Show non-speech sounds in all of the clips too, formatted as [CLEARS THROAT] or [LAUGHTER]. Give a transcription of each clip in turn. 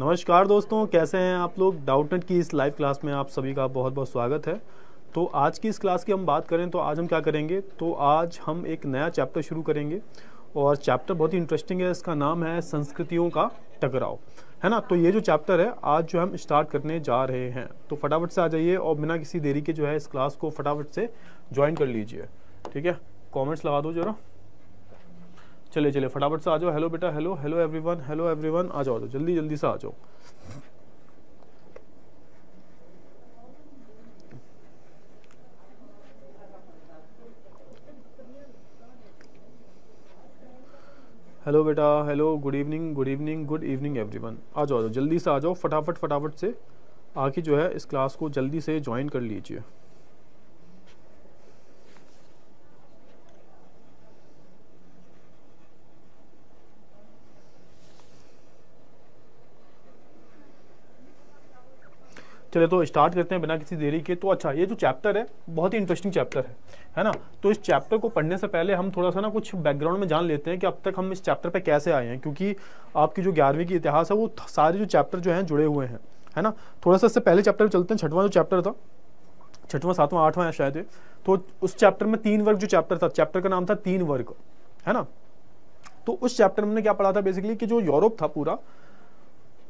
नमस्कार दोस्तों कैसे हैं आप लोग डाउटनेट की इस लाइव क्लास में आप सभी का बहुत बहुत स्वागत है तो आज की इस क्लास की हम बात करें तो आज हम क्या करेंगे तो आज हम एक नया चैप्टर शुरू करेंगे और चैप्टर बहुत ही इंटरेस्टिंग है इसका नाम है संस्कृतियों का टकराव है ना तो ये जो चैप्टर है आज जो हम स्टार्ट करने जा रहे हैं तो फटाफट से आ जाइए और बिना किसी देरी के जो है इस क्लास को फटाफट से ज्वाइन कर लीजिए ठीक है कॉमेंट्स लगा दो जरा चले चले फटाफट से आ जाओ हेलो बेटा hello hello everyone hello everyone आ जाओ जल्दी जल्दी से आ जाओ हेलो बेटा hello good evening good evening good evening everyone आ जाओ जल्दी से आ जाओ फटाफट फटाफट से आके जो है इस क्लास को जल्दी से ज्वाइन कर लीजिए चले तो स्टार्ट करते हैं बिना किसी देरी के तो अच्छा ये जो चैप्टर है बहुत ही इंटरेस्टिंग चैप्टर है है ना तो इस चैप्टर को पढ़ने से पहले हम थोड़ा सा ना कुछ बैकग्राउंड में जान लेते हैं कि अब तक हम इस चैप्टर पर कैसे आए हैं क्योंकि आपकी जो ग्यारहवीं की इतिहास है वो सारे जो चैप्टर जो हैं जुड़े हुए हैं है ना थोड़ा सा इससे पहले चैप्टर चलते हैं छठवां जो चैप्टर था छठवां सातवां आठवां या शायद तो उस चैप्टर में तीन वर्ग जो चैप्टर था चैप्टर का नाम था तीन वर्ग है ना तो उस चैप्टर में हमने क्या पढ़ा था बेसिकली कि जो यूरोप था पूरा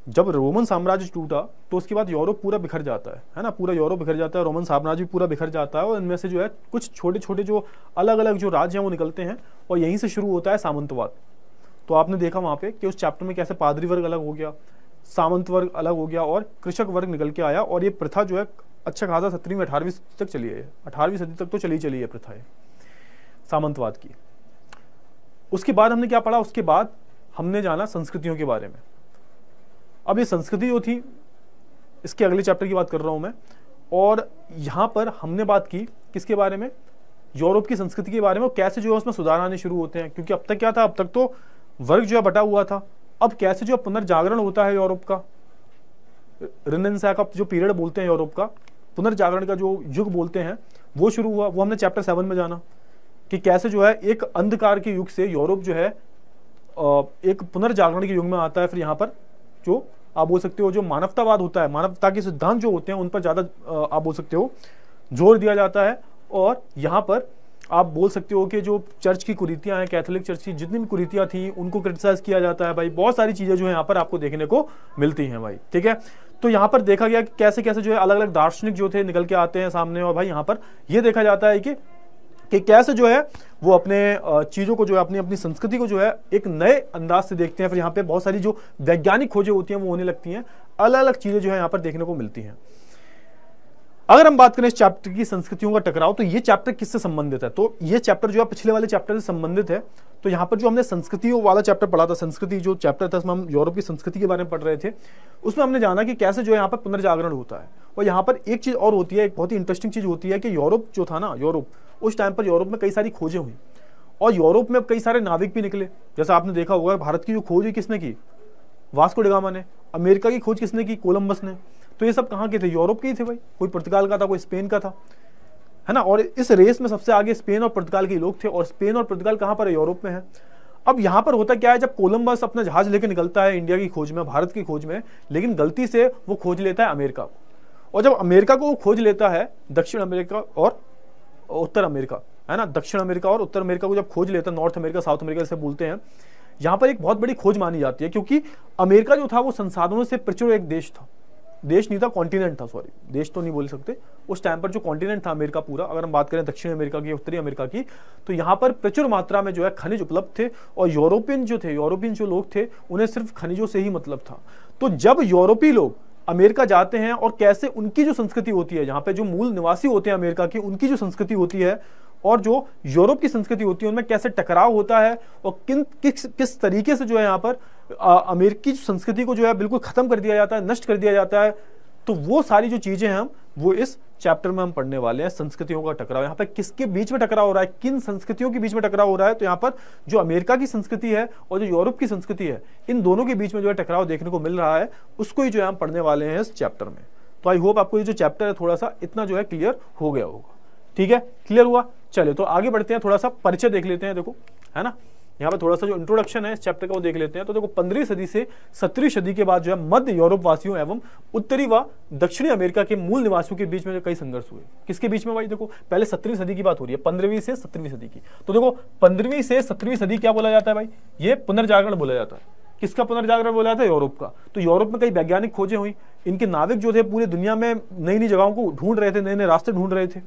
जब रोमन साम्राज्य टूटा तो उसके बाद यूरोप पूरा बिखर जाता है है ना पूरा यूरोप बिखर जाता है रोमन साम्राज्य भी पूरा बिखर जाता है और इनमें से जो है कुछ छोटे छोटे जो अलग अलग जो राज्य हैं वो निकलते हैं और यहीं से शुरू होता है सामंतवाद तो आपने देखा वहाँ पे कि उस चैप्टर में कैसे पादरी वर्ग अलग हो गया सामंत वर्ग अलग हो गया और कृषक वर्ग निकल के आया और ये प्रथा जो है अच्छा खासा सत्रहवीं अठारहवीं तक चली है अठारहवीं सदी तक तो चली चली है प्रथा सामंतवाद की उसके बाद हमने क्या पढ़ा उसके बाद हमने जाना संस्कृतियों के बारे में अब ये संस्कृति जो थी इसके अगले चैप्टर की बात कर रहा हूं मैं और यहाँ पर हमने बात की किसके बारे में यूरोप की संस्कृति के बारे में और कैसे जो है उसमें सुधार आने शुरू होते हैं क्योंकि अब तक क्या था अब तक तो वर्ग जो है बटा हुआ था अब कैसे जो पुनर्जागरण होता है यूरोप का रिनेंसा का जो पीरियड बोलते हैं यूरोप का पुनर्जागरण का जो युग बोलते हैं वो शुरू हुआ वो हमने चैप्टर सेवन में जाना कि कैसे जो है एक अंधकार के युग से यूरोप जो है एक पुनर्जागरण के युग में आता है फिर यहाँ पर जो आप बोल सकते हो जो मानवतावाद होता है मानवता के सिद्धांत जो होते हैं उन पर ज़्यादा आप बोल सकते हो जोर दिया जाता है और यहाँ पर आप बोल सकते हो कि जो चर्च की कुरीतियां हैं कैथोलिक चर्च की जितनी भी कुरीतियां थी उनको क्रिटिसाइज किया जाता है भाई बहुत सारी चीज़ें जो है यहाँ पर आपको देखने को मिलती हैं भाई ठीक है तो यहाँ पर देखा गया कि कैसे कैसे जो है अलग अलग दार्शनिक जो थे निकल के आते हैं सामने और भाई यहाँ पर यह देखा जाता है कि कि कैसे जो है वो अपने चीज़ों को जो है अपनी अपनी संस्कृति को जो है एक नए अंदाज से देखते हैं फिर यहाँ पे बहुत सारी जो वैज्ञानिक खोजें होती हैं वो होने लगती हैं अलग अलग चीज़ें जो है यहाँ पर देखने को मिलती हैं अगर हम बात करें इस चैप्टर की संस्कृतियों का टकराव तो ये चैप्टर किससे संबंधित है तो ये चैप्टर जो है पिछले वाले चैप्टर से संबंधित है तो यहाँ पर जो हमने संस्कृतियों वाला चैप्टर पढ़ा था संस्कृति जो चैप्टर था उसमें हम यूरोप की संस्कृति के बारे में पढ़ रहे थे उसमें हमने जाना कि कैसे जो है यहाँ पर पुनर्जागरण होता है और यहाँ पर एक चीज़ और होती है एक बहुत ही इंटरेस्टिंग चीज़ होती है कि यूरोप जो था ना यूरोप उस टाइम पर यूरोप में कई सारी खोजें हुई और यूरोप में अब कई सारे नाविक भी निकले जैसा आपने देखा होगा भारत की जो खोज हुई किसने की वास्को डिगामा ने अमेरिका की खोज किसने की कोलम्बस ने तो ये सब कहाँ के थे यूरोप के ही थे भाई कोई पुर्तगाल का था कोई स्पेन का था है ना और इस रेस में सबसे आगे स्पेन और पुर्तगाल के लोग थे और स्पेन और पुर्तगाल कहाँ पर है यूरोप में है अब यहाँ पर होता क्या है जब कोलम्बस अपना जहाज लेकर निकलता है इंडिया की खोज में भारत की खोज में लेकिन गलती से वो खोज लेता है अमेरिका को और जब अमेरिका को वो खोज लेता है दक्षिण अमेरिका और उत्तर अमेरिका है ना दक्षिण अमेरिका और उत्तर अमेरिका को जब खोज लेते हैं नॉर्थ अमेरिका साउथ अमेरिका से बोलते हैं यहाँ पर एक बहुत बड़ी खोज मानी जाती है क्योंकि अमेरिका जो था वो संसाधनों से प्रचुर एक देश था देश नहीं था कॉन्टिनेंट था सॉरी देश तो नहीं बोल सकते उस टाइम पर जो कॉन्टिनेंट था अमेरिका पूरा अगर हम बात करें दक्षिण अमेरिका की उत्तरी अमेरिका की तो यहाँ पर प्रचुर मात्रा में जो है खनिज उपलब्ध थे और यूरोपियन जो थे यूरोपियन जो लोग थे उन्हें सिर्फ खनिजों से ही मतलब था तो जब यूरोपीय लोग अमेरिका जाते हैं और कैसे उनकी जो संस्कृति होती है यहाँ पे जो मूल निवासी होते हैं अमेरिका के उनकी जो संस्कृति होती है और जो यूरोप की संस्कृति होती है उनमें कैसे टकराव होता है और किन किस किस तरीके से जो है यहाँ पर अमेरिकी संस्कृति को जो है बिल्कुल ख़त्म कर दिया जाता है नष्ट कर दिया जाता है तो वो सारी जो चीज़ें हैं हम वो इस चैप्टर में हम पढ़ने वाले हैं संस्कृतियों का टकराव यहाँ पर किसके बीच में टकराव हो रहा है किन संस्कृतियों के बीच में टकराव हो रहा है तो यहाँ पर जो अमेरिका की संस्कृति है और जो यूरोप की संस्कृति है इन दोनों के बीच में जो है टकराव देखने को मिल रहा है उसको ही जो है हम पढ़ने वाले हैं इस चैप्टर में तो आई होप आपको ये जो चैप्टर है थोड़ा सा इतना जो है क्लियर हो गया होगा ठीक है क्लियर हुआ चलिए तो आगे बढ़ते हैं थोड़ा सा परिचय देख लेते हैं देखो है ना यहाँ पर थोड़ा सा जो इंट्रोडक्शन है इस चैप्टर का वो देख लेते हैं तो देखो पंद्रह सदी से सत्रह सदी के बाद जो है मध्य यूरोप वासियों एवं उत्तरी व दक्षिणी अमेरिका के मूल निवासियों के बीच में जो कई संघर्ष हुए किसके बीच में भाई देखो पहले सत्रहवीं सदी की बात हो रही है पंद्रहवीं से सत्रहवीं सदी की तो देखो पंद्रहवीं से सत्रहवीं सदी क्या बोला जाता है भाई ये पुनर्जागरण बोला जाता है किसका पुनर्जागरण बोला जाता है यूरोप का तो यूरोप में कई वैज्ञानिक खोजें हुई इनके नाविक जो थे पूरी दुनिया में नई नई जगहों को ढूंढ रहे थे नए नए रास्ते ढूंढ रहे थे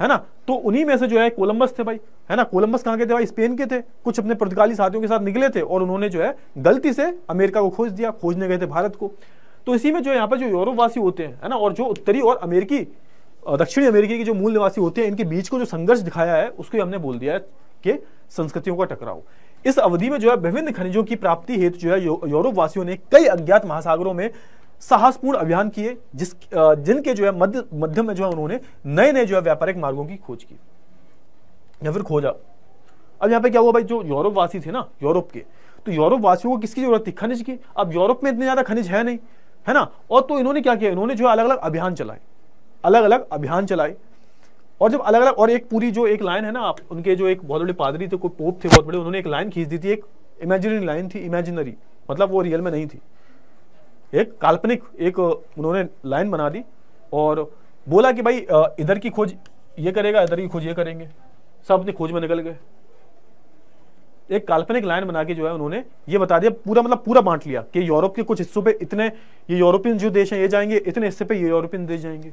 है ना तो उन्हीं में से जो है कोलंबस थे भाई है ना कोलंबस कहां के थे भाई स्पेन के थे कुछ अपने पुर्तगाली साथियों के साथ निकले थे और उन्होंने जो है गलती से अमेरिका को खोज दिया खोजने गए थे भारत को तो इसी में जो यहाँ पर जो यूरोपवासी होते हैं है ना और जो उत्तरी और अमेरिकी दक्षिणी अमेरिकी के जो मूल निवासी होते हैं इनके बीच को जो संघर्ष दिखाया है उसको हमने बोल दिया है कि संस्कृतियों का टकराव इस अवधि में जो है विभिन्न खनिजों की प्राप्ति हेतु जो है यूरोप वासियों ने कई अज्ञात महासागरों में साहसपूर्ण अभियान किए जिस जिनके जो है मध्य मध्यम में जो है उन्होंने नए नए जो है व्यापारिक मार्गों की खोज की या फिर खोजा अब यहाँ पे क्या हुआ भाई जो यूरोप वासी थे ना यूरोप के तो यूरोप वासियों को किसकी जरूरत थी खनिज की अब यूरोप में इतने ज्यादा खनिज है नहीं है ना और तो इन्होंने क्या किया इन्होंने जो अलग अलग अभियान चलाए अलग अलग अभियान चलाए और जब अलग अलग और एक पूरी जो एक लाइन है ना आप उनके जो एक बहुत बड़े पादरी थे कोई पोप थे बहुत बड़े उन्होंने एक लाइन खींच दी थी एक इमेजिनरी लाइन थी इमेजिनरी मतलब वो रियल में नहीं थी एक काल्पनिक एक उन्होंने लाइन बना दी और बोला कि भाई इधर की खोज ये करेगा इधर की खोज ये करेंगे सब अपनी खोज में निकल गए एक काल्पनिक लाइन बना के जो है उन्होंने ये बता दिया पूरा मतलब पूरा बांट लिया कि यूरोप के कुछ हिस्सों पे इतने ये यूरोपियन जो देश हैं ये जाएंगे इतने हिस्से पे ये यूरोपियन देश जाएंगे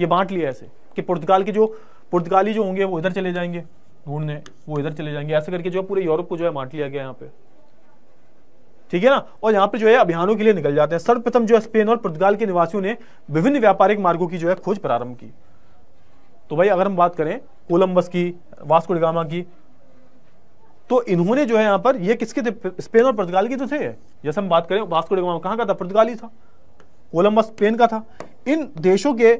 ये बांट लिया ऐसे कि पुर्तगाल के जो पुर्तगाली जो होंगे वो इधर चले जाएंगे ढूंढने वो इधर चले जाएंगे ऐसे करके जो है पूरे यूरोप को जो है बांट लिया गया यहाँ पे ठीक है ना और यहाँ पर जो है अभियानों के लिए निकल जाते हैं सर्वप्रथम जो है स्पेन और पुर्तगाल के निवासियों ने विभिन्न व्यापारिक मार्गों की जो है खोज प्रारंभ की तो भाई अगर हम बात करें कोलंबस की वास्को डिगामा की तो इन्होंने जो है यहाँ पर ये किसके थे स्पेन और पुर्तगाल के तो थे जैसे हम बात करें डिगामा कहाँ का था पुर्तगाली था कोलंबस स्पेन का था इन देशों के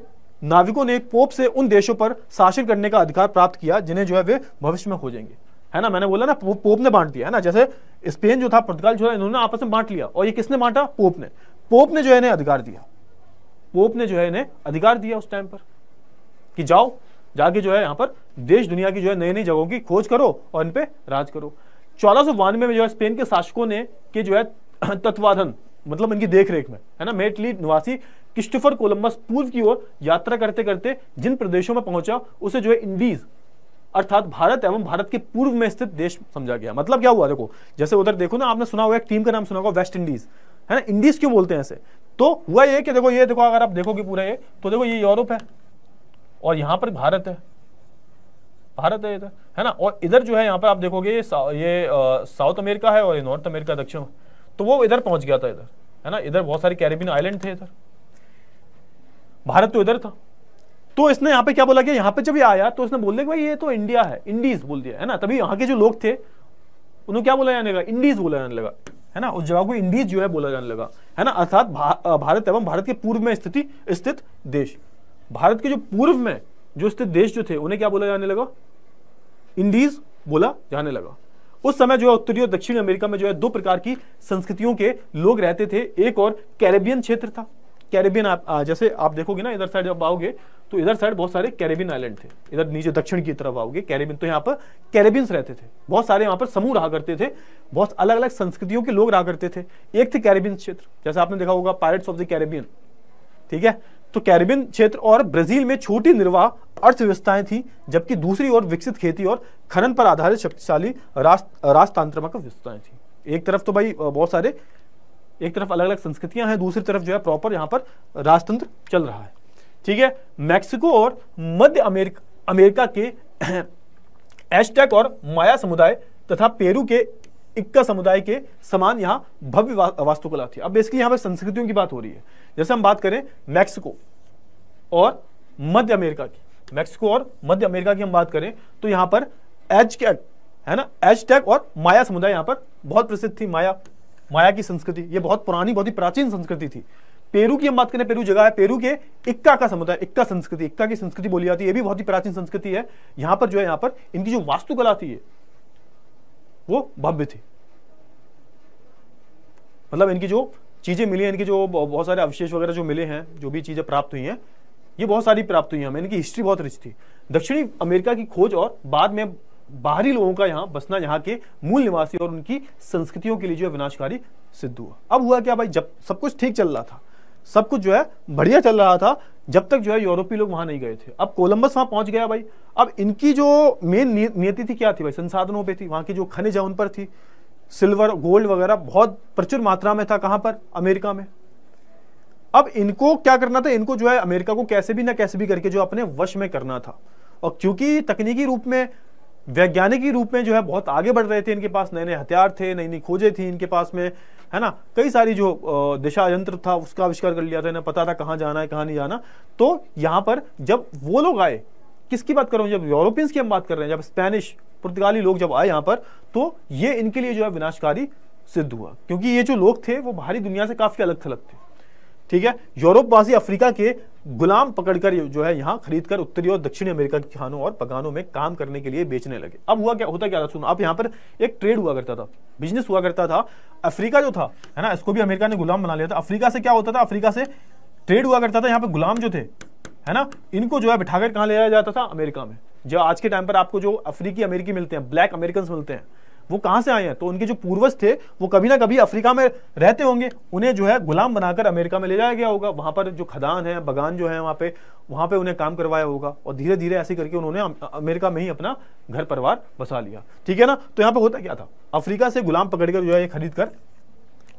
नाविकों ने पोप से उन देशों पर शासन करने का अधिकार प्राप्त किया जिन्हें जो है वे भविष्य में खोजेंगे है ना मैंने बोला ना वो पोप ने बांट दिया है ना जैसे स्पेन जो था पुर्तगाल जो है इन्होंने आपस में बांट लिया और ये किसने बांटा पोप ने पोप ने जो है इन्हें अधिकार दिया पोप ने जो है इन्हें अधिकार दिया उस टाइम पर कि जाओ जाके जो है यहां पर देश दुनिया की जो है नई नई जगहों की खोज करो और इन पे राज करो चौदह में जो है स्पेन के शासकों ने के जो है [CLEARS THROAT] तत्वाधन मतलब इनकी देखरेख में है ना मेटली निवासी क्रिस्टोफर कोलंबस पूर्व की ओर यात्रा करते करते जिन प्रदेशों में पहुंचा उसे जो है इंडीज अर्थात भारत एवं भारत के पूर्व में स्थित देश समझा गया मतलब क्या हुआ देखो जैसे उधर देखो ना आपने सुना होगा एक टीम का नाम सुना होगा वेस्ट इंडीज है ना इंडीज क्यों बोलते हैं ऐसे तो हुआ ये कि देखो ये देखो अगर आप देखोगे पूरा ये तो देखो ये यूरोप है और यहां पर भारत है भारत है इधर है ना और इधर जो है यहाँ पर आप देखोगे ये ये साउथ अमेरिका है और ये नॉर्थ अमेरिका दक्षिण तो वो इधर पहुंच गया था इधर है ना इधर बहुत सारे कैरेबियन आइलैंड थे इधर भारत तो इधर था तो इसने यहाँ पे क्या बोला गया यहाँ पे जब ये आया तो इसने बोल दिया भाई ये तो इंडिया है इंडीज बोल दिया है ना तभी यहाँ के जो लोग थे उन्होंने क्या बोला जाने लगा इंडीज बोला जाने लगा है ना उस जगह को इंडीज जो है बोला जाने लगा है ना अर्थात भा, भारत एवं भारत के पूर्व में स्थिति स्थित देश भारत के जो पूर्व में जो स्थित देश जो थे उन्हें क्या बोला जाने लगा इंडीज बोला जाने लगा उस समय जो है उत्तरी और दक्षिण अमेरिका में जो है दो प्रकार की संस्कृतियों के लोग रहते थे एक और कैरेबियन क्षेत्र था कैरेबियन आप जैसे आप देखोगे ना इधर साइड जब आओगे तो इधर साइड बहुत सारे कैरेबियन आइलैंड थे इधर नीचे दक्षिण की तरफ आओगे कैरेबियन तो यहाँ पर कैरेबियंस रहते थे बहुत सारे यहाँ पर समूह रहा करते थे बहुत अलग अलग संस्कृतियों के लोग रहा करते थे एक थे कैरेबियन क्षेत्र जैसे आपने देखा होगा पायरेट्स ऑफ द कैरेबियन ठीक है तो कैरेबियन क्षेत्र और ब्राजील में छोटी निर्वाह अर्थव्यवस्थाएं थी जबकि दूसरी ओर विकसित खेती और खनन पर आधारित शक्तिशाली राष्ट्र राजतंत्र व्यवस्थाएं थी एक तरफ तो भाई बहुत सारे एक तरफ अलग अलग संस्कृतियां हैं दूसरी तरफ जो है प्रॉपर यहां पर राजतंत्र चल रहा है ठीक है मैक्सिको और मध्य अमेरिका अमेरिका के एस्टेक [CLEARS THROAT] और माया समुदाय तथा पेरू के इक्का समुदाय के समान यहाँ भव्य वा, वास्तुकला थी अब बेसिकली यहां पर संस्कृतियों की बात हो रही है जैसे हम बात करें मैक्सिको और मध्य अमेरिका की मैक्सिको और मध्य अमेरिका की हम बात करें तो यहां पर एच है ना एच और माया समुदाय यहाँ पर बहुत प्रसिद्ध थी माया माया की संस्कृति ये बहुत पुरानी बहुत ही प्राचीन संस्कृति थी पेरू की हम बात करें पेरू जगह है पेरू के इक्का का समुदाय इक्का संस्कृति इक्का की संस्कृति बोली जाती है ये भी बहुत ही प्राचीन संस्कृति है यहां पर जो है यहां पर इनकी जो वास्तुकला थी वो भव्य थी मतलब इनकी जो चीज़ें मिली हैं इनकी जो बहुत सारे अवशेष वगैरह जो मिले हैं जो भी चीज़ें प्राप्त हुई हैं ये बहुत सारी प्राप्त हुई हैं हमें इनकी हिस्ट्री बहुत रिच थी दक्षिणी अमेरिका की खोज और बाद में बाहरी लोगों का यहाँ बसना यहाँ के मूल निवासी और उनकी संस्कृतियों के लिए जो है विनाशकारी सिद्ध हुआ अब हुआ क्या भाई जब सब कुछ ठीक चल रहा था सब कुछ जो है बढ़िया चल रहा था जब तक जो है यूरोपीय लोग वहां नहीं गए थे अब कोलंबस वहां पहुंच गया भाई अब इनकी जो मेन नियति थी क्या थी भाई संसाधनों पर थी वहां की जो खनिज है उन पर थी सिल्वर गोल्ड वगैरह बहुत प्रचुर मात्रा में था कहां पर अमेरिका में अब इनको क्या करना था इनको जो है अमेरिका को कैसे भी ना कैसे भी करके जो अपने वश में करना था और क्योंकि तकनीकी रूप में वैज्ञानिकी रूप में जो है बहुत आगे बढ़ रहे थे इनके पास नए नए हथियार थे नई नई खोजें थी इनके पास में है ना कई सारी जो दिशा यंत्र था उसका आविष्कार कर लिया था इन्हें पता था कहाँ जाना है कहाँ नहीं जाना तो यहाँ पर जब वो लोग आए किसकी बात कर रहा हूँ जब यूरोपियंस की हम बात कर रहे हैं जब स्पेनिश पुर्तगाली लोग जब आए यहाँ पर तो ये इनके लिए जो है विनाशकारी सिद्ध हुआ क्योंकि ये जो लोग थे वो बाहरी दुनिया से काफ़ी अलग थलग थे ठीक है यूरोपवासी अफ्रीका के गुलाम पकड़कर जो है यहाँ खरीद कर उत्तरी और दक्षिणी अमेरिका के खानों और पगानों में काम करने के लिए बेचने लगे अब हुआ क्या होता क्या था सुनो आप यहाँ पर एक ट्रेड हुआ करता था बिजनेस हुआ करता था अफ्रीका जो था है ना इसको भी अमेरिका ने गुलाम बना लिया था अफ्रीका से क्या होता था अफ्रीका से ट्रेड हुआ करता था यहाँ पर गुलाम जो थे है ना इनको जो है बिठाकर कहाँ ले जाया जाता था अमेरिका में जो आज के टाइम पर आपको जो अफ्रीकी अमेरिकी मिलते हैं ब्लैक अमेरिकन मिलते हैं वो कहां से आए हैं तो उनके जो पूर्वज थे वो कभी ना कभी अफ्रीका में रहते होंगे उन्हें जो है गुलाम बनाकर अमेरिका में ले जाया गया होगा वहां पर जो खदान है बगान जो है वहां पे वहां पे उन्हें काम करवाया होगा और धीरे धीरे ऐसे करके उन्होंने अमेरिका में ही अपना घर परिवार बसा लिया ठीक है ना तो यहाँ पे होता क्या था अफ्रीका से गुलाम पकड़कर जो है खरीद कर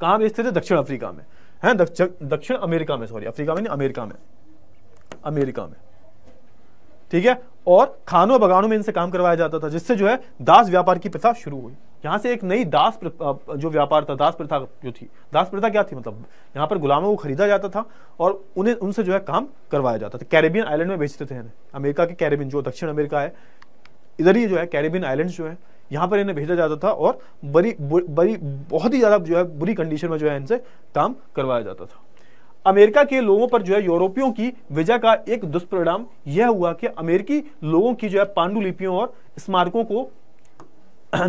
कहा बेचते थे दक्षिण अफ्रीका में है दक्षिण अमेरिका में सॉरी अफ्रीका में नहीं अमेरिका में अमेरिका में ठीक है और खानों बगानों में इनसे काम करवाया जाता था जिससे जो है दास व्यापार की प्रथा शुरू हुई यहाँ से एक नई दास जो व्यापार था दास प्रथा जो थी दास प्रथा क्या थी मतलब यहाँ पर गुलामों को खरीदा जाता था और उन्हें उनसे जो है काम करवाया जाता था कैरेबियन आइलैंड में बेचते थे इन्हें अमेरिका के कैरेबियन जो दक्षिण अमेरिका है इधर ही जो है कैरेबियन आइलैंड जो है यहाँ पर इन्हें भेजा जाता था और बड़ी बड़ी बहुत ही ज़्यादा जो है बुरी कंडीशन में जो है इनसे काम करवाया जाता था अमेरिका के लोगों पर जो है यूरोपियों की विजय का एक दुष्परिणाम यह हुआ कि अमेरिकी लोगों की जो है पांडुलिपियों और स्मारकों को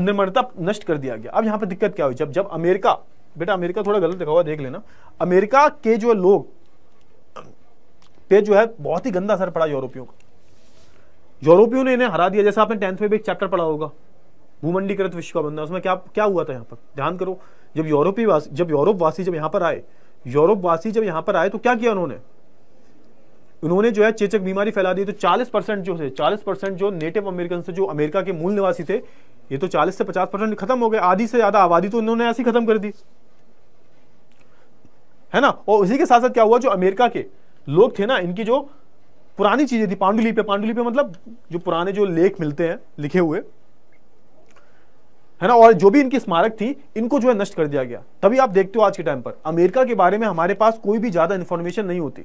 निर्माणता नष्ट कर दिया गया अब यहां पर दिक्कत क्या हुई जब जब अमेरिका बेटा अमेरिका थोड़ा गलत दिखा हुआ देख लेना अमेरिका के जो लोग पे जो है बहुत ही गंदा असर पड़ा यूरोपियों का यूरोपियों ने इन्हें हरा दिया जैसे आपने टेंथ में भी एक चैप्टर पढ़ा होगा भूमंडीकृत विश्व का बंदा उसमें क्या क्या हुआ था यहाँ पर ध्यान करो जब यूरोपीय वासी जब यूरोप वासी जब यहाँ पर आए यूरोप वासी जब यहां पर आए तो क्या किया उन्होंने उन्होंने जो है चेचक बीमारी फैला दी तो 40 परसेंट जो थे 40 परसेंट जो नेटिव अमेरिकन जो अमेरिका के मूल निवासी थे ये तो 40 से 50 परसेंट खत्म हो गए आधी से ज़्यादा आबादी तो उन्होंने ऐसी खत्म कर दी है ना और उसी के साथ साथ क्या हुआ जो अमेरिका के लोग थे ना इनकी जो पुरानी चीज़ें थी पांडुलिपि पांडुलिपि मतलब जो पुराने जो लेख मिलते हैं लिखे हुए है ना और जो भी इनकी स्मारक थी इनको जो है नष्ट कर दिया गया तभी आप देखते हो आज के टाइम पर अमेरिका के बारे में हमारे पास कोई भी ज्यादा इंफॉर्मेशन नहीं होती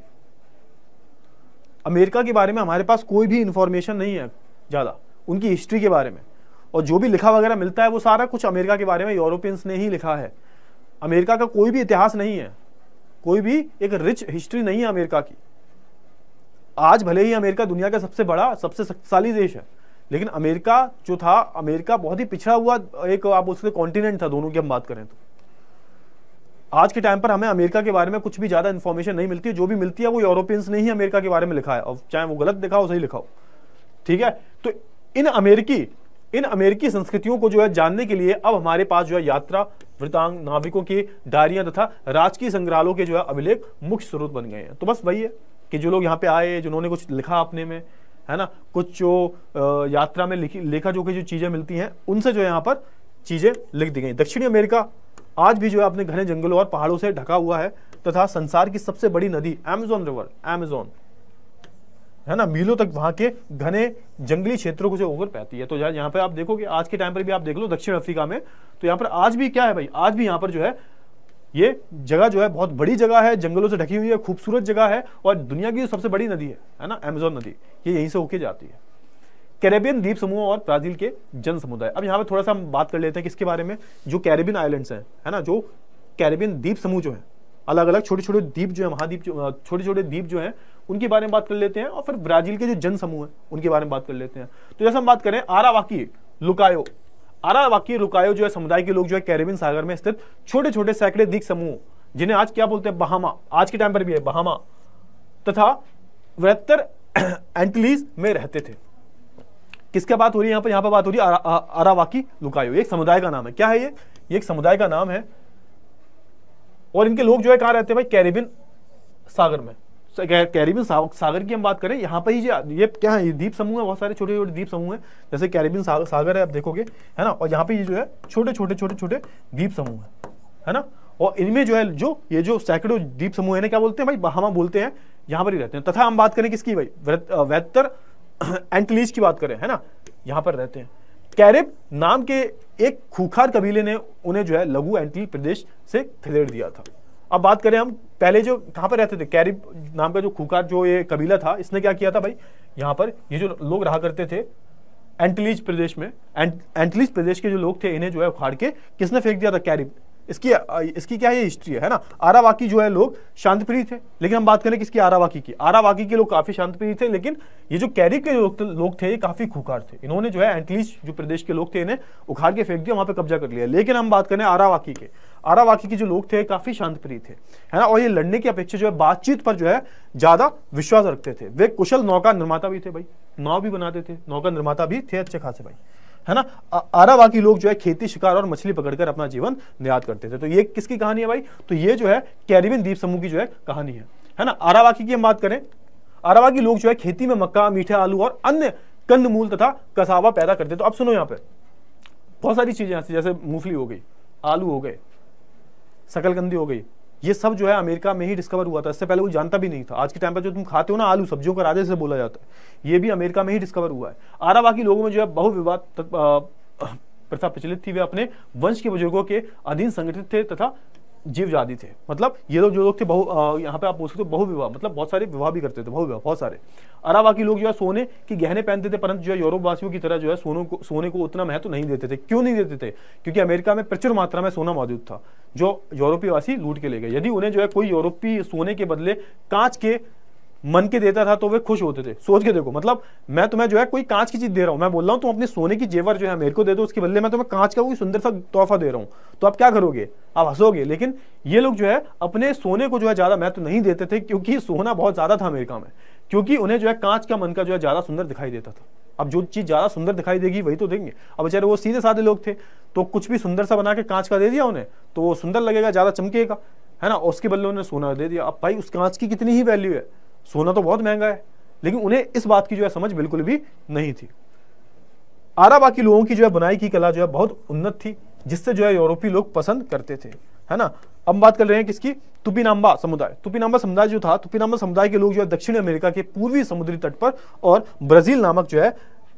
अमेरिका के बारे में हमारे पास कोई भी इंफॉर्मेशन नहीं है ज्यादा उनकी हिस्ट्री के बारे में और जो भी लिखा वगैरह मिलता है वो सारा कुछ अमेरिका के बारे में यूरोपियंस ने ही लिखा है अमेरिका का कोई भी इतिहास नहीं है कोई भी एक रिच हिस्ट्री नहीं है अमेरिका की आज भले ही अमेरिका दुनिया का सबसे बड़ा सबसे शक्तिशाली देश है लेकिन अमेरिका जो था अमेरिका बहुत ही पिछड़ा हुआ एक आप उसके कॉन्टिनेंट था दोनों की हम बात करें तो आज के टाइम पर हमें अमेरिका के बारे में कुछ भी ज़्यादा इन्फॉर्मेशन नहीं मिलती है जो भी मिलती है वो यूरोपियंस ने ही अमेरिका के बारे में लिखा है और चाहे वो गलत दिखाओ सही लिखा हो ठीक है तो इन अमेरिकी इन अमेरिकी संस्कृतियों को जो है जानने के लिए अब हमारे पास जो है यात्रा वृतांग नाविकों की डायरियां तथा राजकीय संग्रहालय के जो है अभिलेख मुख्य स्रोत बन गए हैं तो बस वही है कि जो लोग यहाँ पे आए जिन्होंने कुछ लिखा अपने में है ना कुछ जो यात्रा में लिखी लेखा जोखी जो चीज़ें मिलती हैं उनसे जो यहाँ पर चीज़ें लिख दी गई दक्षिणी अमेरिका आज भी जो है अपने घने जंगलों और पहाड़ों से ढका हुआ है तथा संसार की सबसे बड़ी नदी एमेजोन रिवर एमेजोन है ना मीलों तक वहां के घने जंगली क्षेत्रों को जो होकर पहती है तो यहाँ पर आप देखो कि आज के टाइम पर भी आप देख लो दक्षिण अफ्रीका में तो यहाँ पर आज भी क्या है भाई आज भी यहाँ पर जो है ये जगह जो है बहुत बड़ी जगह है जंगलों से ढकी हुई है खूबसूरत जगह है और दुनिया की सबसे बड़ी नदी है है ना अमेजोन नदी ये यहीं से होके जाती है कैरेबियन द्वीप समूह और ब्राजील के जन समुदाय अब यहाँ पे थोड़ा सा हम बात कर लेते हैं किसके बारे में जो कैरेबियन आइलैंड्स हैं है ना जो कैरेबियन द्वीप समूह जो है अलग अलग छोटे छोटे द्वीप जो है महाद्वीप छोटे छोटे द्वीप जो है उनके बारे में बात कर लेते हैं और फिर ब्राजील के जो जन समूह है उनके बारे में बात कर लेते हैं तो जैसे हम बात करें आरावाकी लुकायो अरावाकी रुकायो जो है समुदाय के लोग जो है कैरेबियन सागर में स्थित छोटे छोटे सैकड़े दीख समूह जिन्हें आज क्या बोलते हैं बहामा आज के टाइम पर भी है बहामा तथा वृहत्तर [CLEARS THROAT] एंटलीज में रहते थे किसके बात हो रही है यहां पर यहां पर बात हो रही है अरावाकी लुकायो एक समुदाय का नाम है क्या है ये एक समुदाय का नाम है और इनके लोग जो है कहाँ रहते हैं भाई कैरेबियन सागर में कैरिबियन सागर की हम बात करें यहाँ पर ही ये क्या है ये द्वीप समूह है बहुत सारे छोटे छोटे द्वीप समूह हैं जैसे कैरिबियन सागर है आप देखोगे है ना और यहाँ पे ये जो है छोटे छोटे छोटे छोटे द्वीप समूह है है ना और इनमें जो है जो ये जो सैकड़ों द्वीप समूह है क्या बोलते हैं भाई बहामा बोलते हैं यहाँ पर ही रहते हैं तथा हम बात करें किसकी भाई वैतर [CLEARS THROAT] एंटलीज की बात करें है ना यहाँ पर रहते हैं कैरिब नाम के एक खूखार कबीले ने उन्हें जो है लघु एंटली प्रदेश से खदेड़ दिया था अब बात करें हम पहले जो कहां पर रहते थे कैरिब नाम का जो खूका जो ये कबीला था इसने क्या किया था भाई यहां पर ये जो लोग रहा करते थे एंटलीज प्रदेश में एंट, एंटलीज प्रदेश के जो लोग थे इन्हें जो है उखाड़ के किसने फेंक दिया था कैरिब इसकी इसकी क्या है हिस्ट्री है ना आरावाकी जो है लोग शांतप्रिय थे लेकिन हम बात करें किसकी आरावाकी की आरावाकी के लोग काफी शांतप्रिय थे लेकिन ये जो कैरी के लोग थे ये काफी खुखार थे इन्होंने जो है एंटलीस जो प्रदेश के लोग थे इन्हें उखाड़ के फेंक दिया वहां पर कब्जा कर लिया लेकिन हम बात करें आरावाकी के आरावाकी के जो लोग थे काफी शांतप्रिय थे है ना और ये लड़ने की अपेक्षा जो है बातचीत पर जो है ज्यादा विश्वास रखते थे वे कुशल नौका निर्माता भी थे भाई नाव भी बनाते थे नौका निर्माता भी थे अच्छे खासे भाई है ना आरावाकी लोग जो है खेती शिकार और मछली पकड़कर अपना जीवन निर्यात करते थे तो ये किसकी कहानी है भाई तो ये जो है कैरिबियन द्वीप समूह की जो है कहानी है है ना आरावाकी की हम बात करें आरावाकी लोग जो है खेती में मक्का मीठे आलू और अन्य कंदमूल तथा कसावा पैदा करते तो अब सुनो यहाँ पे बहुत सारी चीजें जैसे मूंगफली हो गई आलू हो गए शकलकंदी हो गई ये सब जो है अमेरिका में ही डिस्कवर हुआ था इससे पहले कोई जानता भी नहीं था आज के टाइम पर जो तुम खाते हो ना आलू सब्जियों का राधे से बोला जाता है ये भी अमेरिका में ही डिस्कवर हुआ है आराबाकी लोगों में जो है विवाद प्रथा प्रचलित थी वे अपने वंश के बुजुर्गों के अधीन संगठित थे तथा जीव जाति थे मतलब ये लोग जो लोग थे बहु यहाँ पे आप पूछ सकते हो बहुविवाह मतलब बहुत सारे विवाह भी करते थे बहुविवाह बहुत सारे अरावा अरावाकी लोग जो है सोने के गहने पहनते थे परंतु जो है यूरोप वासियों की तरह जो है सोनों को सोने को उतना महत्व तो नहीं देते थे क्यों नहीं देते थे क्योंकि अमेरिका में प्रचुर मात्रा में सोना मौजूद था जो यूरोपीय वासी लूट के ले गए यदि उन्हें जो है कोई यूरोपीय सोने के बदले कांच के मन के देता था तो वे खुश होते थे सोच के देखो मतलब मैं तुम्हें जो है कोई कांच की चीज दे रहा हूँ मैं बोल रहा हूँ तुम अपने सोने की जेवर जो है मेरे को दे दो उसके बदले मैं तुम्हें कांच का कोई सुंदर सा तोहफा दे रहा हूं तो आप क्या करोगे आप हंसोगे लेकिन ये लोग जो है अपने सोने को जो है ज्यादा महत्व तो नहीं देते थे क्योंकि सोना बहुत ज्यादा था अमेरिका में क्योंकि उन्हें जो है कांच का मन का जो है ज्यादा सुंदर दिखाई देता था अब जो चीज़ ज़्यादा सुंदर दिखाई देगी वही तो देंगे अब बेचारे वो सीधे साधे लोग थे तो कुछ भी सुंदर सा बना के कांच का दे दिया उन्हें तो वो सुंदर लगेगा ज़्यादा चमकेगा है ना उसके बदले उन्हें सोना दे दिया अब भाई उस कांच की कितनी ही वैल्यू है सोना तो बहुत महंगा है लेकिन उन्हें इस बात की जो है समझ बिल्कुल भी नहीं थी आरा बाकी लोगों की जो है बुनाई की कला जो है बहुत उन्नत थी जिससे जो है यूरोपीय लोग पसंद करते थे है ना अब बात कर रहे हैं किसकी तुपिनाम्बा समुदाय तुपिनाम्बा समुदाय जो था तुपिनाम्बा समुदाय के लोग जो है दक्षिण अमेरिका के पूर्वी समुद्री तट पर और ब्राजील नामक जो है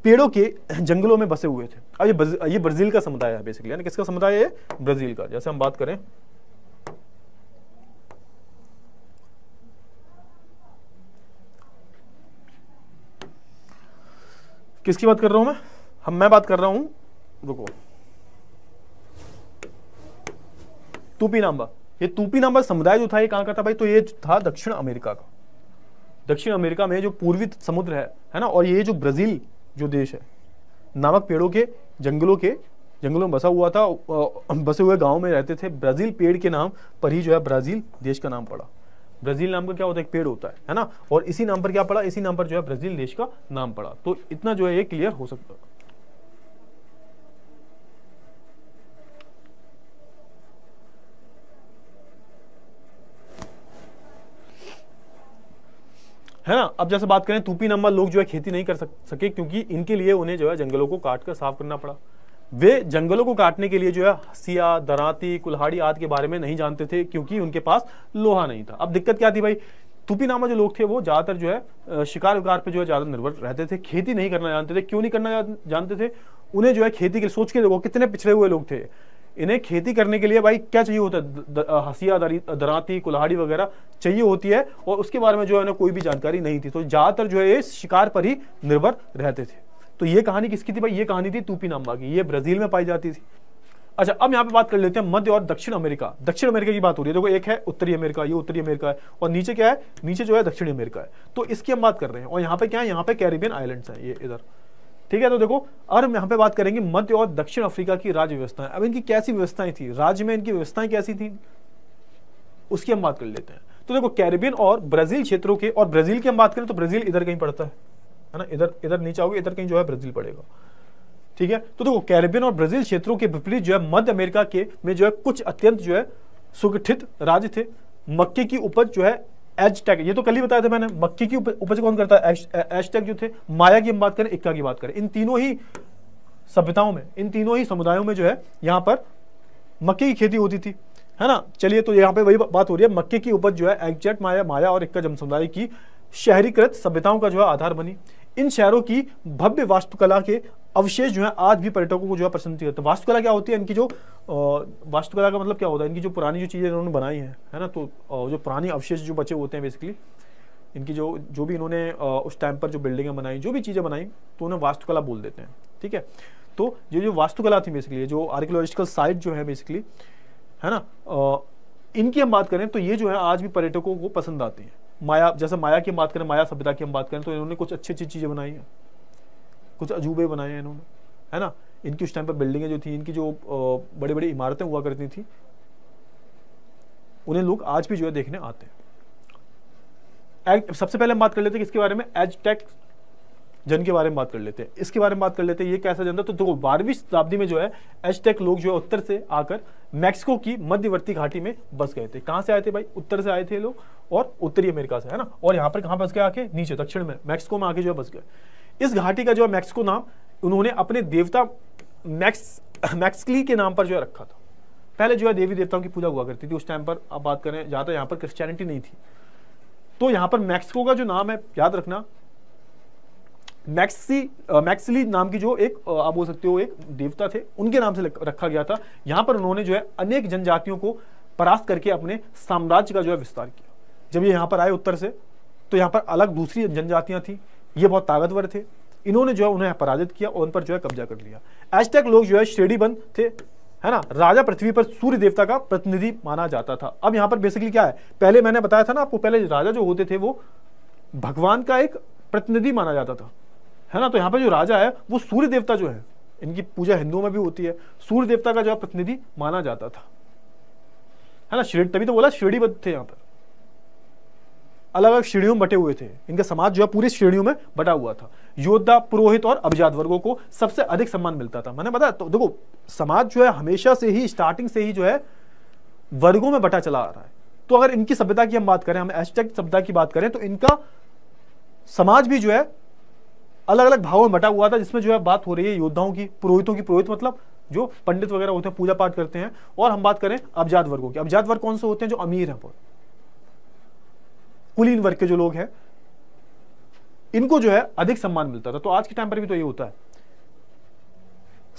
पेड़ों के जंगलों में बसे हुए थे अब ये ये ब्राजील का समुदाय है बेसिकली ना किसका समुदाय है ब्राजील का जैसे हम बात करें किसकी बात कर रहा हूं मैं हम मैं बात कर रहा हूं रुको तूपी नाम्बा ये तूपी नाम्बा समुदाय जो था ये कहां का था भाई तो ये था दक्षिण अमेरिका का दक्षिण अमेरिका में जो पूर्वी समुद्र है है ना और ये जो ब्राजील जो देश है नामक पेड़ों के जंगलों के जंगलों में बसा हुआ था बसे हुए गाँव में रहते थे ब्राज़ील पेड़ के नाम पर ही जो है ब्राज़ील देश का नाम पड़ा ब्राजील नाम का क्या होता है एक पेड़ होता है है ना और इसी नाम पर क्या पड़ा इसी नाम पर जो है ब्राजील देश का नाम पड़ा तो इतना जो है ये क्लियर हो सकता है है ना अब जैसे बात करें तूपी नंबर लोग जो है खेती नहीं कर सक, सके क्योंकि इनके लिए उन्हें जो है जंगलों को काट कर साफ करना पड़ा वे जंगलों को काटने के लिए जो है हसिया दराती कुल्हाड़ी आदि के बारे में नहीं जानते थे क्योंकि उनके पास लोहा नहीं था अब दिक्कत क्या थी भाई तुपी नामा जो लोग थे वो ज़्यादातर जो है शिकार विकार पर जो है ज़्यादा निर्भर रहते थे खेती नहीं करना जानते थे क्यों नहीं करना जानते थे उन्हें जो है खेती के लिए सोच के वो कितने पिछड़े हुए लोग थे इन्हें खेती करने के लिए भाई क्या चाहिए होता है हसिया दराती कुल्हाड़ी वगैरह चाहिए होती है और उसके बारे में जो है ना कोई भी जानकारी नहीं थी तो ज़्यादातर जो है ये शिकार पर ही निर्भर रहते थे तो ये कहानी किसकी थी भाई ये कहानी थी तूपी नाम्बा की ये ब्राजील में पाई जाती थी अच्छा अब यहाँ पे बात कर लेते हैं मध्य और दक्षिण अमेरिका दक्षिण अमेरिका की बात हो रही है देखो एक है उत्तरी अमेरिका ये उत्तरी अमेरिका है और नीचे क्या है नीचे जो है दक्षिण अमेरिका है तो इसकी हम बात कर रहे हैं और यहाँ पे क्या है यहाँ पे कैरिबियन आइलैंड्स हैं ये इधर ठीक है तो देखो और हम यहाँ पे बात करेंगे मध्य और दक्षिण अफ्रीका की राज्य व्यवस्थाएं अब इनकी कैसी व्यवस्थाएं थी राज्य में इनकी व्यवस्थाएं कैसी थी उसकी हम बात कर लेते हैं तो देखो कैरिबियन और ब्राजील क्षेत्रों के और ब्राजील की हम बात करें तो ब्राजील इधर कहीं पड़ता है है ना इधर इधर नीचे आओगे इधर कहीं जो है ब्राजील पड़ेगा ठीक है तो देखो कैरेबियन और ब्राजील क्षेत्रों के विपरीत जो है मध्य अमेरिका के में जो है कुछ अत्यंत जो है सुगठित राज्य थे मक्के की उपज जो है एजटेक ये तो कल ही बताया था मैंने मक्के की उपज कौन करता है एजटेक जो थे माया की हम बात करें इक्का की बात करें इन तीनों ही सभ्यताओं में इन तीनों ही समुदायों में जो है यहाँ पर मक्के की खेती होती थी है ना चलिए तो यहाँ पे वही बात हो रही है मक्के की उपज जो है एग्जैक्ट माया माया और इक्का जनसमुदाय की शहरीकृत सभ्यताओं का जो है आधार बनी इन शहरों की भव्य वास्तुकला के अवशेष जो है आज भी पर्यटकों को जो है पसंद करते हैं वास्तुकला क्या होती है इनकी जो वास्तुकला का मतलब क्या होता है इनकी जो पुरानी जो चीज़ें इन्होंने बनाई हैं है ना तो जो पुरानी अवशेष जो बचे होते हैं बेसिकली इनकी जो जो भी इन्होंने उस टाइम पर जो बिल्डिंगें बनाई जो भी चीज़ें बनाई तो उन्हें वास्तुकला बोल देते हैं ठीक है तो ये जो वास्तुकला थी बेसिकली जो आर्कियोलॉजिकल साइट जो है बेसिकली है ना इनकी हम बात करें तो ये जो है आज भी पर्यटकों को पसंद आती है माया जैसे माया की हम बात करें माया सभ्यता की हम बात करें तो इन्होंने कुछ अच्छी अच्छी चीज़ें बनाई हैं कुछ अजूबे बनाए हैं इन्होंने है ना इनकी उस टाइम पर बिल्डिंगें जो थी इनकी जो बड़ी बड़ी इमारतें हुआ करती थी उन्हें लोग आज भी जो है देखने आते हैं सबसे पहले हम बात कर लेते हैं इसके बारे में एज टेक जन के बारे में बात कर लेते हैं इसके बारे में बात कर लेते हैं ये कैसा जनता तो देखो बारहवीं शताब्दी में जो है टेक लोग जो है उत्तर से आकर मैक्सिको की मध्यवर्ती घाटी में बस गए थे कहाँ से आए थे भाई उत्तर से आए थे लोग और उत्तरी अमेरिका से है ना और यहाँ पर कहाँ बस गए आके नीचे दक्षिण में मैक्सिको में आके जो है बस गए इस घाटी का जो है मैक्सिको नाम उन्होंने अपने देवता मैक्स मैक्सली के नाम पर जो है रखा था पहले जो है देवी देवताओं की पूजा हुआ करती थी उस टाइम पर आप बात करें जहाँ तक यहाँ पर क्रिश्चियनिटी नहीं थी तो यहाँ पर मैक्सिको का जो नाम है याद रखना मैक्सी मैक्सली नाम की जो एक आप बोल सकते हो एक देवता थे उनके नाम से रखा गया था यहाँ पर उन्होंने जो है अनेक जनजातियों को परास्त करके अपने साम्राज्य का जो है विस्तार किया जब ये यहाँ पर आए उत्तर से तो यहाँ पर अलग दूसरी जनजातियाँ थी ये बहुत ताकतवर थे इन्होंने जो है उन्हें पराजित किया और उन पर जो है कब्जा कर लिया तक लोग जो है श्रेणीबंद थे है ना राजा पृथ्वी पर सूर्य देवता का प्रतिनिधि माना जाता था अब यहाँ पर बेसिकली क्या है पहले मैंने बताया था ना आपको पहले राजा जो होते थे वो भगवान का एक प्रतिनिधि माना जाता था है ना तो यहाँ पर जो राजा है वो सूर्य देवता जो है इनकी पूजा हिंदुओं में भी होती है सूर्य देवता का जो है प्रतिनिधि माना जाता था है ना श्रेणी तभी तो बोला श्रेणीबद्ध थे यहाँ पर अलग अलग श्रेणियों में बटे हुए थे इनका समाज जो है पूरी श्रेणियों में बटा हुआ था योद्धा पुरोहित और अभिजात वर्गों को सबसे अधिक सम्मान मिलता था मैंने बताया तो देखो समाज जो है हमेशा से ही स्टार्टिंग से ही जो है वर्गों में बटा चला आ रहा है तो अगर इनकी सभ्यता की हम बात करें हम एस्टेक सभ्यता की बात करें तो इनका समाज भी जो है अलग अलग भावों में बटा हुआ था जिसमें जो है बात हो रही है योद्धाओं की पुरोहितों की पुरोहित मतलब जो पंडित वगैरह होते हैं पूजा पाठ करते हैं और हम बात करें अबजात वर्गों की अबजात वर्ग कौन से होते हैं जो अमीर हैं कुलीन वर्ग के जो लोग हैं इनको जो है अधिक सम्मान मिलता था तो आज के टाइम पर भी तो ये होता है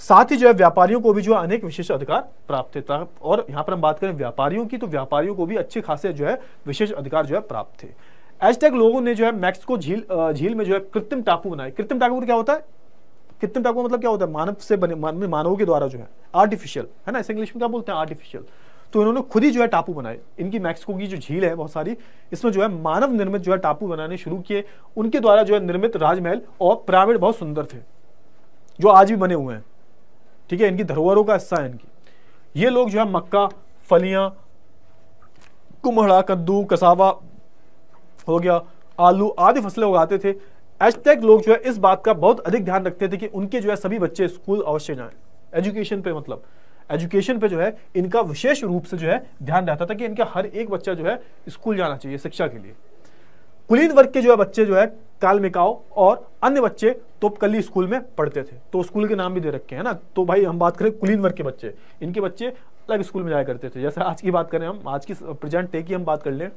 साथ ही जो है व्यापारियों को भी जो है अनेक विशेष अधिकार प्राप्त थे और यहां पर हम बात करें व्यापारियों की तो व्यापारियों को भी अच्छे खासे जो है विशेष अधिकार जो है प्राप्त थे एजटेक लोगों ने जो है मैक्सिको झील झील में जो है कृत्रिम टापू बनाए कृत्रिम टापू क्या होता है कृत्रिम टापू मतलब क्या होता है मानव से बने मानव मानवों के द्वारा जो है आर्टिफिशियल है ना इस इंग्लिश में क्या बोलते हैं आर्टिफिशियल तो इन्होंने खुद ही जो है टापू बनाए इनकी मैक्सिको की जो झील है बहुत सारी इसमें जो है मानव निर्मित जो है टापू बनाने शुरू किए उनके द्वारा जो है निर्मित राजमहल और पिरामिड बहुत सुंदर थे जो आज भी बने हुए हैं ठीक है इनकी धरोहरों का हिस्सा है इनकी ये लोग जो है मक्का फलियां कुम्हड़ा कद्दू कसावा हो गया आलू आदि फसलें उगाते थे तक लोग जो है इस बात का बहुत अधिक ध्यान रखते थे कि उनके जो है सभी बच्चे स्कूल अवश्य जाएं एजुकेशन पे मतलब एजुकेशन पे जो है इनका विशेष रूप से जो है ध्यान रहता था कि इनका हर एक बच्चा जो है स्कूल जाना चाहिए शिक्षा के लिए कुलीन वर्ग के जो है बच्चे जो है कालमिकाओ और अन्य बच्चे तोपकली स्कूल में पढ़ते थे तो स्कूल के नाम भी दे रखे हैं ना तो भाई हम बात करें कुलीन वर्ग के बच्चे इनके बच्चे अलग स्कूल में जाया करते थे जैसे आज की बात करें हम आज की प्रेजेंट डे की हम बात कर लें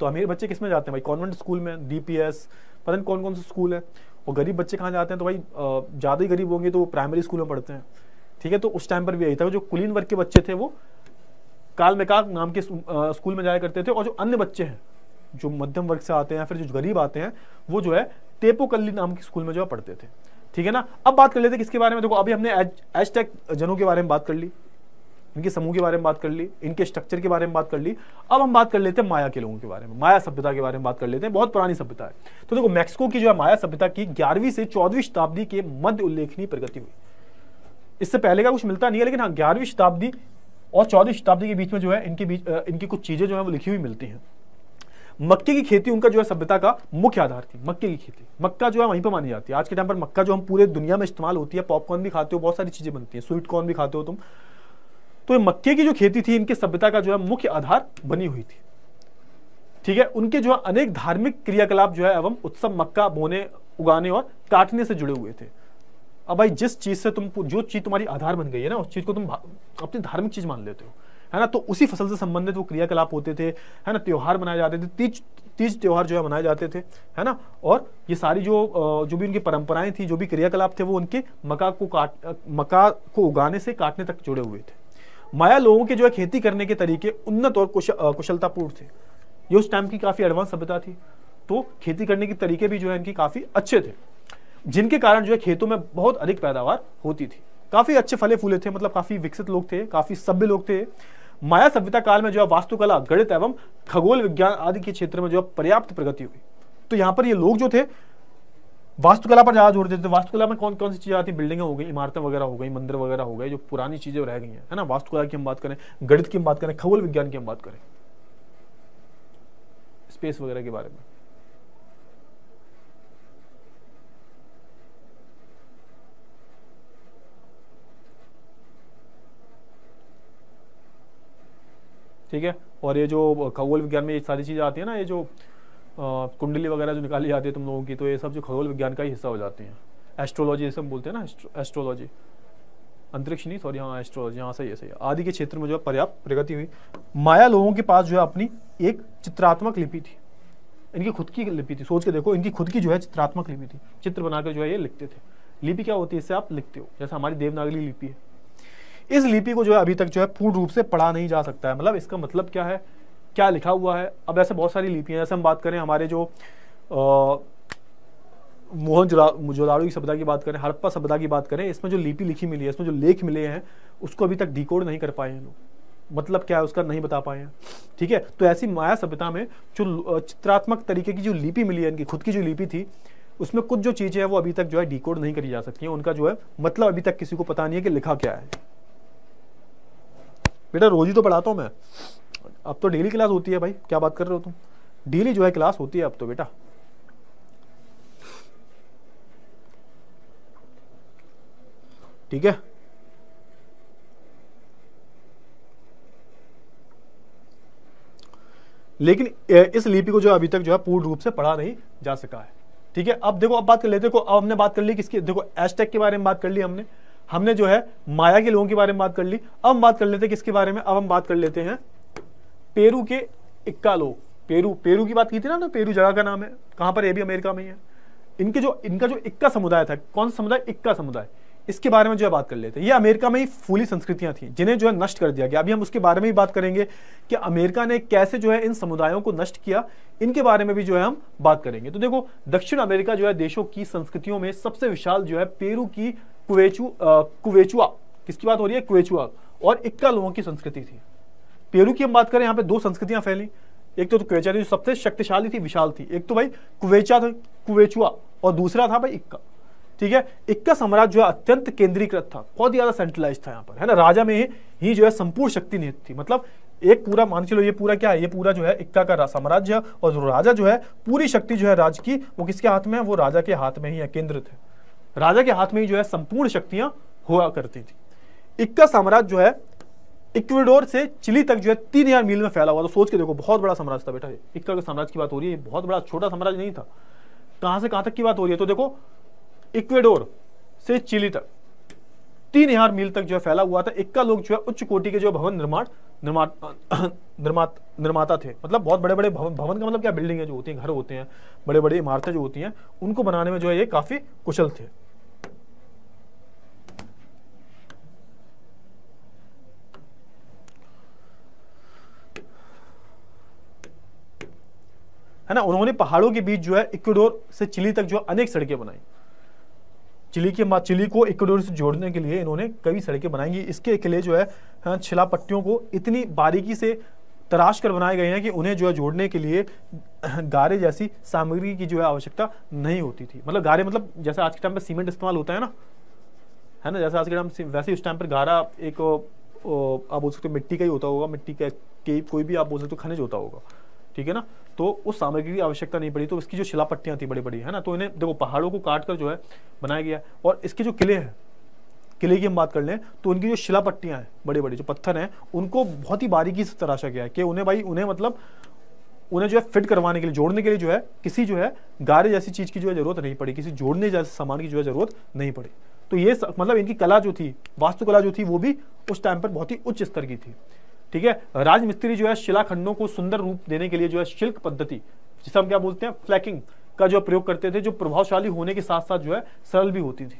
तो अमीर बच्चे किस में जाते हैं भाई कॉन्वेंट स्कूल में डी पता नहीं कौन कौन से स्कूल है और गरीब बच्चे कहाँ जाते हैं तो भाई ज़्यादा ही गरीब होंगे तो वो प्राइमरी स्कूल में पढ़ते हैं ठीक है तो उस टाइम पर भी यही था जो कुलीन वर्ग के बच्चे थे वो काल मेकाक नाम के स्कूल में जाया करते थे और जो अन्य बच्चे हैं जो मध्यम वर्ग से आते हैं या फिर जो गरीब आते हैं वो जो है टेपोकल्ली नाम के स्कूल में जो है पढ़ते थे ठीक है ना अब बात कर लेते हैं किसके बारे में देखो अभी हमने एज टेक जनों के बारे में बात कर ली इनके समूह के बारे में बात कर ली इनके स्ट्रक्चर के बारे में बात कर ली अब हम बात कर लेते हैं माया के लोगों के बारे में माया सभ्यता के बारे में बात कर लेते हैं बहुत पुरानी सभ्यता है तो देखो मैक्सिको की जो है माया सभ्यता की ग्यारहवीं से चौदहवीं शताब्दी के मध्य उल्लेखनीय प्रगति हुई इससे पहले का कुछ मिलता नहीं है लेकिन हाँ ग्यारहवीं शताब्दी और चौदहवीं शताब्दी के बीच में जो है इनके बीच इनकी कुछ चीज़ें जो है वो लिखी हुई मिलती हैं मक्के की खेती उनका जो है सभ्यता का मुख्य आधार थी मक्के की खेती मक्का जो है वहीं पर मानी जाती है आज के टाइम पर मक्का जो हम पूरे दुनिया में इस्तेमाल होती है पॉपकॉर्न भी खाते हो बहुत सारी चीज़ें बनती हैं स्वीट कॉर्न भी खाते हो तुम तो ये मक्के की जो खेती थी इनकी सभ्यता का जो है मुख्य आधार बनी हुई थी ठीक है उनके जो है अनेक धार्मिक क्रियाकलाप जो है एवं उत्सव मक्का बोने उगाने और काटने से जुड़े हुए थे अब भाई जिस चीज से तुम जो चीज तुम्हारी आधार बन गई है ना उस चीज को तुम अपनी धार्मिक चीज मान लेते हो है ना तो उसी फसल से संबंधित वो क्रियाकलाप होते थे है ना त्यौहार मनाए जाते थे तीज तीज त्यौहार जो है मनाए जाते थे है ना और ये सारी जो जो भी उनकी परंपराएं थी जो भी क्रियाकलाप थे वो उनके मका को काट मका को उगाने से काटने तक जुड़े हुए थे माया लोगों के जो है खेती करने के तरीके उन्नत और कुश, कुशलतापूर्ण थे ये उस टाइम की काफ़ी एडवांस सभ्यता थी तो खेती करने के तरीके भी जो है इनकी काफ़ी अच्छे थे जिनके कारण जो है खेतों में बहुत अधिक पैदावार होती थी काफ़ी अच्छे फले फूले थे मतलब काफ़ी विकसित लोग थे काफ़ी सभ्य लोग थे माया सभ्यता काल में जो है वास्तुकला गणित एवं खगोल विज्ञान आदि के क्षेत्र में जो है पर्याप्त प्रगति हुई तो यहाँ पर ये लोग जो थे वास्तुकला पर ज़्यादा जोर देते थे वास्तुकला में कौन कौन सी चीज़ें आती बिल्डिंगें हो गई इमारतें वगैरह हो गई मंदिर वगैरह हो गए जो पुरानी चीज़ें रह गई हैं है ना वास्तुकला की हम बात करें गणित की हम बात करें खगोल विज्ञान की हम बात करें स्पेस वगैरह के बारे में ठीक है और ये जो खगोल विज्ञान में ये सारी चीज़ें आती है ना ये जो कुंडली वगैरह जो निकाली जाती है तुम लोगों की तो ये सब जो खगोल विज्ञान का ही हिस्सा हो जाती हैं एस्ट्रोलॉजी जैसे हम बोलते हैं ना एस्ट्रोलॉजी अंतरिक्ष नहीं सॉरी हाँ एस्ट्रोलॉजी हाँ सही है सही है आदि के क्षेत्र में जो है पर्याप्त प्रगति हुई माया लोगों के पास जो है अपनी एक चित्रात्मक लिपि थी इनकी खुद की लिपि थी सोच के देखो इनकी खुद की जो है चित्रात्मक लिपि थी चित्र बनाकर जो है ये लिखते थे लिपि क्या होती है इससे आप लिखते हो जैसे हमारी देवनागरी लिपि है इस लिपि को जो है अभी तक जो है पूर्ण रूप से पढ़ा नहीं जा सकता है मतलब इसका मतलब क्या है क्या लिखा हुआ है अब ऐसे बहुत सारी लिपियाँ जैसे हम बात करें हमारे जो मोहन जोदाड़ो की सभ्यता की बात करें हड़प्पा सभ्यता की बात करें इसमें जो लिपि लिखी मिली है इसमें जो लेख मिले हैं उसको अभी तक डिकोड नहीं कर पाए हैं लोग मतलब क्या है उसका नहीं बता पाए हैं ठीक है तो ऐसी माया सभ्यता में जो चित्रात्मक तरीके की जो लिपि मिली है इनकी खुद की जो लिपि थी उसमें कुछ जो चीज़ें हैं वो अभी तक जो है डिकोड नहीं करी जा सकती हैं उनका जो है मतलब अभी तक किसी को पता नहीं है कि लिखा क्या है बेटा रोज़ ही तो पढ़ाता हूँ मैं अब तो डेली क्लास होती है भाई क्या बात कर रहे हो तुम डेली जो है क्लास होती है अब तो बेटा ठीक है लेकिन इस लिपि को जो अभी तक जो है पूर्ण रूप से पढ़ा नहीं जा सका है ठीक है अब देखो अब बात कर लेते देखो अब हमने बात कर ली किसकी देखो एस्टेक के बारे में बात कर ली हमने हमने जो है माया के लोगों के बारे में बात कर ली अब हम बात कर लेते हैं किसके बारे में अब हम बात कर लेते हैं पेरू के इक्का लोग पेरू पेरू की बात की थी ना ना पेरू जगह का नाम है कहां पर ये भी अमेरिका में ही है इनके जो इनका जो इक्का समुदाय था कौन सा समुदाय इक्का समुदाय इसके बारे में जो है बात कर लेते हैं ये अमेरिका में ही फूली संस्कृतियां थी जिन्हें जो है नष्ट कर दिया गया अभी हम उसके बारे में ही बात करेंगे कि अमेरिका ने कैसे जो है इन समुदायों को नष्ट किया इनके बारे में भी जो है हम बात करेंगे तो देखो दक्षिण अमेरिका जो है देशों की संस्कृतियों में सबसे विशाल जो है पेरू की कुवेचू कुवेचुआ किसकी बात हो रही है कुवेचुआ और इक्का लोगों की संस्कृति थी पेरू की हम बात करें यहाँ पे दो संस्कृतियां फैली एक तो, तो कुवेचा थी जो सबसे शक्तिशाली थी विशाल थी एक तो भाई कुवेचा था कुवेचुआ और दूसरा था भाई इक्का ठीक है इक्का साम्राज्य जो है अत्यंत केंद्रीकृत था बहुत ज्यादा सेंट्रलाइज था यहाँ पर है ना राजा में ही जो है संपूर्ण शक्ति निहित थी मतलब एक पूरा मान चलो ये पूरा क्या है ये पूरा जो है इक्का का साम्राज्य और जो राजा जो है पूरी शक्ति जो है राज की वो किसके हाथ में है वो राजा के हाथ में ही है केंद्रित है राजा के हाथ में ही जो है संपूर्ण शक्तियां हुआ करती थी इक्का साम्राज्य जो है इक्वेडोर से चिली तक जो है तीन हजार मील में फैला हुआ तो सोच के देखो बहुत बड़ा साम्राज्य था बेटा इक्का के साम्राज्य की बात हो रही है बहुत बड़ा छोटा साम्राज्य नहीं था कहां से कहां तक की बात हो रही है तो देखो इक्वेडोर से चिली तक तीन हजार मील तक जो है फैला हुआ था इक्का लोग जो है उच्च कोटि के जो भवन निर्माण निर्माण [COUGHS] निर्मात निर्माता थे मतलब बहुत बड़े बड़े भवन भवन का मतलब क्या बिल्डिंग है जो होती हैं घर होते हैं बड़े बड़े इमारतें जो होती हैं उनको बनाने में जो है ये काफ़ी कुशल थे है ना उन्होंने पहाड़ों के बीच जो है इक्वेडोर से चिली तक जो अनेक सड़कें बनाई चिली के चिली को इक्वेडोर से जोड़ने के लिए इन्होंने कई सड़कें बनाएंगी इसके लिए जो है छिला पट्टियों को इतनी बारीकी से तराश कर बनाए गए हैं कि उन्हें जो है जोड़ने के लिए [CLEARS THROAT] गारे जैसी सामग्री की जो है आवश्यकता नहीं होती थी मतलब गारे मतलब जैसे आज के टाइम पर सीमेंट इस्तेमाल होता है ना है ना जैसे आज के टाइम वैसे उस टाइम पर गारा एक आप बोल सकते हो मिट्टी का ही होता होगा मिट्टी का कोई भी आप बोल सकते हो खनिज होता होगा ठीक है ना तो उस सामग्री की आवश्यकता नहीं पड़ी तो इसकी जो शिला पट्टियाँ थी बड़ी बड़ी है ना तो इन्हें देखो पहाड़ों को काट कर जो है बनाया गया और इसके जो किले हैं किले की हम बात कर लें तो उनकी जो शिला पट्टियाँ हैं बड़े बड़े जो पत्थर हैं उनको बहुत ही बारीकी से तराशा गया है कि उन्हें भाई उन्हें मतलब उन्हें जो है फिट करवाने के लिए जोड़ने के लिए जो है किसी जो है गारे जैसी चीज़ की जो है ज़रूरत नहीं पड़ी किसी जोड़ने जैसे सामान की जो है ज़रूरत नहीं पड़ी तो ये मतलब इनकी कला जो थी वास्तुकला जो थी वो भी उस टाइम पर बहुत ही उच्च स्तर की थी ठीक है राजमिस्त्री जो है शिलाखंडों को सुंदर रूप देने के लिए जो है शिल्क पद्धति जिसे हम क्या बोलते हैं फ्लैकिंग का जो प्रयोग करते थे जो प्रभावशाली होने के साथ साथ जो है सरल भी होती थी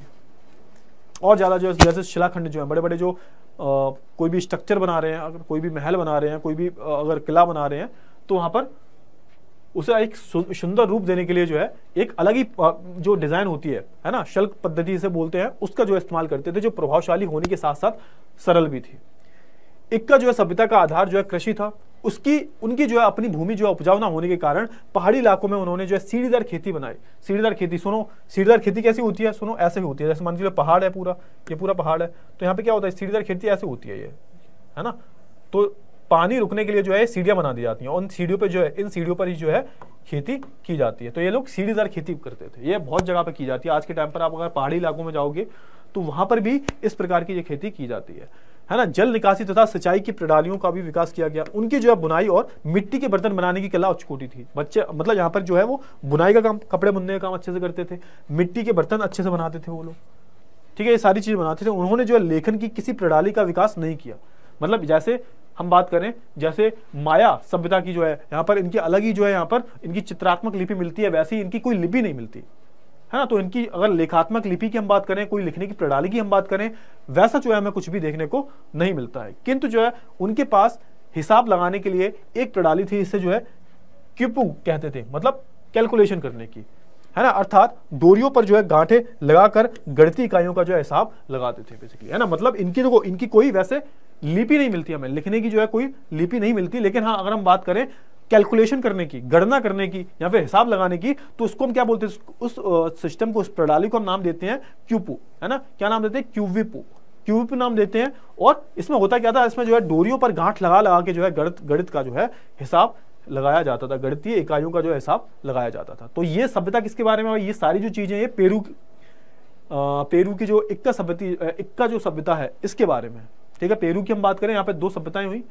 और ज़्यादा जो है जैसे शिलाखंड जो है बड़े बड़े जो आ, कोई भी स्ट्रक्चर बना रहे हैं अगर कोई भी महल बना रहे हैं कोई भी अगर किला बना रहे हैं तो वहाँ पर उसे एक सुंदर रूप देने के लिए जो है एक अलग ही जो डिज़ाइन होती है है ना शल्क पद्धति से बोलते हैं उसका जो इस्तेमाल करते थे जो प्रभावशाली होने के साथ साथ सरल भी थी इक्का जो है सभ्यता का आधार जो है कृषि था उसकी उनकी जो है अपनी भूमि जो है उपजाऊ ना होने के कारण पहाड़ी इलाकों में उन्होंने जो है सीढ़ीदार खेती बनाई सीढ़ीदार खेती सुनो सीढ़ीदार खेती कैसी होती है सुनो ऐसे ही होती है जैसे मान लीजिए पहाड़ है पूरा ये पूरा पहाड़ है तो यहाँ पे क्या होता है सीढ़ीदार खेती ऐसे होती है ये है ना तो पानी रुकने के लिए जो है सीढ़ियां बना दी जाती हैं उन सीढ़ियों पर जो है इन सीढ़ियों पर ही जो है खेती की जाती है तो ये लोग सीढ़ीदार खेती करते थे ये बहुत जगह पर की जाती है आज के टाइम पर आप अगर पहाड़ी इलाकों में जाओगे तो वहां पर भी इस प्रकार की ये खेती की जाती है है ना जल निकासी तथा तो सिंचाई की प्रणालियों का भी विकास किया गया उनकी जो है बुनाई और मिट्टी के बर्तन बनाने की कला उच्चकोटी थी बच्चे मतलब यहाँ पर जो है वो बुनाई का काम कपड़े बुनने का काम अच्छे से करते थे मिट्टी के बर्तन अच्छे से बनाते थे वो लोग ठीक है ये सारी चीज़ बनाते थे उन्होंने जो है लेखन की किसी प्रणाली का विकास नहीं किया मतलब जैसे हम बात करें जैसे माया सभ्यता की जो है यहाँ पर इनकी अलग ही जो है यहाँ पर इनकी चित्रात्मक लिपि मिलती है वैसे ही इनकी कोई लिपि नहीं मिलती है ना तो इनकी अगर लेखात्मक लिपि की हम बात करें कोई लिखने की प्रणाली की हम बात करें वैसा जो है हमें कुछ भी देखने को नहीं मिलता है किंतु जो है उनके पास हिसाब लगाने के लिए एक प्रणाली थी इसे जो है क्यूपू कहते थे मतलब कैलकुलेशन करने की है ना अर्थात डोरियों पर जो है गांठे लगाकर गणती इकाइयों का जो है हिसाब लगाते थे बेसिकली है ना मतलब इनकी तो इनकी कोई वैसे लिपि नहीं मिलती हमें लिखने की जो है कोई लिपि नहीं मिलती लेकिन हाँ अगर हम बात करें कैलकुलेशन करने की गणना करने की या फिर हिसाब लगाने की तो उसको हम क्या बोलते हैं उस सिस्टम को उस प्रणाली को हम नाम देते हैं क्यूपो है ना क्या नाम देते हैं क्यूवीपो क्यूबीपी नाम देते हैं और इसमें होता क्या था इसमें जो है डोरियों पर गांठ लगा लगा के जो है गणित गणित का जो है हिसाब लगाया जाता था गणितीय इकाइयों का जो हिसाब लगाया जाता था तो ये सभ्यता किसके बारे में ये सारी जो चीज़ें ये पेरू आ, पेरू की जो इक्का सभ्यता इक्का जो सभ्यता है इसके बारे में ठीक है पेरू की हम बात करें यहाँ पे दो सभ्यताएं हुई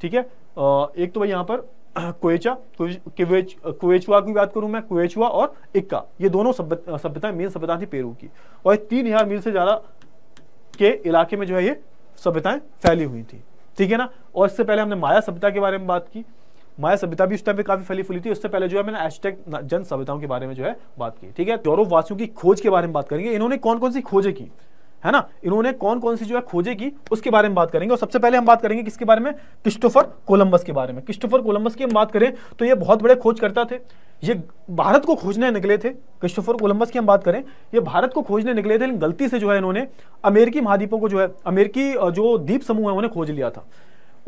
ठीक है एक तो भाई यहाँ पर कुएचा कुएचुआ की बात करूं मैं कुएचुआ और इक्का ये दोनों सभ्यता मेन सभ्यता थी पेरू की और तीन हजार मील से ज़्यादा के इलाके में जो है ये सभ्यताएं फैली हुई थी ठीक है ना और इससे पहले हमने माया सभ्यता के बारे में बात की माया सभ्यता भी उस टाइम पे काफी फैली फुली थी उससे पहले जो है मैंने एस्टेक जन सभ्यताओं के बारे में जो है बात की ठीक है यूरोप वासियों की खोज के बारे में बात करेंगे इन्होंने कौन कौन सी खोजें की है ना इन्होंने कौन कौन सी जो है खोजे की उसके बारे में बात करेंगे और सबसे पहले हम बात करेंगे किसके बारे में क्रिस्टोफर कोलंबस के बारे में क्रिस्टोफर कोलंबस की हम बात करें तो ये बहुत बड़े खोजकर्ता थे ये भारत को खोजने निकले थे क्रिस्टोफर कोलंबस की हम बात करें ये भारत को खोजने निकले थे लेकिन गलती से जो है इन्होंने अमेरिकी महाद्वीपों को जो है अमेरिकी जो द्वीप समूह है उन्हें खोज लिया था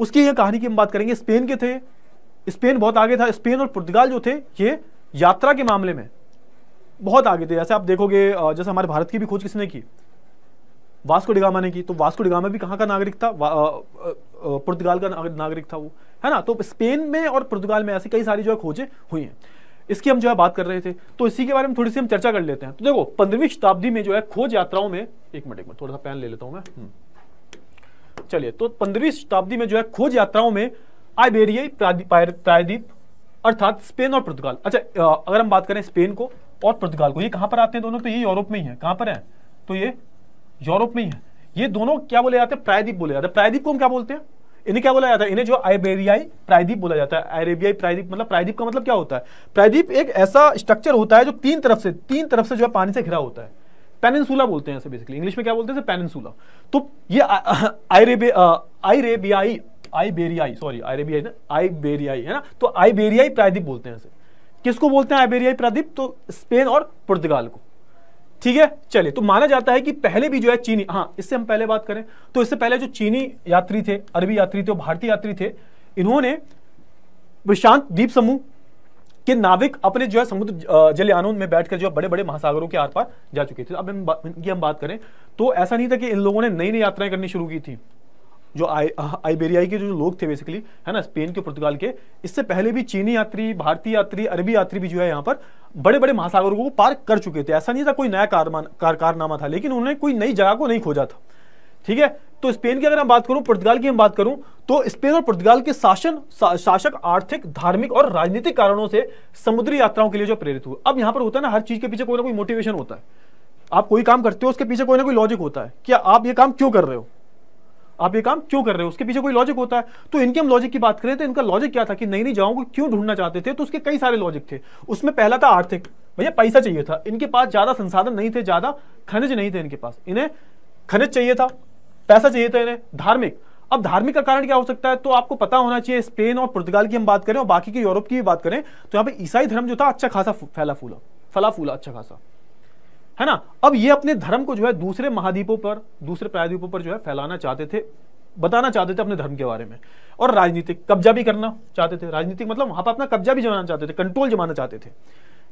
उसकी ये कहानी की हम बात करेंगे स्पेन के थे स्पेन बहुत आगे था स्पेन और पुर्तगाल जो थे ये यात्रा के मामले में बहुत आगे थे जैसे आप देखोगे जैसे हमारे भारत की भी खोज किसने की वास्को डिगामा ने की तो वास्को डिगामा भी कहाँ का नागरिक था पुर्तगाल का नागरिक था वो है ना तो स्पेन में और पुर्तगाल में ऐसी कई सारी जो है खोजें हुई हैं इसकी हम जो है बात कर रहे थे तो इसी के बारे में थोड़ी सी हम चर्चा कर लेते हैं तो देखो पंद्रहवीं शताब्दी में जो है खोज यात्राओं में एक मिनट एक मिनट थोड़ा सा पेन ले लेता हूँ मैं हम्म। चलिए तो पंद्रहवीं शताब्दी में जो है खोज यात्राओं में आइबेरियाई प्रायद्वीप अर्थात स्पेन और पुर्तगाल अच्छा अगर हम बात करें स्पेन को और पुर्तगाल को ये कहां पर आते हैं दोनों तो ये यूरोप में ही है कहाँ पर है तो ये यूरोप में ही है ये दोनों क्या बोले जाते हैं प्रायदीप बोले जाते हैं प्रायदीप को हम क्या बोलते हैं इन्हें क्या बोला जाता है इन्हें जो आइबेरियाई प्रायदीप बोला जाता है आइरेबियाई प्रायदीप मतलब प्रायदीप का मतलब क्या होता है प्रायदीप एक ऐसा स्ट्रक्चर होता है जो तीन तरफ से तीन तरफ से जो है पानी से घिरा होता है पेनिनसुला बोलते हैं बेसिकली इंग्लिश में क्या बोलते हैं पेनिनसुला तो ये आइरेबियाई आइबेरियाई सॉरी आइरेबियाई ना आइबेरियाई है ना तो आइबेरियाई प्रायदीप बोलते हैं इसे किसको बोलते हैं आइबेरियाई प्रायदीप तो स्पेन और पुर्तगाल को ठीक है चलिए तो माना जाता है कि पहले भी जो है चीनी हाँ इससे हम पहले बात करें तो इससे पहले जो चीनी यात्री थे अरबी यात्री थे भारतीय यात्री थे इन्होंने विशांत द्वीप समूह के नाविक अपने जो है समुद्र जलयानों में बैठकर जो है बड़े बड़े महासागरों के आर पार जा चुके थे तो अब इनकी हम बात करें तो ऐसा नहीं था कि इन लोगों ने नई नई यात्राएं करनी शुरू की थी जो आइबेरियाई के जो लोग थे बेसिकली है ना स्पेन के पुर्तगाल के इससे पहले भी चीनी यात्री भारतीय यात्री अरबी यात्री भी जो है यहाँ पर बड़े बड़े महासागरों को पार कर चुके थे ऐसा नहीं था कोई नया कार, कारनामा था लेकिन उन्होंने कोई नई जगह को नहीं खोजा था ठीक है तो स्पेन की अगर मैं बात करूं पुर्तगाल की हम बात करूं तो स्पेन और पुर्तगाल के शासन शासक आर्थिक धार्मिक और राजनीतिक कारणों से समुद्री यात्राओं के लिए जो प्रेरित हुए अब यहां पर होता है ना हर चीज के पीछे कोई ना कोई मोटिवेशन होता है आप कोई काम करते हो उसके पीछे कोई ना कोई लॉजिक होता है कि आप ये काम क्यों कर रहे हो आप ये काम क्यों कर रहे हो उसके पीछे कोई लॉजिक होता है तो इनके हम लॉजिक की बात करें तो इनका लॉजिक क्या था कि नई नई जगहों को क्यों ढूंढना चाहते थे तो उसके कई सारे लॉजिक थे उसमें पहला था आर्थिक भैया पैसा चाहिए था इनके पास ज्यादा संसाधन नहीं थे ज्यादा खनिज नहीं थे इनके पास इन्हें खनिज चाहिए था पैसा चाहिए था इन्हें धार्मिक अब धार्मिक का कारण क्या हो सकता है तो आपको पता होना चाहिए स्पेन और पुर्तगाल की हम बात करें और बाकी के यूरोप की भी बात करें तो यहाँ पे ईसाई धर्म जो था अच्छा खासा फैला फूला फला फूला अच्छा खासा है ना अब ये अपने धर्म को जो है दूसरे महाद्वीपों पर दूसरे प्रायद्वीपों पर जो है फैलाना चाहते थे बताना चाहते थे अपने धर्म के बारे में और राजनीतिक कब्जा भी करना चाहते थे राजनीतिक मतलब वहां पर अपना कब्जा भी जमाना चाहते थे कंट्रोल जमाना चाहते थे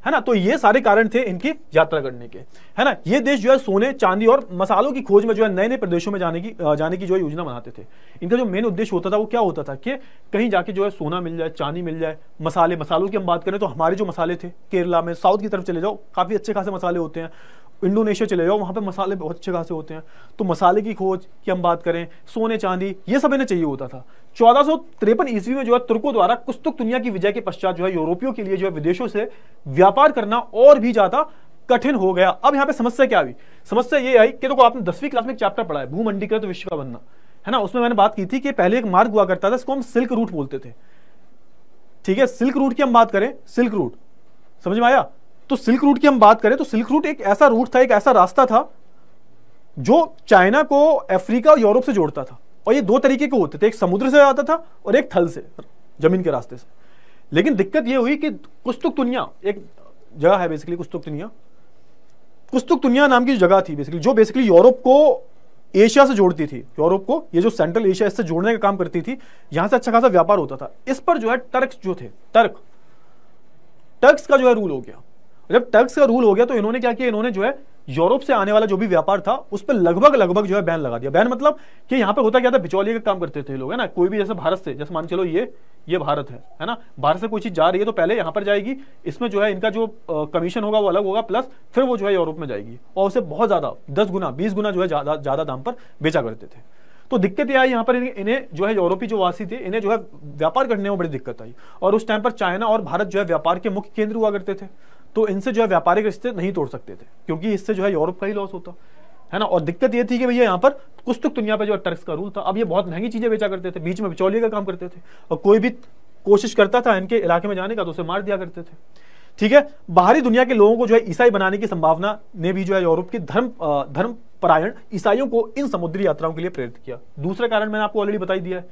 है ना तो ये सारे कारण थे इनकी यात्रा करने के है ना ये देश जो है सोने चांदी और मसालों की खोज में जो है नए नए प्रदेशों में जाने की जाने की जो है योजना बनाते थे इनका जो मेन उद्देश्य होता था वो क्या होता था कि कहीं जाके जो है सोना मिल जाए चांदी मिल जाए मसाले मसालों की हम बात करें तो हमारे जो मसाले थे केरला में साउथ की तरफ चले जाओ काफ़ी अच्छे खासे मसाले होते हैं इंडोनेशिया चले जाओ वहाँ पर मसाले बहुत अच्छे खासे होते हैं तो मसाले की खोज की हम बात करें सोने चांदी ये सब इन्हें चाहिए होता था चौदह सौ ईस्वी में जो है तुर्कों द्वारा कुस्तुक दुनिया की विजय के पश्चात जो है यूरोपियों के लिए जो है विदेशों से व्यापार करना और भी ज्यादा कठिन हो गया अब यहां पे समस्या क्या हुई समस्या ये आई कि देखो आपने दसवीं क्लास में एक चैप्टर पढ़ा है भूमंडीकृत विश्व का बनना है ना उसमें मैंने बात की थी कि पहले एक मार्ग हुआ करता था इसको हम सिल्क रूट बोलते थे ठीक है सिल्क रूट की हम बात करें सिल्क रूट समझ में आया तो सिल्क रूट की हम बात करें तो सिल्क रूट एक ऐसा रूट था एक ऐसा रास्ता था जो चाइना को अफ्रीका और यूरोप से जोड़ता था और ये दो तरीके के होते थे एक समुद्र से आता था और एक थल से जमीन के रास्ते से लेकिन दिक्कत ये हुई कि कुस्तुक दुनिया एक जगह है बेसिकली कुस्तुक दुनिया कुस्तुक दुनिया नाम की जगह थी बेसिकली जो बेसिकली यूरोप को एशिया से जोड़ती थी यूरोप को ये जो सेंट्रल एशिया इससे जोड़ने का काम करती थी यहां से अच्छा खासा व्यापार होता था इस पर जो है टर्क जो थे टर्क टर्क्स का जो है रूल हो गया जब टर्क्स का रूल हो गया तो इन्होंने क्या किया इन्होंने जो है यूरोप से आने वाला जो भी व्यापार था उस पर लगभग लगभग जो है बैन लगा दिया बैन मतलब कि यहां पे होता क्या था बिचौलिए का काम करते थे लोग है ना कोई भी जैसे भारत से जैसे मान चलो ये ये भारत है है ना भारत से कोई चीज जा रही है तो पहले यहां पर जाएगी इसमें जो है इनका जो कमीशन होगा वो अलग होगा प्लस फिर वो जो है यूरोप में जाएगी और उसे बहुत ज्यादा दस गुना बीस गुना जो है ज्यादा दाम पर बेचा करते थे तो दिक्कत यह आई यहां पर इन्हें जो है यूरोपीय जो वासी थे इन्हें जो है व्यापार करने में बड़ी दिक्कत आई और उस टाइम पर चाइना और भारत जो है व्यापार के मुख्य केंद्र हुआ करते थे तो इनसे जो है व्यापारिक रिश्ते नहीं तोड़ सकते थे क्योंकि इससे जो है यूरोप का ही लॉस होता है ना और दिक्कत ये थी कि भैया यहाँ पर कुछ तक दुनिया पर जो टैक्स का रूल था अब ये बहुत महंगी चीज़ें बेचा करते थे बीच में बिचौलिए का काम करते थे और कोई भी कोशिश करता था इनके इलाके में जाने का तो उसे मार दिया करते थे ठीक है बाहरी दुनिया के लोगों को जो है ईसाई बनाने की संभावना ने भी जो है यूरोप के धर्म धर्म परायण ईसाइयों को इन समुद्री यात्राओं के लिए प्रेरित किया दूसरा कारण मैंने आपको ऑलरेडी बताई दिया है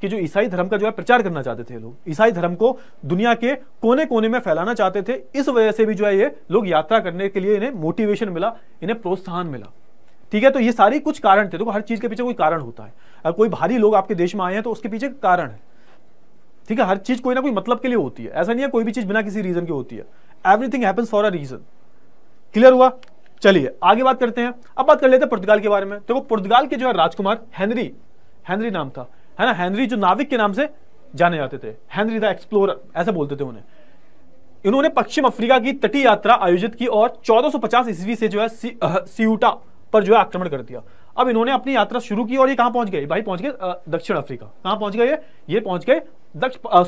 कि जो ईसाई धर्म का जो है प्रचार करना चाहते थे लोग ईसाई धर्म को दुनिया के कोने कोने में फैलाना चाहते थे इस वजह से भी जो है ये लोग यात्रा करने के लिए इन्हें मोटिवेशन मिला इन्हें प्रोत्साहन मिला ठीक है तो ये सारी कुछ कारण थे देखो तो हर चीज के पीछे कोई कारण होता है अगर कोई भारी लोग आपके देश में आए हैं तो उसके पीछे कारण है ठीक है हर चीज कोई ना कोई मतलब के लिए होती है ऐसा नहीं है कोई भी चीज बिना किसी रीजन के होती है everything happens for a reason clear हुआ चलिए आगे बात करते हैं अब बात कर लेते हैं पुर्तगाल के बारे में देखो तो पुर्तगाल के जो है राजकुमार हेनरी हेनरी नाम था है ना हेनरी जो नाविक के नाम से जाने जाते थे हेनरी द एक्सप्लोर ऐसे बोलते थे उन्हें इन्होंने पश्चिम अफ्रीका की तटीय यात्रा आयोजित की और 1450 ईस्वी से जो है सी, सीयूटा पर जो है आक्रमण कर दिया अब इन्होंने अपनी यात्रा शुरू की और ये कहां पहुंच गए भाई पहुंच गए दक्षिण अफ्रीका कहां पहुंच गए ये ये पहुंच गए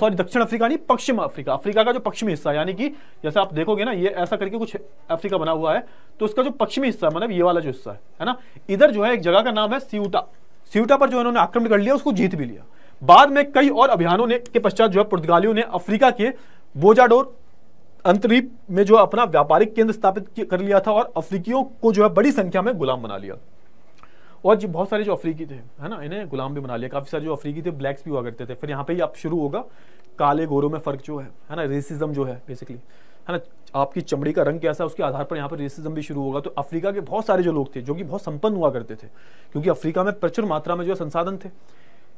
सॉरी दक्षिण अफ्रीका नहीं पश्चिम अफ्रीका अफ्रीका का जो पश्चिमी हिस्सा यानी कि जैसे आप देखोगे ना ये ऐसा करके कुछ अफ्रीका बना हुआ है तो उसका जो पश्चिमी हिस्सा मतलब ये वाला जो हिस्सा है है ना इधर जो है एक जगह का नाम है सीयूटा सीटा पर जो इन्होंने आक्रमण कर लिया उसको जीत भी लिया बाद में कई और अभियानों ने के पश्चात जो है पुर्तगालियों ने अफ्रीका के बोजाडोर अंतरीप में जो अपना व्यापारिक केंद्र स्थापित कर लिया था और अफ्रीकियों को जो है बड़ी संख्या में गुलाम बना लिया और जी बहुत सारे जो अफ्रीकी थे है ना इन्हें गुलाम भी बना लिया काफ़ी सारे जो अफ्रीकी थे ब्लैक्स भी हुआ करते थे फिर यहाँ पे ही अब शुरू होगा काले गोरों में फ़र्क जो है है ना रेसिज्म जो है बेसिकली है ना आपकी चमड़ी का रंग कैसा है उसके आधार पर यहाँ पर रेसिज्म भी शुरू होगा तो अफ्रीका के बहुत सारे जो लोग थे जो कि बहुत संपन्न हुआ करते थे क्योंकि अफ्रीका में प्रचुर मात्रा में जो है संसाधन थे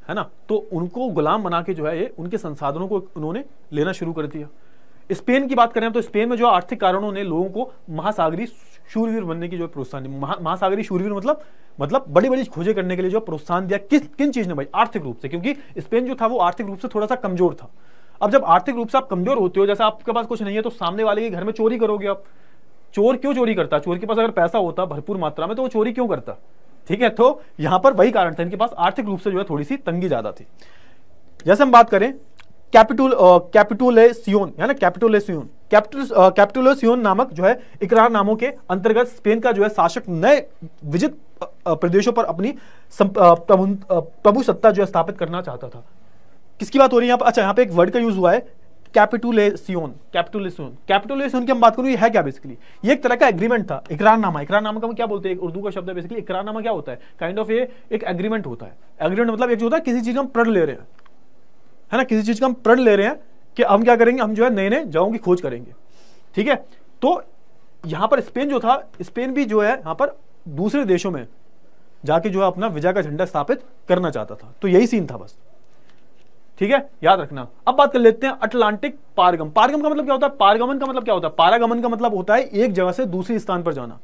है ना तो उनको गुलाम बना के जो है ये उनके संसाधनों को उन्होंने लेना शुरू कर दिया स्पेन की बात करें तो स्पेन में जो आर्थिक कारणों ने लोगों को महासागरी शूरवीर बनने की जो प्रोत्साहन महा, महासागरी शूरवीर मतलब मतलब बड़ी बड़ी खोजें करने के लिए जो प्रोत्साहन दिया किस किन चीज ने भाई आर्थिक रूप से क्योंकि स्पेन जो था वो आर्थिक रूप से थोड़ा सा कमजोर था अब जब आर्थिक रूप से आप कमजोर होते हो जैसे आपके पास कुछ नहीं है तो सामने वाले के घर में चोरी करोगे आप चोर क्यों चोरी करता चोर के पास अगर पैसा होता भरपूर मात्रा में तो वो चोरी क्यों करता ठीक है तो यहां पर वही कारण था इनके पास आर्थिक रूप से जो है थोड़ी सी तंगी ज्यादा थी जैसे हम बात करें कैपिटल कैपिटोलेसियोन है ना कैपिटोलेसियोन कैपिटोलेसियोन नामक जो है इकरार नामों के अंतर्गत स्पेन का जो है शासक नए विजित प्रदेशों पर अपनी प्रभु सत्ता जो है स्थापित करना चाहता था किसकी बात हो रही है यहाँ पर अच्छा यहाँ पे एक वर्ड का यूज हुआ है कैपिटुलेसियन कैपिटुलेसियन कैपिटुलेसियन की हम बात करूँ ये है क्या बेसिकली ये एक तरह का एग्रीमेंट था इकरारनामा इकरारनामा का हम क्या बोलते हैं उर्दू का शब्द है बेसिकली इकरारनामा क्या होता है काइंड ऑफ ये एक एग्रीमेंट होता है एग्रीमेंट मतलब एक जो होता है किसी चीज का हम प्रण ले रहे हैं है ना किसी चीज का हम प्रण ले रहे हैं कि हम क्या करेंगे हम जो है नए नए जगहों की खोज करेंगे ठीक है तो यहाँ पर स्पेन जो था स्पेन भी जो है यहाँ पर दूसरे देशों में जाके जो है अपना विजय का झंडा स्थापित करना चाहता था तो यही सीन था बस ठीक है याद रखना अब बात कर लेते हैं अटलांटिक पारगम पारगम का मतलब क्या होता है पारगमन का मतलब क्या होता है पारागमन का मतलब होता है एक जगह से दूसरे स्थान पर जाना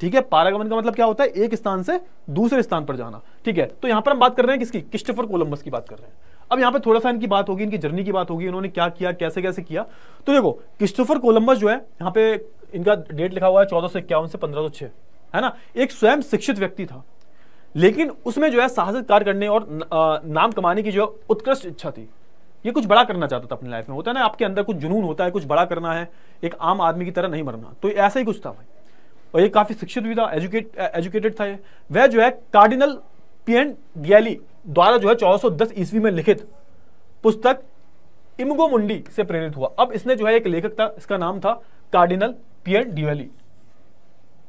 ठीक है पारागमन का मतलब क्या होता है एक स्थान से दूसरे स्थान पर जाना ठीक है तो यहां पर हम बात कर रहे हैं किसकी क्रिस्टोफर कोलंबस की बात कर रहे हैं अब यहां पे थोड़ा सा इनकी बात होगी इनकी जर्नी की बात होगी इन्होंने क्या किया कैसे कैसे किया तो देखो क्रिस्टोफर कोलंबस जो है यहाँ पे इनका डेट लिखा हुआ है चौदह से पंद्रह सौ छह है ना एक स्वयं शिक्षित व्यक्ति था लेकिन उसमें जो है साहसिक कार्य करने और नाम कमाने की जो है उत्कृष्ट इच्छा थी ये कुछ बड़ा करना चाहता था अपनी लाइफ में होता है ना आपके अंदर कुछ जुनून होता है कुछ बड़ा करना है एक आम आदमी की तरह नहीं मरना तो ऐसा ही कुछ था भाई और ये काफ़ी शिक्षित भी था एजुकेट एजुकेटेड था ये वह जो है कार्डिनल पियन डियली द्वारा जो है 1410 ईस्वी में लिखित पुस्तक इमगो मुंडी से प्रेरित हुआ अब इसने जो है एक लेखक था इसका नाम था कार्डिनल पियन डियली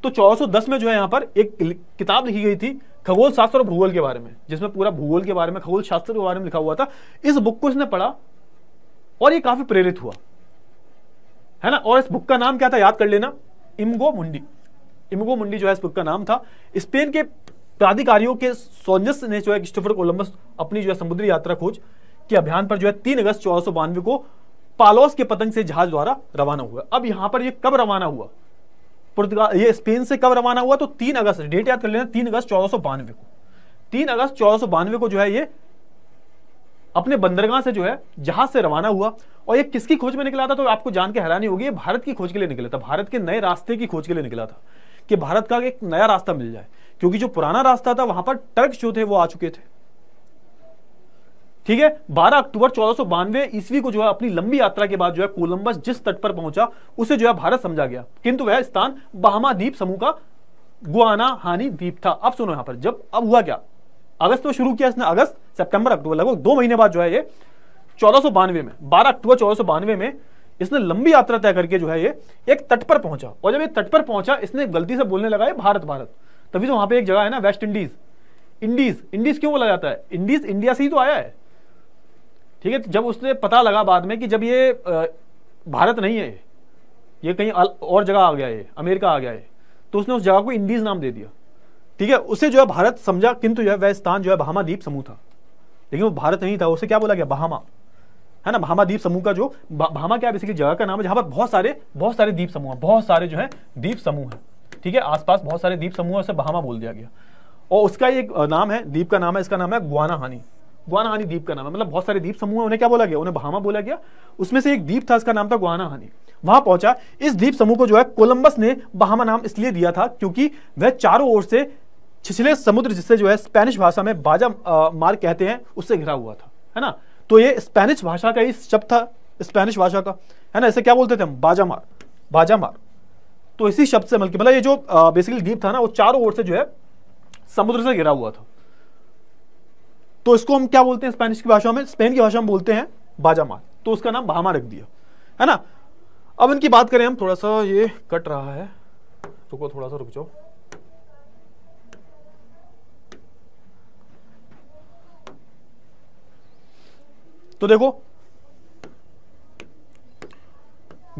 तो चौदह में जो है यहाँ पर एक किताब लिखी गई थी खगोल शास्त्र और भूगोल के बारे में जिसमें पूरा भूगोल के बारे में खगोल शास्त्र के बारे में लिखा हुआ था इस बुक को इसने पढ़ा और ये काफी प्रेरित हुआ है ना और इस बुक का नाम क्या था याद कर लेना इमगो मुंडी इमगो मुंडी जो है इस बुक का नाम था स्पेन के प्राधिकारियों के सौजस्य ने जो है क्रिस्टोफर कोलम्बस अपनी जो है समुद्री यात्रा खोज के अभियान पर जो है तीन अगस्त चौदह को पालोस के पतंग से जहाज द्वारा रवाना हुआ अब यहां पर ये कब रवाना हुआ पुर्तगाल ये स्पेन से कब रवाना हुआ तो तीन अगस्त डेट याद कर लेना तीन अगस्त चौदह को तीन अगस्त चौदह को जो है ये अपने बंदरगाह से जो है जहाज से रवाना हुआ और ये किसकी खोज में निकला था तो आपको जान के हैरानी होगी ये भारत की खोज के लिए निकला था भारत के नए रास्ते की खोज के लिए निकला था कि भारत का एक नया रास्ता मिल जाए क्योंकि जो पुराना रास्ता था वहां पर टर्क जो थे वो आ चुके थे ठीक है 12 अक्टूबर चौदह ईस्वी को जो है अपनी लंबी यात्रा के बाद जो है कोलंबस जिस तट पर पहुंचा उसे जो है भारत समझा गया किंतु वह स्थान बहामा द्वीप समूह का गुआना हानि द्वीप था अब सुनो यहां पर जब अब हुआ क्या अगस्त में शुरू किया इसने अगस्त सितंबर अक्टूबर लगभग दो महीने बाद जो है ये चौदह में बारह अक्टूबर चौदह में इसने लंबी यात्रा तय करके जो है ये एक तट पर पहुंचा और जब ये तट पर पहुंचा इसने गलती से बोलने लगा ये भारत भारत तभी तो वहां पे एक जगह है ना वेस्ट इंडीज इंडीज इंडीज क्यों बोला जाता है इंडीज इंडिया से ही तो आया है ठीक है तो जब उसने पता लगा बाद में कि जब ये भारत नहीं है ये कहीं और जगह आ गया है अमेरिका आ गया है तो उसने उस जगह को इंडीज नाम दे दिया ठीक है उसे जो है भारत समझा किंतु जो है वह स्थान जो है बहामा द्वीप समूह था लेकिन वो भारत नहीं था उसे क्या बोला गया बहामा है ना बहामा द्वीप समूह का जो बहामा क्या बेसिकली जगह का नाम है जहां पर बहुत सारे बहुत सारे द्वीप समूह हैं बहुत सारे जो है द्वीप समूह हैं ठीक है आसपास बहुत सारे द्वीप समूह है उसे बहामा बोल दिया गया और उसका एक नाम है द्वीप का नाम है इसका नाम है गुआना हानी गुआनाहानी द्वीप का नाम है मतलब बहुत सारे द्वीप समूह उन्हें क्या बोला गया उन्हें बहामा बोला गया उसमें से एक द्वीप था इसका नाम था गुआनाहानी वहां पहुंचा इस द्वीप समूह को जो है कोलंबस ने बहामा नाम इसलिए दिया था क्योंकि वह चारों ओर से छिछले समुद्र जिससे जो है स्पेनिश भाषा में बाजा मार कहते हैं उससे घिरा हुआ था है ना तो ये स्पेनिश भाषा का ही शब्द था स्पेनिश भाषा का है ना इसे क्या बोलते थे हम बाजा मार बाजा मार तो इसी शब्द से मतलब मतलब ये जो बेसिकली द्वीप था ना वो चारों ओर से जो है समुद्र से घिरा हुआ था तो इसको हम क्या बोलते हैं स्पेनिश की भाषा में स्पेन की भाषा में बोलते हैं बाजा तो उसका नाम भामा रख दिया है ना अब इनकी बात करें हम थोड़ा सा ये कट रहा है रुको थोड़ा सा रुक जाओ तो देखो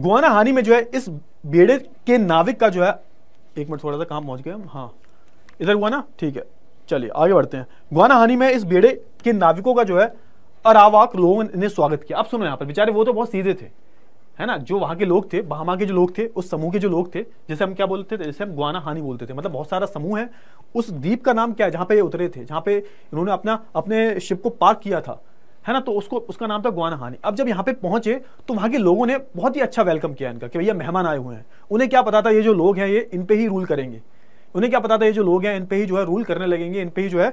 गुआना हानि में जो है इस बेड़े के नाविक का जो है एक मिनट थोड़ा सा काम पहुंच गए हम हाँ इधर हुआ ना ठीक है चलिए आगे बढ़ते हैं गुआनाहानी में इस बेड़े के नाविकों का जो है अरावाक लोगों ने स्वागत किया अब सुनो यहाँ पर बेचारे वो तो बहुत सीधे थे है ना जो वहाँ के लोग थे बहामा के जो लोग थे उस समूह के जो लोग थे जैसे हम क्या बोलते थे जैसे हम गुआना हानि बोलते थे मतलब बहुत सारा समूह है उस द्वीप का नाम क्या है जहाँ पे ये उतरे थे जहाँ पे इन्होंने अपना अपने शिप को पार्क किया था है ना तो उसको उसका नाम था गुआना हानि अब जब यहाँ पे पहुंचे तो वहाँ के लोगों ने बहुत ही अच्छा वेलकम किया इनका कि भैया मेहमान आए हुए हैं उन्हें क्या पता था ये जो लोग हैं ये इन पे ही रूल करेंगे उन्हें क्या पता था ये जो लोग हैं इन पे ही जो है रूल करने लगेंगे इन पे ही जो है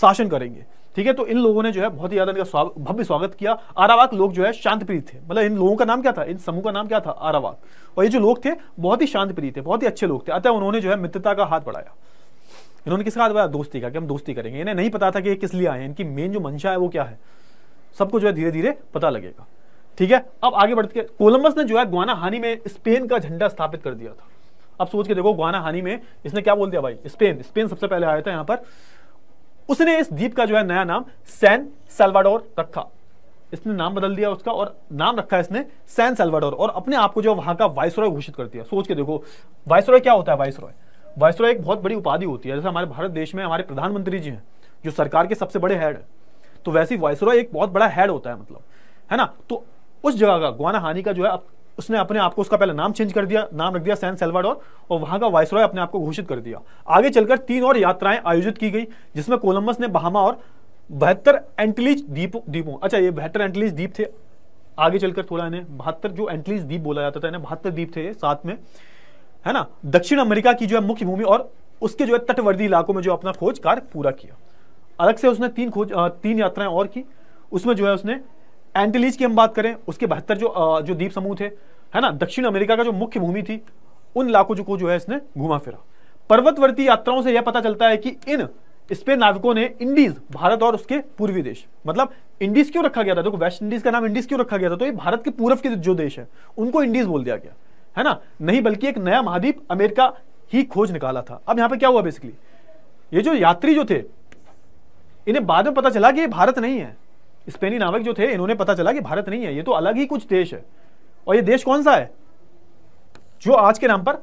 शासन करेंगे ठीक है तो इन लोगों ने जो है बहुत ही ज्यादा इनका भव्य स्वागत किया आरावाक लोग जो है शांतप्रिय थे मतलब इन लोगों का नाम क्या था इन समूह का नाम क्या था आरावाक और ये जो लोग थे बहुत ही शांतप्रिय थे बहुत ही अच्छे लोग थे अतः उन्होंने जो है मित्रता का हाथ बढ़ाया इन्होंने किसका हाथ बढ़ाया दोस्ती का कि हम दोस्ती करेंगे इन्हें नहीं पता था कि ये किस लिए आए हैं इनकी मेन जो मंशा है वो क्या है सबको जो है धीरे धीरे पता लगेगा ठीक है अब आगे बढ़ते कोलंबस ने जो है ग्वाना हानि में स्पेन का झंडा स्थापित कर दिया था अब सोच के देखो गुआना हानि में इसने क्या बोल दिया भाई स्पेन स्पेन सबसे पहले आया था यहां पर उसने इस द्वीप का जो है नया नाम सैन सेल्वाडोर रखा इसने नाम बदल दिया उसका और नाम रखा इसने सैन सेल्वाडोर और अपने आप को जो वहां का वाइसरॉय घोषित कर दिया सोच के देखो वाइसरॉय क्या होता है वाइसरॉय वाइसरॉय एक बहुत बड़ी उपाधि होती है जैसे हमारे भारत देश में हमारे प्रधानमंत्री जी हैं जो सरकार के सबसे बड़े हेड तो वैसे ही वाइसरॉय एक बहुत बड़ा हेड होता है मतलब है ना तो उस जगह का गुआना हानि का जो है अब उसने अपने आप को उसका पहले नाम चेंज कर दिया नाम रख दिया सैन सेल्वाडोर और वहां का वायसराय अपने आप को घोषित कर दिया आगे चलकर तीन और यात्राएं आयोजित की गई जिसमें कोलंबस ने बहामा और बहत्तर एंटलीज द्वीप द्वीपों अच्छा ये बहत्तर एंटलीज द्वीप थे आगे चलकर थोड़ा इन्हें बहत्तर जो एंटलीज द्वीप बोला जाता था इन्हें बहत्तर द्वीप थे साथ में है ना दक्षिण अमेरिका की जो है मुख्य भूमि और उसके जो है तटवर्ती इलाकों में जो अपना खोज कार्य पूरा किया अलग से उसने तीन खोज तीन यात्राएं और की उसमें जो है उसने एंटीलीज की हम बात करें उसके बहत्तर जो जो द्वीप समूह थे है ना दक्षिण अमेरिका का जो मुख्य भूमि थी उन इलाकों को जो है इसने घुमा फिरा पर्वतवर्ती यात्राओं से यह पता चलता है कि इन स्पेन नाविकों ने इंडीज भारत और उसके पूर्वी देश मतलब इंडीज क्यों रखा गया था देखो वेस्ट इंडीज का नाम इंडीज क्यों रखा गया था तो ये भारत के पूर्व के जो देश है उनको इंडीज बोल दिया गया है ना नहीं बल्कि एक नया महाद्वीप अमेरिका ही खोज निकाला था अब यहां पे क्या हुआ बेसिकली ये जो यात्री जो थे इन्हें बाद में पता चला कि ये भारत नहीं है स्पेनी नाविक जो थे इन्होंने पता चला कि भारत नहीं है ये तो अलग ही कुछ देश है और ये देश कौन सा है जो आज के नाम पर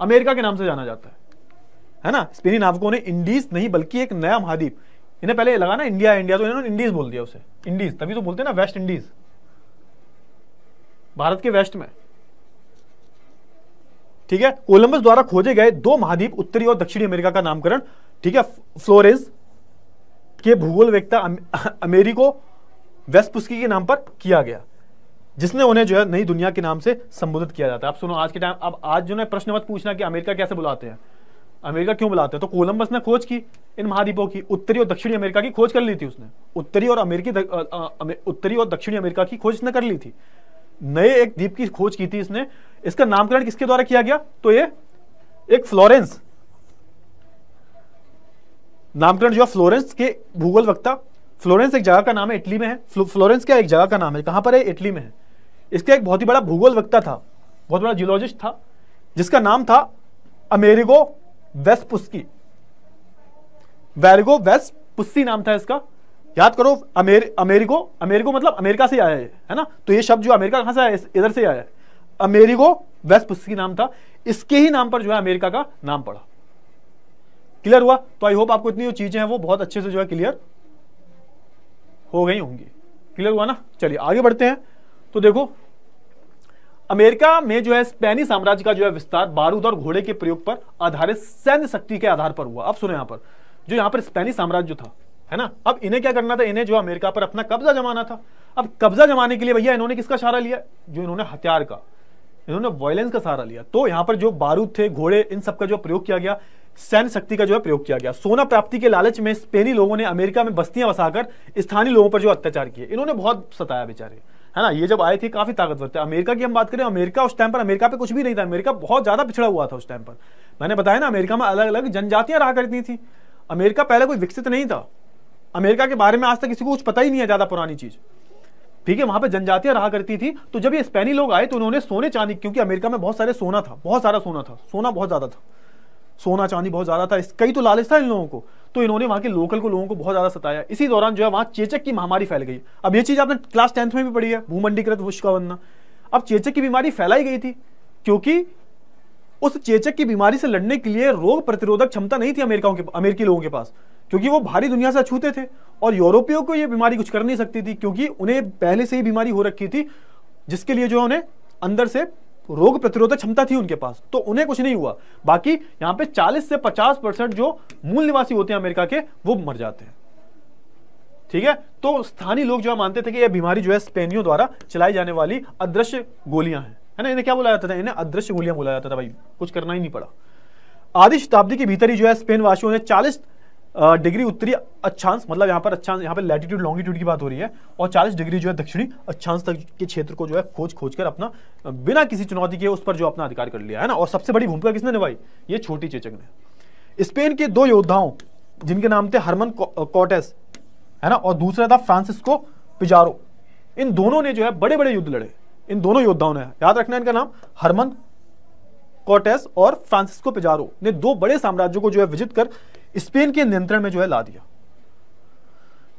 अमेरिका के नाम से जाना जाता है है ना स्पेनी नाविकों ने इंडीज नहीं बल्कि एक नया महाद्वीप इन्हें पहले लगा ना इंडिया इंडिया तो इन्होंने इंडीज बोल दिया उसे इंडीज तभी तो बोलते ना वेस्ट इंडीज भारत के वेस्ट में ठीक है कोलंबस द्वारा खोजे गए दो महाद्वीप उत्तरी और दक्षिणी अमेरिका का नामकरण ठीक है फ्लोरेंस के भूगोल वेक्ता [LAUGHS] अमेरिको वेस्ट पुस्की वेस्पुस्की के नाम पर किया गया जिसने उन्हें जो है नई दुनिया के नाम से संबोधित किया जाता है आप सुनो आज के टाइम अब आज जो है प्रश्न मत पूछना कि अमेरिका कैसे बुलाते हैं अमेरिका क्यों बुलाते हैं तो कोलंबस ने खोज की इन महाद्वीपों की उत्तरी और दक्षिणी अमेरिका की खोज कर ली थी उसने उत्तरी और अमेरिकी उत्तरी और दक्षिणी अमेरिका की खोज इसने कर ली थी नए एक द्वीप की खोज की थी इसने इसका नामकरण किसके द्वारा किया गया तो ये एक फ्लोरेंस नामकरण जो है फ्लोरेंस के भूगोल वक्ता फ्लोरेंस एक जगह का नाम है इटली में है फ्लोरेंस क्या एक जगह का नाम है कहां पर है इटली में है इसका एक बहुत ही बड़ा भूगोल वक्ता था बहुत बड़ा जियोलॉजिस्ट था जिसका नाम था अमेरिगो वेस्पुस्की वेरिगो वेस्पुस्सी नाम था इसका याद करो अमेर अमेरिको अमेरिको मतलब अमेरिका से आया है है ना तो ये शब्द जो अमेरिका कहां से आया इधर से आया है अमेरिको वेस्पुस्की नाम था इसके ही नाम पर जो है अमेरिका का नाम पड़ा क्लियर हुआ तो आई होप आपको इतनी जो चीजें हैं वो बहुत अच्छे से जो है क्लियर हो गई होंगी क्लियर हुआ ना चलिए आगे बढ़ते हैं तो देखो अमेरिका में जो है स्पेनी साम्राज्य का जो है विस्तार बारूद और घोड़े के प्रयोग पर आधारित सैन्य शक्ति के आधार पर हुआ अब सुनो यहां पर जो यहां पर स्पेनी साम्राज्य था है ना अब इन्हें क्या करना था इन्हें जो अमेरिका पर अपना कब्जा जमाना था अब कब्जा जमाने के लिए भैया इन्होंने किसका सहारा लिया जो इन्होंने हथियार का इन्होंने वायलेंस का सहारा लिया तो यहां पर जो बारूद थे घोड़े इन सबका जो प्रयोग किया गया सैन्य शक्ति का जो है प्रयोग किया गया सोना प्राप्ति के लालच में स्पेनी लोगों ने अमेरिका में बस्तियां बसाकर स्थानीय लोगों पर जो अत्याचार किए इन्होंने बहुत सताया बेचारे है ना ये जब आए थे काफी ताकतवर थे अमेरिका की हम बात करें अमेरिका उस टाइम पर अमेरिका पे कुछ भी नहीं था अमेरिका बहुत ज्यादा पिछड़ा हुआ था उस टाइम पर मैंने बताया ना अमेरिका में अलग अलग जनजातियां रहा करती थी अमेरिका पहले कोई विकसित नहीं था अमेरिका के बारे में आज तक किसी को कुछ पता ही नहीं है ज्यादा पुरानी चीज ठीक है वहां पर जनजातियां रहा करती थी तो जब ये स्पेनी लोग आए तो उन्होंने सोने चांदी क्योंकि अमेरिका में बहुत सारे सोना था बहुत सारा सोना था सोना बहुत ज्यादा था सोना चांदी बहुत ज़्यादा था कई तो लालच था इन लोगों को तो इन्होंने वहां के लोकल को लोगों को बहुत ज़्यादा सताया इसी दौरान जो है वहां चेचक की महामारी फैल गई अब ये चीज़ आपने क्लास टेंथ में भी पढ़ी है भूमंडीकृत वृक्ष का बनना अब चेचक की बीमारी फैलाई गई थी क्योंकि उस चेचक की बीमारी से लड़ने के लिए रोग प्रतिरोधक क्षमता नहीं थी अमेरिकाओं के अमेरिकी लोगों के पास क्योंकि वो भारी दुनिया से अछूते थे और यूरोपियों को ये बीमारी कुछ कर नहीं सकती थी क्योंकि उन्हें पहले से ही बीमारी हो रखी थी जिसके लिए जो है उन्हें अंदर से रोग प्रतिरोधक क्षमता थी उनके पास तो उन्हें कुछ नहीं हुआ बाकी यहां पे 40 से 50 परसेंट जो मूल निवासी होते हैं अमेरिका के वो मर जाते हैं ठीक है तो स्थानीय लोग जो है मानते थे कि यह बीमारी जो है स्पेनियों द्वारा चलाई जाने वाली अदृश्य गोलियां हैं है ना इन्हें क्या बोला जाता था इन्हें अदृश्य गोलियां बोला जाता था भाई कुछ करना ही नहीं पड़ा आधी शताब्दी के भीतर ही जो है स्पेन वासियों ने चालीस डिग्री उत्तरी अच्छांश मतलब यहाँ पर अच्छांश यहाँ पर लैटिट्यूड लॉन्गिट्यूड की बात हो रही है और चालीस डिग्री जो है दक्षिणी अच्छांश तक के क्षेत्र को जो है खोज खोज कर अपना बिना किसी चुनौती के उस पर जो अपना अधिकार कर लिया है ना और सबसे बड़ी भूमिका किसने निभाई ये छोटी चेचक ने स्पेन के दो योद्धाओं जिनके नाम थे हरमन कॉटेस है ना और दूसरा था फ्रांसिस्को पिजारो इन दोनों ने जो है बड़े बड़े युद्ध लड़े इन दोनों योद्धाओं ने याद रखना इनका नाम हरमन कॉटेस और फ्रांसिस्को पिजारो ने दो बड़े साम्राज्यों को जो है विजित कर स्पेन के नियंत्रण में जो है ला दिया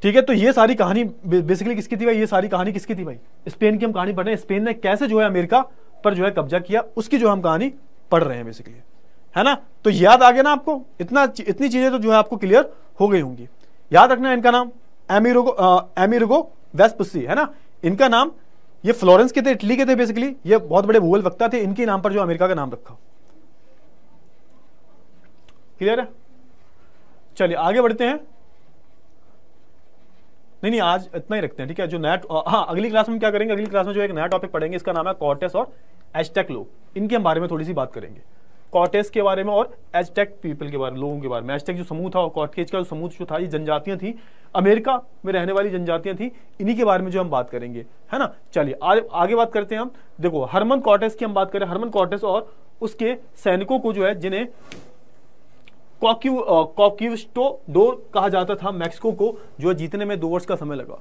ठीक है तो ये सारी कहानी बेसिकली किसकी थी भाई ये सारी कहानी किसकी थी भाई स्पेन की हम कहानी पढ़ रहे हैं स्पेन ने कैसे जो है अमेरिका पर जो है कब्जा किया उसकी जो हम कहानी पढ़ रहे हैं बेसिकली है ना तो याद आ गया ना आपको इतना इतनी चीजें तो जो है आपको क्लियर हो गई होंगी याद रखना इनका नाम एमिरोगो एमिरोगो वेस्पुसी है ना इनका नाम ये फ्लोरेंस के थे इटली के थे बेसिकली ये बहुत बड़े भूगोल वक्ता थे इनके नाम पर जो अमेरिका का नाम रखा क्लियर है चलिए आगे बढ़ते हैं नहीं नहीं आज इतना ही रखते हैं ठीक है जो नेट हाँ अगली क्लास में क्या करेंगे अगली क्लास में जो एक नया टॉपिक पढ़ेंगे इसका नाम है कॉर्टेस और एस्टेक लोग इनके हम बारे में थोड़ी सी बात करेंगे कॉटेज के बारे में और एजटेक पीपल के बारे में लोगों के बारे में एजटेक जो समूह था और कॉटेज का जो समूह जो था ये जनजातियां थी अमेरिका में रहने वाली जनजातियां थी इन्हीं के बारे में जो हम बात करेंगे है ना चलिए आगे बात करते हैं हम देखो हरमन कॉटेज की हम बात करें हरमन कॉटेज और उसके सैनिकों को जो है जिन्हें कॉक्यूस्टो कॉक्यूस्टोडोर कहा जाता था मैक्सिको को जो है जीतने में दो वर्ष का समय लगा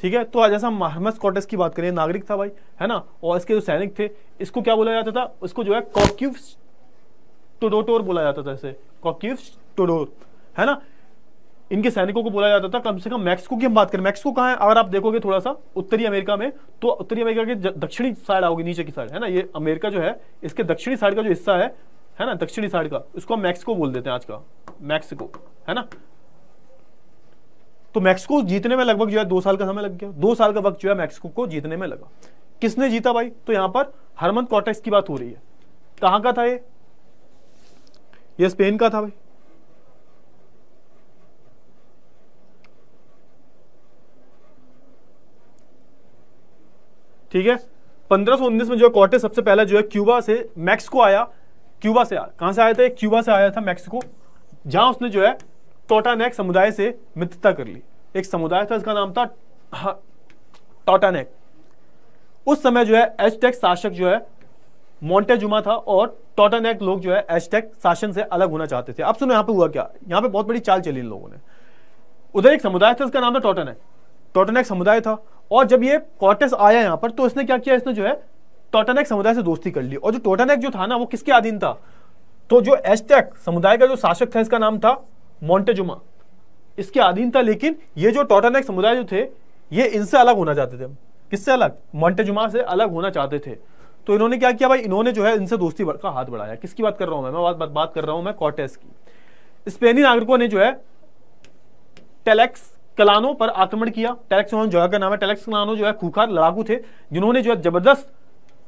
ठीक है तो आज ऐसा हर्मस कॉटेस की बात करें नागरिक था भाई है ना और इसके जो सैनिक थे इसको क्या बोला जाता था उसको जो है कॉक्यूस टोडोटोर बोला जाता था इसे कॉक्यूव्स टोडोर है ना इनके सैनिकों को बोला जाता था कम से कम मैक्सिको की हम बात करें मैक्सिको कहाँ है अगर आप देखोगे थोड़ा सा उत्तरी अमेरिका में तो उत्तरी अमेरिका के दक्षिणी साइड आओगे नीचे की साइड है ना ये अमेरिका जो है इसके दक्षिणी साइड का जो हिस्सा है है ना दक्षिणी साइड का उसको हम मैक्सिको बोल देते हैं आज का मैक्सिको है ना तो मैक्सिको जीतने में लगभग जो है दो साल का समय लग गया दो साल का वक्त जो है मैक्सिको को जीतने में लगा किसने जीता भाई तो यहां पर हरमन कॉटेक्स की बात हो रही है कहां का था ये ये स्पेन का था भाई ठीक है 1519 में जो कॉटे सबसे पहला जो है क्यूबा से मैक्सिको आया क्यूबा से कहां से आया था क्यूबा से आया था मैक्सिको जहां उसने जो है टोटानेक समुदाय से मित्रता कर ली एक समुदाय था इसका नाम था हाँ, टोटानेक उस समय जो है एजटेक शासक जो है मोन्टेजुमा था और टॉटन एक्ट लोग जो है एस्टेक शासन से अलग होना चाहते थे अब सुनो यहाँ पे हुआ क्या यहाँ पे बहुत बड़ी चाल चली इन लोगों ने उधर एक समुदाय था उसका नाम था टॉटन एक्ट टॉटन एक्ट समुदाय था और जब ये कॉर्टेस आया यहाँ पर तो इसने क्या किया इसने जो है टॉटन एक्ट समुदाय से दोस्ती कर ली और जो टॉटन एक्ट जो था ना वो किसके अधीन था तो जो एस्टेक समुदाय का जो शासक था इसका नाम था मोन्टेजुमा इसके अधीन था लेकिन ये जो टॉटन एक्ट समुदाय जो थे ये इनसे अलग होना चाहते थे किससे अलग मोन्टेजुमा से अलग होना चाहते थे तो इन्होंने क्या किया भाई इन्होंने जो है इनसे दोस्ती का हाथ बढ़ाया किसकी बात कर रहा हूं मैं मैं बात, बात कर रहा हूं मैं कॉटेस की स्पेनी नागरिकों ने जो है टेलेक्स कलानो पर आक्रमण किया टेलेक्स जगह का नाम है टेलेक्स कलानो जो है खूखार लड़ाकू थे जिन्होंने जो है जबरदस्त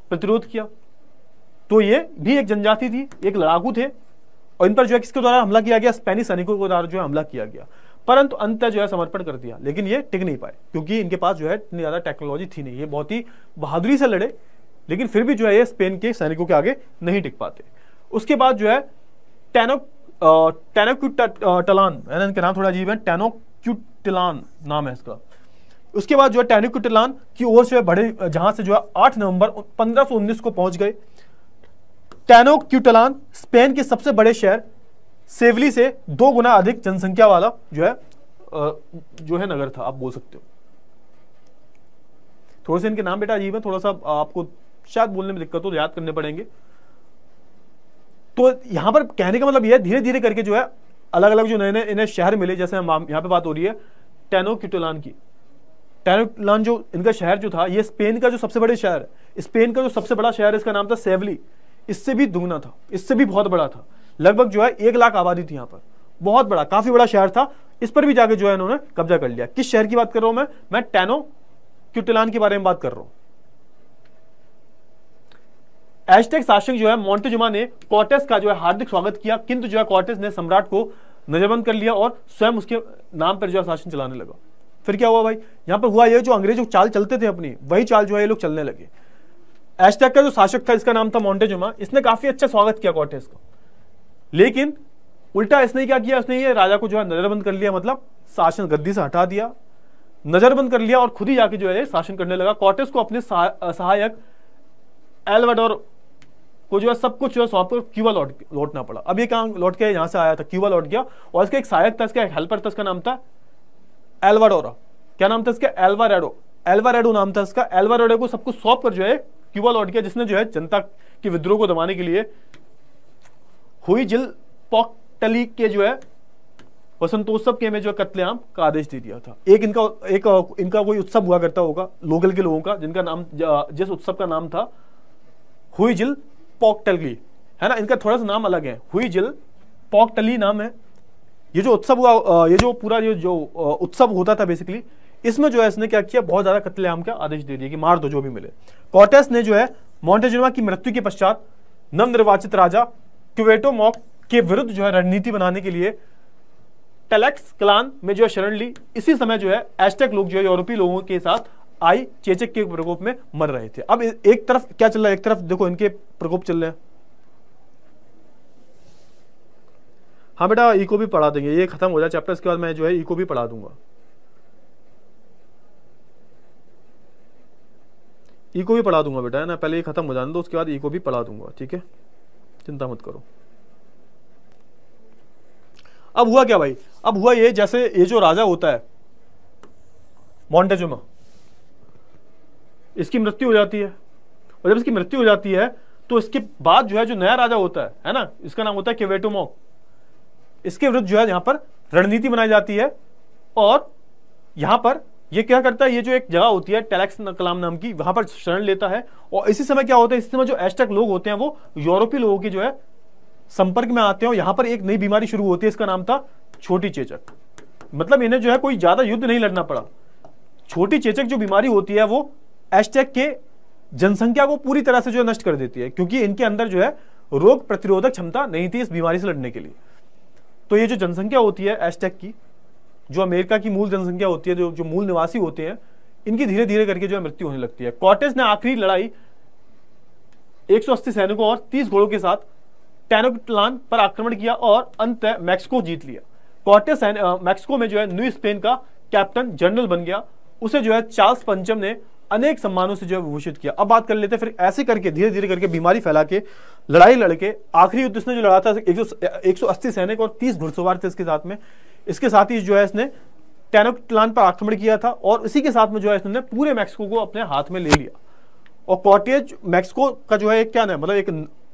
प्रतिरोध किया तो ये भी एक जनजाति थी एक लड़ाकू थे और इन पर जो है किसके द्वारा हमला किया गया स्पेनिश सैनिकों के द्वारा जो है हमला किया गया परंतु अंत जो है समर्पण कर दिया लेकिन ये टिक नहीं पाए क्योंकि इनके पास जो है इतनी ज़्यादा टेक्नोलॉजी थी नहीं ये बहुत ही बहादुरी से लड़े लेकिन फिर भी जो है ये स्पेन के सैनिकों के आगे नहीं टिक पाते उसके बाद जो है टेनो टेनोक्यूटलान है ना इनका नाम थोड़ा अजीब है टेनो क्यूटलान नाम है इसका उसके बाद जो है टेनो क्यूटलान की ओर से बड़े जहां से जो है आठ नवंबर पंद्रह को पहुंच गए टेनो क्यूटलान स्पेन के सबसे बड़े शहर सेवली से दो गुना अधिक जनसंख्या वाला जो है जो है नगर था आप बोल सकते हो थोड़े से इनके नाम बेटा अजीब है थोड़ा सा आपको शायद बोलने में दिक्कत हो याद करने पड़ेंगे तो यहां पर कहने का मतलब यह है धीरे धीरे करके जो है अलग अलग जो नए नए इन्हें शहर मिले जैसे यहां पर पे बात हो रही है टेनोक्यूटोलान की टेनोक्यूटोलान जो इनका शहर जो था ये स्पेन का जो सबसे बड़े शहर है स्पेन का जो सबसे बड़ा शहर है इसका नाम था सेवली इससे भी दुगना था इससे भी बहुत बड़ा था लगभग जो है एक लाख आबादी थी यहां पर बहुत बड़ा काफी बड़ा शहर था इस पर भी जाके जो है इन्होंने कब्जा कर लिया किस शहर की बात कर रहा हूं मैं मैं टेनो क्यूटलान के बारे में बात कर रहा हूँ एजटेक शासक जो है मोन्टेजुमा ने कॉर्टेस का जो है हार्दिक स्वागत किया किंतु जो है कॉर्टेस ने सम्राट को नजरबंद कर लिया और स्वयं उसके नाम पर जो है शासन चलाने लगा फिर क्या हुआ भाई यहाँ पर हुआ ये जो अंग्रेज चाल चलते थे अपनी वही चाल जो है ये लोग चलने लगे एजटेक का जो शासक था इसका नाम था मोन्टेजुमा इसने काफी अच्छा स्वागत किया कॉर्टेस का लेकिन उल्टा इसने क्या किया उसने ये राजा को जो है नजरबंद कर लिया मतलब शासन गद्दी से हटा दिया नजरबंद कर लिया और खुद ही जाके जो है शासन करने लगा कॉर्टेस को अपने सहायक एलवर्ड और को जो है सब कुछ जो है सॉफ्टवेयर कर क्यूबा लौट लौटना पड़ा अब ये कहाँ लौट के यहाँ से आया था क्यूबा लौट गया और इसका एक सहायक था इसका एक हेल्पर था इसका नाम था एल्वाडोरा क्या नाम था इसका एल्वारेडो एल्वारेडो नाम था इसका एल्वारेडो को सब कुछ सौंप कर जो है क्यूबा लौट गया जिसने जो है जनता के विद्रोह को दबाने के लिए हुई जिल पॉकटली के जो है वसंतोत्सव के में जो कत्लेआम का आदेश दे दिया था एक इनका एक इनका कोई उत्सव हुआ करता होगा लोकल के लोगों का जिनका नाम जिस उत्सव का नाम था हुई जिल पॉकटली है ना इनका थोड़ा सा नाम अलग है हुई जिल पॉकटली नाम है ये जो उत्सव हुआ ये जो पूरा ये जो उत्सव होता था बेसिकली इसमें जो है इसने क्या किया बहुत ज्यादा कत्लेआम का आदेश दे दिया कि मार दो जो भी मिले कॉटेस ने जो है मॉन्टेजुमा की मृत्यु के पश्चात नवनिर्वाचित राजा क्वेटो मॉक के विरुद्ध जो है रणनीति बनाने के लिए टेलेक्स क्लान में जो है शरण ली इसी समय जो है एस्टेक लोग जो है यूरोपीय लोगों के साथ आई चेचक के प्रकोप में मर रहे थे अब एक तरफ क्या चल रहा है एक तरफ देखो इनके प्रकोप चल रहे हैं हाँ बेटा इको भी पढ़ा देंगे ये खत्म हो जाए चैप्टर इसके बाद मैं जो है इको भी पढ़ा दूंगा इको भी पढ़ा दूंगा बेटा है ना पहले ये खत्म हो जाने दो उसके बाद इको भी पढ़ा दूंगा ठीक है चिंता मत करो अब हुआ क्या भाई अब हुआ ये जैसे ये जो राजा होता है मॉन्टेजोमा इसकी मृत्यु हो जाती है और जब इसकी मृत्यु हो जाती है तो इसके बाद जो है जो नया राजा होता है है ना इसका नाम होता है केवेटोमो इसके विरुद्ध जो है यहाँ पर रणनीति बनाई जाती है और यहाँ पर ये क्या करता है ये जो एक जगह होती है टेलेक्स कलाम नाम की वहां पर शरण लेता है और इसी समय क्या होता है इसी समय जो एस्टेक लोग होते हैं वो यूरोपीय लोगों की जो है संपर्क में आते हैं और यहां पर एक नई बीमारी शुरू होती है इसका नाम था छोटी चेचक मतलब इन्हें जो है कोई ज्यादा युद्ध नहीं लड़ना पड़ा छोटी चेचक जो बीमारी होती है वो एस्टेक के जनसंख्या को पूरी तरह से जो है नष्ट कर देती है क्योंकि इनके अंदर जो है रोग प्रतिरोधक क्षमता नहीं थी इस बीमारी से लड़ने के लिए तो ये जो जनसंख्या होती है एस्टेक की जो अमेरिका की मूल जनसंख्या होती है जो जो मूल निवासी होते हैं इनकी धीरे धीरे करके जो है मृत्यु होने लगती है कॉटेज ने आखिरी लड़ाई 180 सैनिकों और 30 घोड़ों के साथ टैनोप्लान पर आक्रमण किया और अंत मैक्सिको जीत लिया कॉटेज मैक्सिको में जो है न्यू स्पेन का कैप्टन जनरल बन गया उसे जो है चार्ल्स पंचम ने अनेक सम्मानों से जो है घोषित किया अब बात कर लेते हैं फिर ऐसे करके धीरे धीरे करके बीमारी फैला के लड़ाई लड़के आखिरी युद्ध इसने जो लड़ा था एक सौ अस्सी सैनिक और तीस घुड़सवार थे इसके साथ में इसके साथ ही जो है इसने टैनोक्टलान पर आक्रमण किया था और इसी के साथ में जो है इसने पूरे मैक्सिको को अपने हाथ में ले लिया और कॉटेज मैक्सिको का जो है एक क्या ना मतलब एक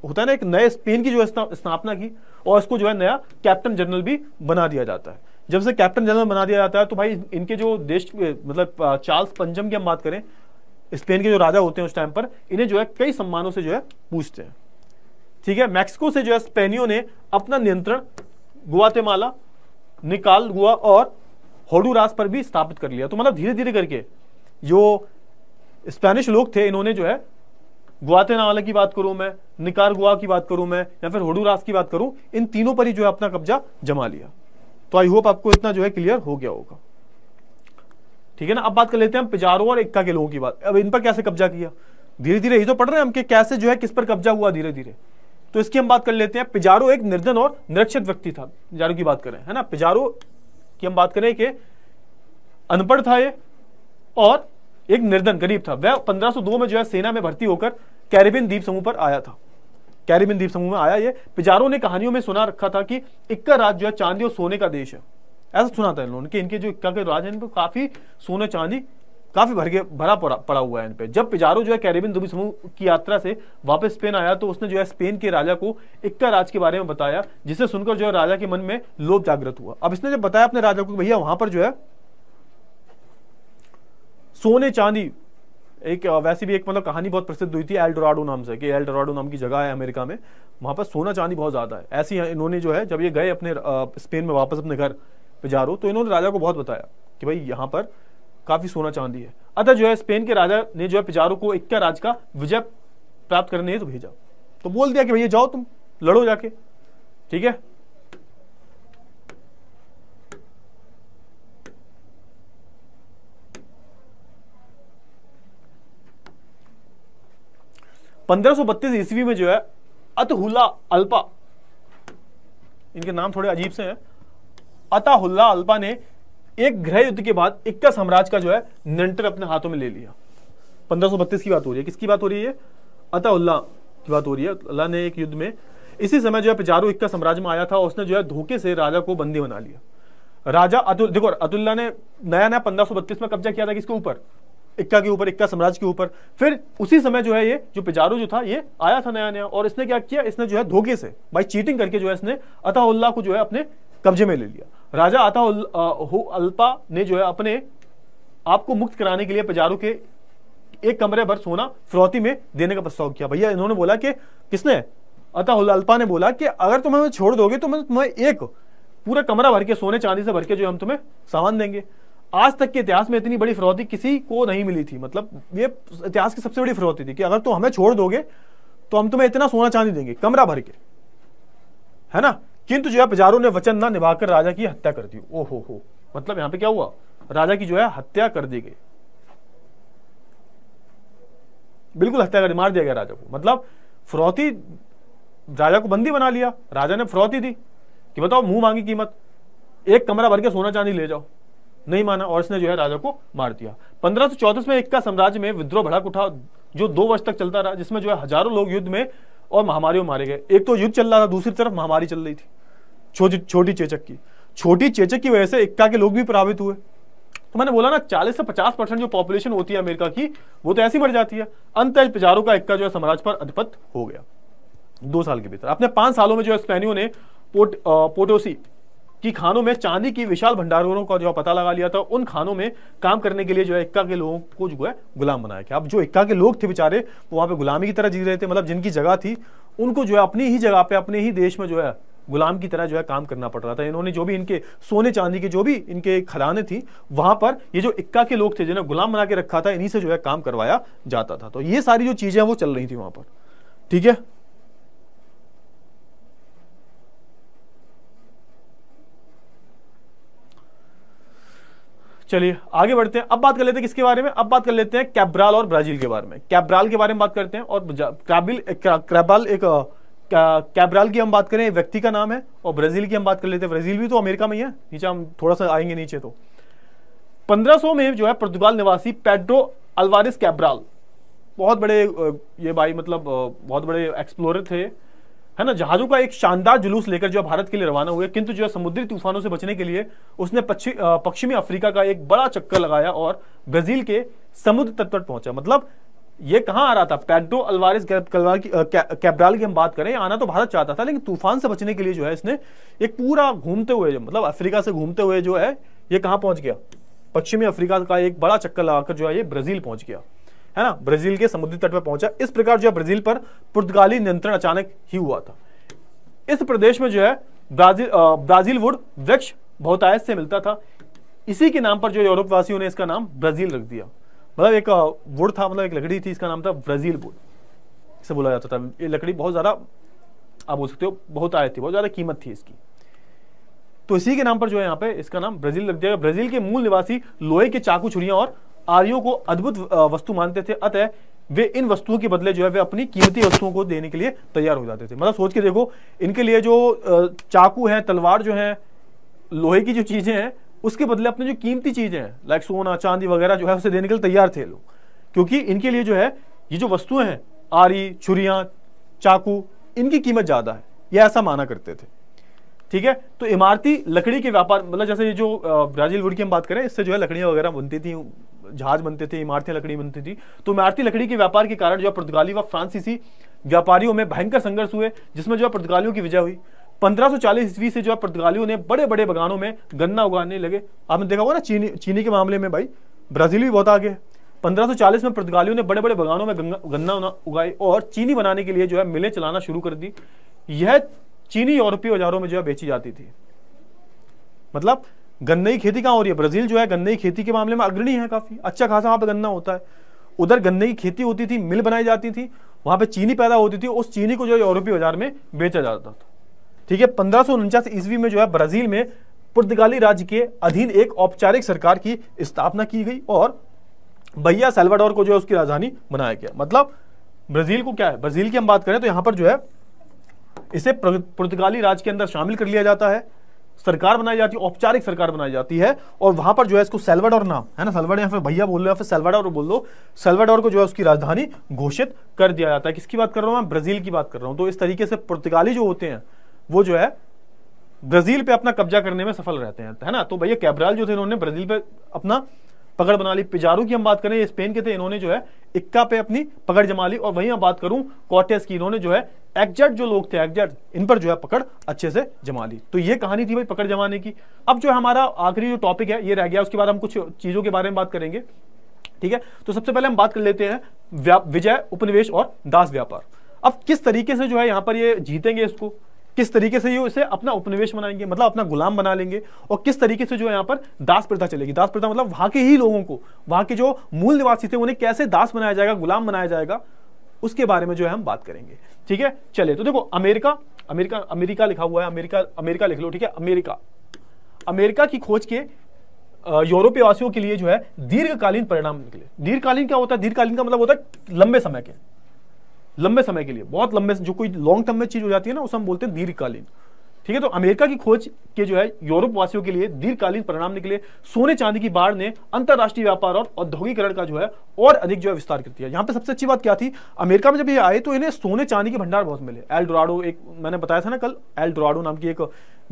होता है ना एक नए स्पेन की जो है स्थापना की और इसको जो है नया कैप्टन जनरल भी बना दिया जाता है जब से कैप्टन जनरल बना दिया जाता है तो भाई इनके जो देश मतलब चार्ल्स पंचम की हम बात करें स्पेन के जो राजा होते हैं उस टाइम पर इन्हें जो है कई सम्मानों से जो है पूछते हैं ठीक है मैक्सिको से जो है स्पेनियों ने अपना नियंत्रण गुआतेमाला निकाल गुआ और होडूरास पर भी स्थापित कर लिया तो मतलब धीरे धीरे करके जो स्पेनिश लोग थे इन्होंने जो है गुआतेमाला की बात करूं मैं निकार गुआ की बात करूं मैं या फिर होडूरास की बात करूं इन तीनों पर ही जो है अपना कब्जा जमा लिया तो आई होप आपको इतना जो है क्लियर हो गया होगा ठीक है ना अब बात कर लेते हैं हम पिजारो और इक्का के लोगों की बात अब इन पर कैसे कब्जा किया धीरे धीरे ये तो पढ़ रहे हैं हम कि कैसे जो है किस पर कब्जा हुआ धीरे धीरे तो इसकी हम बात कर लेते हैं पिजारो एक निर्धन और निरक्षित व्यक्ति था पिजारो की बात करें है ना पिजारो की हम बात करें कि अनपढ़ था ये और एक निर्धन गरीब था वह 1502 में जो है सेना में भर्ती होकर कैरेबियन द्वीप समूह पर आया था कैरेबियन द्वीप समूह में आया ये पिजारो ने कहानियों में सुना रखा था कि इक्का राज्य जो है चांदी और सोने का देश है ऐसा सुना था लोन कि इनके जो के राज हैं इन पर काफ़ी सोने चांदी काफ़ी भर के भरा पड़ा, हुआ है इन पे जब पिजारो जो है कैरेबियन दुबी समूह की यात्रा से वापस स्पेन आया तो उसने जो है स्पेन के राजा को इक्का राज के बारे में बताया जिसे सुनकर जो है राजा के मन में लोभ जागृत हुआ अब इसने जब बताया अपने राजा को भैया वहां पर जो है सोने चांदी एक वैसे भी एक मतलब कहानी बहुत प्रसिद्ध हुई थी एल्डोराडो नाम से कि एल्डोराडो नाम की जगह है अमेरिका में वहां पर सोना चांदी बहुत ज़्यादा है ऐसी इन्होंने जो है जब ये गए अपने स्पेन में वापस अपने घर पिजारो तो इन्होंने राजा को बहुत बताया कि भाई यहाँ पर काफ़ी सोना चांदी है अतः जो है स्पेन के राजा ने जो है पिजारो को इक्का राज का विजय प्राप्त करने हेतु तो भेजा तो बोल दिया कि भैया जाओ तुम लड़ो जाके ठीक है पंद्रह सौ बत्तीस ईस्वी में जो है अतहुला अल्पा इनके नाम थोड़े अजीब से हैं अताहुल्ला अल्पा ने एक गृह युद्ध के बाद इक्का साम्राज्य का जो है नियंत्रण अपने हाथों में ले लिया पंद्रह की बात हो रही है किसकी बात हो रही है अताउल्ला की बात हो रही है अल्लाह ने एक युद्ध में इसी समय जो है पिजारू इक्का साम्राज्य में आया था उसने जो है धोखे से राजा को बंदी बना लिया राजा अतुल देखो अतुल्ला ने नया नया पंद्रह में कब्जा किया था किसके ऊपर इक्का के ऊपर इक्का साम्राज्य के ऊपर फिर उसी समय जो है ये जो पिजारू जो था ये आया था नया नया और इसने क्या किया इसने जो है धोखे से भाई चीटिंग करके जो है इसने अताउल्ला को जो है अपने कब्जे में ले लिया राजा हो अल्पा ने जो है अपने आप को मुक्त कराने के लिए पजारू के एक कमरे भर सोना फिरौती में देने का प्रस्ताव किया भैया इन्होंने बोला कि किसने अताउल अल्पा ने बोला कि अगर तुम हमें छोड़ दोगे तो मैं तुम्हें एक पूरा कमरा भर के सोने चांदी से भर के जो हम तुम्हें सामान देंगे आज तक के इतिहास में इतनी बड़ी फिरौती किसी को नहीं मिली थी मतलब ये इतिहास की सबसे बड़ी फिरौती थी कि अगर तुम हमें छोड़ दोगे तो हम तुम्हें इतना सोना चांदी देंगे कमरा भर के है ना किंतु जो है पजारों ने वचन ना निभाकर राजा की हत्या कर दी ओ हो हो मतलब यहां पे क्या हुआ राजा की जो है हत्या कर दी गई बिल्कुल हत्या कर मार दिया गया राजा को मतलब फरौती राजा को बंदी बना लिया राजा ने फरौती दी कि बताओ मुंह मांगी कीमत एक कमरा भर के सोना चांदी ले जाओ नहीं माना और इसने जो है राजा को मार दिया पंद्रह में इक्का साम्राज्य में विद्रोह भड़क उठा जो दो वर्ष तक चलता रहा जिसमें जो है हजारों लोग युद्ध में और महामारियों मारे गए एक तो युद्ध चल रहा था दूसरी तरफ महामारी चल रही थी छोटी छोटी चेचक की छोटी चेचक की वजह से इक्का के लोग भी प्रभावित हुए तो मैंने बोला ना 40 से 50 परसेंट जो पॉपुलेशन होती है अमेरिका की वो तो ऐसी मर जाती है अंत पिजारों का इक्का जो है समाज पर अधिपत हो गया दो साल के भीतर अपने पांच सालों में जो स्पेनियों ने पोट आ, पोटोसी की खानों में चांदी की विशाल भंडारों का जो पता लगा लिया था उन खानों में काम करने के लिए जो है इक्का के लोगों को जो है गुलाम बनाया गया अब जो इक्का के लोग थे बेचारे वो वहां पे गुलामी की तरह जी रहे थे मतलब जिनकी जगह थी उनको जो है अपनी ही जगह पे अपने ही देश में जो है गुलाम की तरह जो है काम करना पड़ रहा था इन्होंने जो भी इनके सोने चांदी के जो भी इनके खदाने थी वहां पर ये जो इक्का के लोग थे जिन्हें गुलाम बना के रखा था इन्हीं से जो है काम करवाया जाता था तो ये सारी जो चीजें वो चल रही थी वहां पर ठीक है चलिए आगे बढ़ते हैं अब बात कर लेते हैं किसके बारे में अब बात कर लेते हैं कैब्राल और ब्राजील के बारे में कैब्राल के बारे में बात करते हैं और क्राबिल एक, क्राबाल एक कैब्राल की हम बात करें व्यक्ति का नाम है और ब्राजील की हम बात कर लेते हैं ब्राजील भी तो अमेरिका में ही है नीचे हम थोड़ा सा आएंगे नीचे तो 1500 में जो है पुर्तगाल निवासी पेड्रो अल्वारिस कैब्राल बहुत बड़े ये भाई मतलब बहुत बड़े एक्सप्लोर थे है ना जहाजों का एक शानदार जुलूस लेकर जो है भारत के लिए रवाना हुए किंतु जो है समुद्री तूफानों से बचने के लिए उसने पश्चिमी अफ्रीका का एक बड़ा चक्कर लगाया और ब्राजील के समुद्र तट पर पहुंचा मतलब ये कहां आ रहा था पैड्रो अल्वारिस कैब्राल की हम बात करें आना तो भारत चाहता था लेकिन तूफान से बचने के लिए जो है इसने एक पूरा घूमते हुए मतलब अफ्रीका से घूमते हुए जो है ये कहां पहुंच गया पश्चिमी अफ्रीका का एक बड़ा चक्कर लगाकर जो है ये ब्राजील पहुंच गया है ना ब्राजील के समुद्री तट पर पहुंचा इस प्रकार जो है ब्राजील पर पुर्तगाली नियंत्रण अचानक ही हुआ था इस प्रदेश में जो है ब्राजील ब्राजील वुड वृक्ष बहुतायत से मिलता था इसी के नाम पर जो यूरोपवासियों ने इसका नाम ब्राजील रख दिया मतलब एक वुड था मतलब एक लकड़ी थी इसका नाम था ब्राज़ील वुड इसे बोला जाता था ये लकड़ी बहुत ज़्यादा आप बोल सकते हो बहुत आयत थी बहुत ज़्यादा कीमत थी इसकी तो इसी के नाम पर जो है यहाँ पे इसका नाम ब्राज़ील लग जाएगा ब्राज़ील के मूल निवासी लोहे के चाकू छुरियाँ और आर्यों को अद्भुत वस्तु मानते थे अतः वे इन वस्तुओं के बदले जो है वे अपनी कीमती वस्तुओं को देने के लिए तैयार हो जाते थे मतलब सोच के देखो इनके लिए जो चाकू है तलवार जो है लोहे की जो चीज़ें हैं उसके बदले अपने जो कीमती चीज़ें हैं लाइक सोना चांदी वगैरह जो है उसे देने के लिए तैयार थे लोग क्योंकि इनके लिए जो है ये जो वस्तुएं हैं आरी छुरिया चाकू इनकी कीमत ज़्यादा है ये ऐसा माना करते थे ठीक है तो इमारती लकड़ी के व्यापार मतलब जैसे ये जो ब्राज़ील वुड की हम बात करें इससे जो है लकड़ियां वगैरह बनती थी जहाज बनते थे इमारतें लकड़ी बनती थी तो इमारती लकड़ी के व्यापार के कारण जो है पुर्तगाली व फ्रांसीसी व्यापारियों में भयंकर संघर्ष हुए जिसमें जो है पुर्तगालियों की विजय हुई 1540 ईस्वी से जो है पुर्तगालियों ने बड़े बड़े बगानों में गन्ना उगाने लगे आपने देखा होगा ना चीनी चीनी के मामले में भाई ब्राजील भी बहुत आगे है 1540 में पुर्तगालियों ने बड़े बड़े बगानों में गन्ना उगाई और चीनी बनाने के लिए जो है मिलें चलाना शुरू कर दी यह चीनी यूरोपीय बाजारों में जो है बेची जाती थी मतलब गन्ने की खेती कहाँ हो रही है ब्राजील जो है गन्ने की खेती के मामले में अग्रणी है काफी अच्छा खासा वहां पर गन्ना होता है उधर गन्ने की खेती होती थी मिल बनाई जाती थी वहां पर चीनी पैदा होती थी उस चीनी को जो है यूरोपीय बाजार में बेचा जाता था ठीक है पंद्रह ईस्वी में जो है ब्राजील में पुर्तगाली राज्य के अधीन एक औपचारिक सरकार की स्थापना की गई और भैया सेल्वाडोर को जो है उसकी राजधानी बनाया गया मतलब ब्राजील को क्या है ब्राजील की हम बात करें तो यहां पर जो है इसे पुर्तगाली राज्य के अंदर शामिल कर लिया जाता है सरकार बनाई जाती है औपचारिक सरकार बनाई जाती है और वहां पर जो है इसको सेल्वाडोर नाम है ना सेल्वाडोर या फिर भैया बोल लो या फिर सेल्वाडोर बोल दो सेल्वाडोर को जो है उसकी राजधानी घोषित कर दिया जाता है किसकी बात कर रहा हूं मैं ब्राजील की बात कर रहा हूं तो इस तरीके से पुर्तगाली जो होते हैं वो जो है ब्राजील पे अपना कब्जा करने में सफल रहते हैं है ना तो भैया कैबराल जो थे इन्होंने ब्राजील पे अपना पकड़ बना ली पिजारू की हम बात करें ये स्पेन के थे इन्होंने जो है इक्का पे अपनी पकड़ जमा ली और वहीं हम बात करूं कॉटेस की इन्होंने जो है एक्जट जो लोग थे एक्जट इन पर जो है पकड़ अच्छे से जमा ली तो ये कहानी थी भाई पकड़ जमाने की अब जो है हमारा आखिरी जो टॉपिक है ये रह गया उसके बाद हम कुछ चीजों के बारे में बात करेंगे ठीक है तो सबसे पहले हम बात कर लेते हैं विजय उपनिवेश और दास व्यापार अब किस तरीके से जो है यहां पर ये जीतेंगे इसको किस तरीके से ये इसे अपना उपनिवेश बनाएंगे मतलब अपना गुलाम बना लेंगे और किस तरीके से जो यहाँ पर दास प्रथा चलेगी दास प्रथा मतलब वहां के ही लोगों को वहां के जो मूल निवासी थे उन्हें कैसे दास बनाया जाएगा गुलाम बनाया जाएगा उसके बारे में जो है हम बात करेंगे ठीक है चले तो देखो अमेरिका अमेरिका अमेरिका लिखा हुआ है अमेरिका अमेरिका लिख लो ठीक है अमेरिका अमेरिका की खोज के यूरोपीय वासियों के लिए जो है दीर्घकालीन परिणाम निकले दीर्घकालीन क्या होता है दीर्घकालीन का मतलब होता है लंबे समय के लंबे समय के लिए बहुत लंबे जो कोई लॉन्ग टर्म में चीज हो जाती है ना उसे हम बोलते हैं दीर्घकालीन ठीक है तो अमेरिका की खोज के जो है यूरोप वासियों के लिए दीर्घकालीन परिणाम निकले सोने चांदी की बाढ़ ने अंतर्राष्ट्रीय व्यापार और औद्योगिकरण का जो है और अधिक जो है विस्तार कर दिया यहाँ पे सबसे अच्छी बात क्या थी अमेरिका में जब ये आए तो इन्हें सोने चांदी के भंडार बहुत मिले एल डोराडो एक मैंने बताया था ना कल एल डोराडो नाम की एक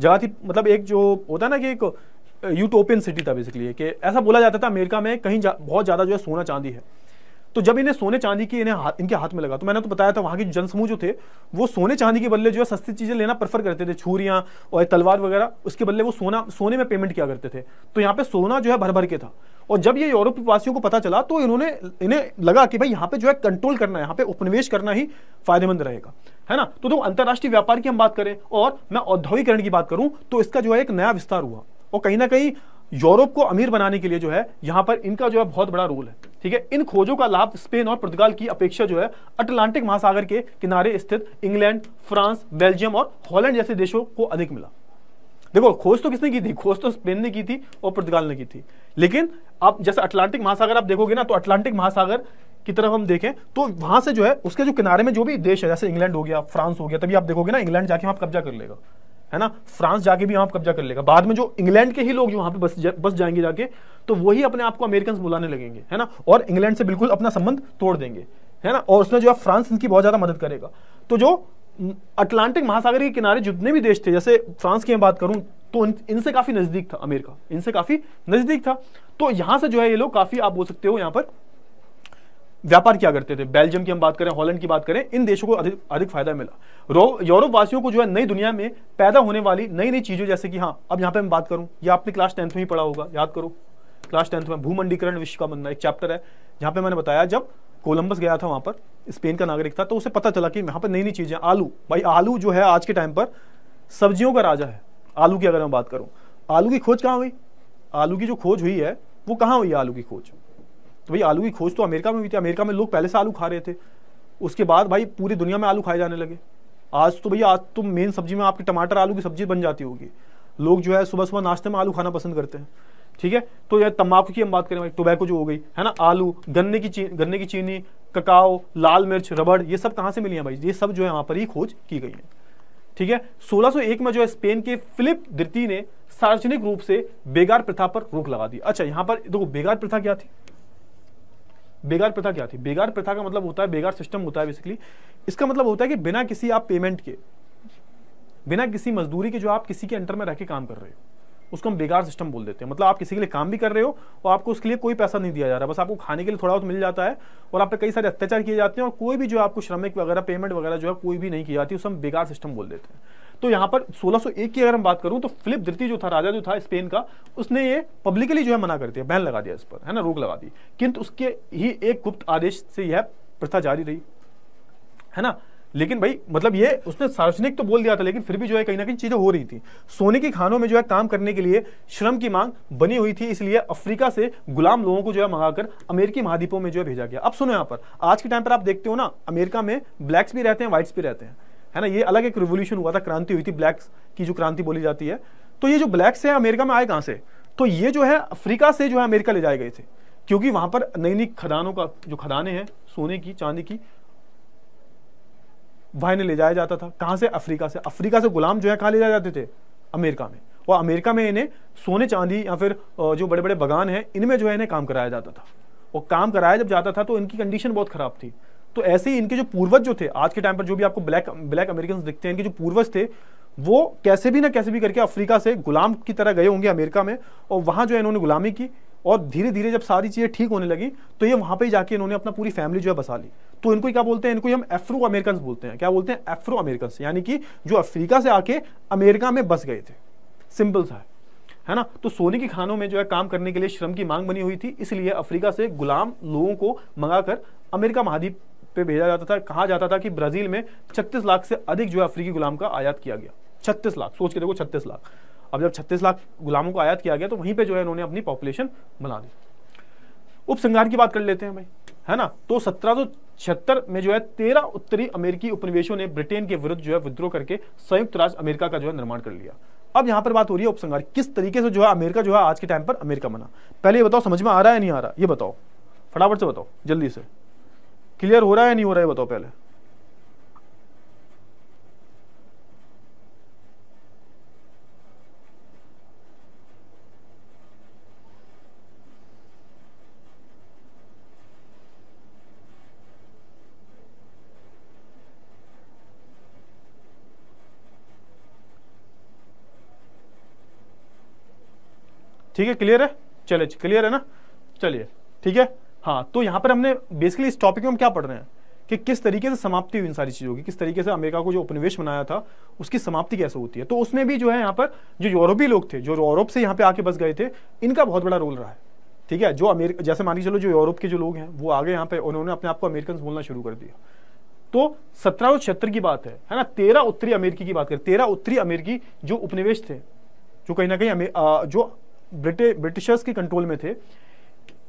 जगह थी मतलब एक जो होता है ना कि एक यूटोपियन सिटी था बेसिकली कि ऐसा बोला जाता था अमेरिका में कहीं बहुत ज़्यादा जो है सोना चांदी है तो जब इन्हें सोने चांदी की इन्हें हाथ इनके हाथ में लगा तो मैंने तो बताया था वहां के जनसमूह जो थे वो सोने चांदी के बदले जो है सस्ती चीज़ें लेना प्रेफर करते थे छूरिया और तलवार वगैरह उसके बदले वो सोना सोने में पेमेंट किया करते थे तो यहाँ पे सोना जो है भर भर के था और जब ये यूरोप वासियों को पता चला तो इन्होंने इन्हें लगा कि भाई यहाँ पे जो है कंट्रोल करना है यहाँ पे उपनिवेश करना ही फायदेमंद रहेगा है ना तो अंतरराष्ट्रीय अंतर्राष्ट्रीय व्यापार की हम बात करें और मैं औद्योगिकरण की बात करूं तो इसका जो है एक नया विस्तार हुआ और कहीं ना कहीं यूरोप को अमीर बनाने के लिए जो है यहाँ पर इनका जो है बहुत बड़ा रोल है ठीक है इन खोजों का लाभ स्पेन और पुर्तगाल की अपेक्षा जो है अटलांटिक महासागर के किनारे स्थित इंग्लैंड फ्रांस बेल्जियम और हॉलैंड जैसे देशों को अधिक मिला देखो खोज तो किसने की थी खोज तो स्पेन ने की थी और पुर्तगाल ने की थी लेकिन आप जैसे अटलांटिक महासागर आप देखोगे ना तो अटलांटिक महासागर की तरफ हम देखें तो वहां से जो है उसके जो किनारे में जो भी देश है जैसे इंग्लैंड हो गया फ्रांस हो गया तभी आप देखोगे ना इंग्लैंड जाके वहां कब्जा कर लेगा है ना फ्रांस जाके भी वहां कब्जा कर लेगा बाद में जो इंग्लैंड के ही लोग जो वहां पे बस जा, बस जाएंगे जाके तो वही अपने आप को अमेरिकन बुलाने लगेंगे है ना और इंग्लैंड से बिल्कुल अपना संबंध तोड़ देंगे है ना और उसमें जो है फ्रांस इनकी बहुत ज्यादा मदद करेगा तो जो अटलांटिक महासागर के किनारे जितने भी देश थे जैसे फ्रांस की मैं बात करूं तो इनसे काफी नजदीक था अमेरिका इनसे काफी नजदीक था तो यहां से जो है ये लोग काफी आप बोल सकते हो यहां पर व्यापार क्या करते थे बेल्जियम की हम बात करें हॉलैंड की बात करें इन देशों को अधिक अधिक फायदा मिला यूरोप वासियों को जो है नई दुनिया में पैदा होने वाली नई नई चीज़ें जैसे कि हाँ अब यहाँ पे मैं बात करूँ या आपने क्लास टेंथ में ही पढ़ा होगा याद करो क्लास टेंथ में भूमंडीकरण विश्व का बनना एक चैप्टर है जहां पे मैंने बताया जब कोलंबस गया था वहाँ पर स्पेन का नागरिक था तो उसे पता चला कि यहाँ पर नई नई चीज़ें आलू भाई आलू जो है आज के टाइम पर सब्जियों का राजा है आलू की अगर मैं बात करूँ आलू की खोज कहाँ हुई आलू की जो खोज हुई है वो कहाँ हुई आलू की खोज तो भाई आलू की खोज तो अमेरिका में हुई थी अमेरिका में लोग पहले से आलू खा रहे थे उसके बाद भाई पूरी दुनिया में आलू खाए जाने लगे आज तो भैया आज तो मेन सब्जी में आपकी टमाटर आलू की सब्जी बन जाती होगी लोग जो है सुबह सुबह नाश्ते में आलू खाना पसंद करते हैं ठीक है तो यार तम्बाकू की हम बात करें भाई टोबैको जो हो गई है ना आलू गन्ने की गन्ने की चीनी ककाओ लाल मिर्च रबड़ ये सब कहाँ से मिली है भाई ये सब जो है वहाँ पर ही खोज की गई है ठीक है 1601 में जो है स्पेन के फिलिप दृति ने सार्वजनिक रूप से बेगार प्रथा पर रोक लगा दी अच्छा यहाँ पर देखो बेगार प्रथा क्या थी बेगार प्रथा क्या थी बेगार प्रथा का मतलब होता है बेगार सिस्टम होता है बेसिकली इसका मतलब होता है कि बिना किसी आप पेमेंट के बिना किसी मजदूरी के जो आप किसी के अंडर में रह के काम कर रहे हो उसको हम बेगार सिस्टम बोल देते हैं मतलब आप किसी के लिए काम भी कर रहे हो और आपको उसके लिए कोई पैसा नहीं दिया जा रहा बस आपको खाने के लिए थोड़ा बहुत मिल जाता है और आप पे कई सारे अत्याचार किए जाते हैं और कोई भी जो आपको श्रमिक वगैरह पेमेंट वगैरह जो है कोई भी नहीं की जाती उसको हम बेगार सिस्टम बोल देते हैं तो यहां पर 1601 की अगर हम बात करूं तो फिलिप द्वितीय जो था राजा जो था स्पेन का उसने ये पब्लिकली जो है मना कर दिया बैन लगा दिया इस पर है ना रोक लगा दी किंतु उसके ही एक गुप्त आदेश से यह प्रथा जारी रही है ना लेकिन भाई मतलब ये उसने सार्वजनिक तो बोल दिया था लेकिन फिर भी जो है कहीं ना कहीं चीज़ें हो रही थी सोने की खानों में जो है काम करने के लिए श्रम की मांग बनी हुई थी इसलिए अफ्रीका से गुलाम लोगों को जो है मंगाकर अमेरिकी महाद्वीपों में जो है भेजा गया अब सुनो यहाँ पर आज के टाइम पर आप देखते हो ना अमेरिका में ब्लैक्स भी रहते हैं व्हाइट्स भी रहते हैं है ना ये अलग एक रिवोल्यूशन हुआ था क्रांति हुई थी ब्लैक्स की जो क्रांति बोली जाती है तो ये जो ब्लैक्स हैं अमेरिका में आए कहाँ से तो ये जो है अफ्रीका से जो है अमेरिका ले जाए गए थे क्योंकि वहां पर नई नई खदानों का जो खदाने हैं सोने की चांदी की वहां इन्हें ले जाया जाता था कहां से अफ्रीका से अफ्रीका से गुलाम जो है कहा ले जाए जाते थे अमेरिका में और अमेरिका में इन्हें सोने चांदी या फिर जो बड़े बड़े बगान हैं इनमें जो है इन्हें काम कराया जाता था और काम कराया जब जाता था तो इनकी कंडीशन बहुत खराब थी तो ऐसे ही इनके जो पूर्वज जो थे आज के टाइम पर जो भी आपको ब्लैक ब्लैक अमेरिकन दिखते हैं इनके जो पूर्वज थे वो कैसे भी ना कैसे भी करके अफ्रीका से गुलाम की तरह गए होंगे अमेरिका में और वहां जो है इन्होंने गुलामी की और धीरे धीरे जब सारी चीज़ें ठीक होने लगी तो ये पर ही जाके इन्होंने अपना पूरी फैमिली जो है बसा ली तो इनको क्या बोलते हैं इनको हम एफ्रो अमेरिकन बोलते हैं क्या बोलते हैं एफ्रो अमेरिकन यानी कि जो अफ्रीका से आके अमेरिका में बस गए थे सिंपल सा है है ना तो सोने की खानों में जो है काम करने के लिए श्रम की मांग बनी हुई थी इसलिए अफ्रीका से गुलाम लोगों को मंगाकर अमेरिका महाद्वीप पे भेजा जाता था कहा जाता था कि ब्राजील में छत्तीस लाख से अधिक जो है अफ्रीकी गुलाम का आयात किया गया छत्तीस लाख सोच के देखो छत्तीस लाख अब जब छत्तीस लाख गुलामों को आयात किया गया तो वहीं पर जो है इन्होंने अपनी पॉपुलेशन बना दी उपसंहार की बात कर लेते हैं भाई है ना तो सत्रह छिहत्तर में जो है तेरह उत्तरी अमेरिकी उपनिवेशों ने ब्रिटेन के विरुद्ध जो है विद्रोह करके संयुक्त राज्य अमेरिका का जो है निर्माण कर लिया अब यहां पर बात हो रही है उपसंहार किस तरीके से जो है अमेरिका जो है आज के टाइम पर अमेरिका बना पहले ये बताओ समझ में आ रहा है नहीं आ रहा ये बताओ फटाफट से बताओ जल्दी से क्लियर हो रहा है नहीं हो रहा है बताओ पहले ठीक है क्लियर है चले क्लियर है ना चलिए ठीक है हाँ तो यहाँ पर हमने बेसिकली इस टॉपिक में हम क्या पढ़ रहे हैं कि किस तरीके से समाप्ति हुई इन सारी चीज़ों की किस तरीके से अमेरिका को जो उपनिवेश बनाया था उसकी समाप्ति कैसे होती है तो उसमें भी जो है यहाँ पर जो यूरोपीय लोग थे जो यूरोप से यहाँ पे आके बस गए थे इनका बहुत बड़ा रोल रहा है ठीक है जो अमेरिका जैसे मान के चलो जो यूरोप के जो लोग हैं वो आगे यहाँ पे उन्होंने अपने आप को अमेरिकन बोलना शुरू कर दिया तो सत्रह की बात है है ना तेरह उत्तरी अमेरिकी की बात करें तेरह उत्तरी अमेरिकी जो उपनिवेश थे जो कहीं ना कहीं जो ब्रिटिश ब्रिटिशर्स के कंट्रोल में थे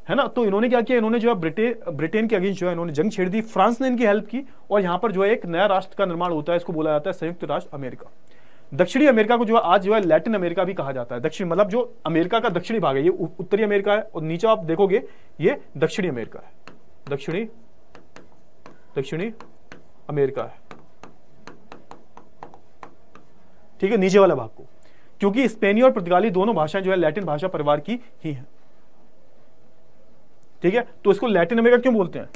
है ना तो इन्होंने क्या किया इन्होंने जो है ब्रिटेन ब्रिटेन के अगेंस्ट जो है इन्होंने जंग छेड़ दी फ्रांस ने इनकी हेल्प की और यहां पर जो है एक नया राष्ट्र का निर्माण होता है इसको बोला जाता है संयुक्त राष्ट्र अमेरिका दक्षिणी अमेरिका को जो है आज जो है लैटिन अमेरिका भी कहा जाता है दक्षिण मतलब जो अमेरिका का दक्षिणी भाग है ये उत्तरी अमेरिका है और नीचे आप देखोगे ये दक्षिणी अमेरिका है दक्षिणी दक्षिणी अमेरिका है ठीक है नीचे वाला भाग को क्योंकि स्पेनी और पुर्तगाली दोनों भाषाएं जो है लैटिन भाषा परिवार की ही है ठीक है तो इसको लैटिन अमेरिका क्यों बोलते हैं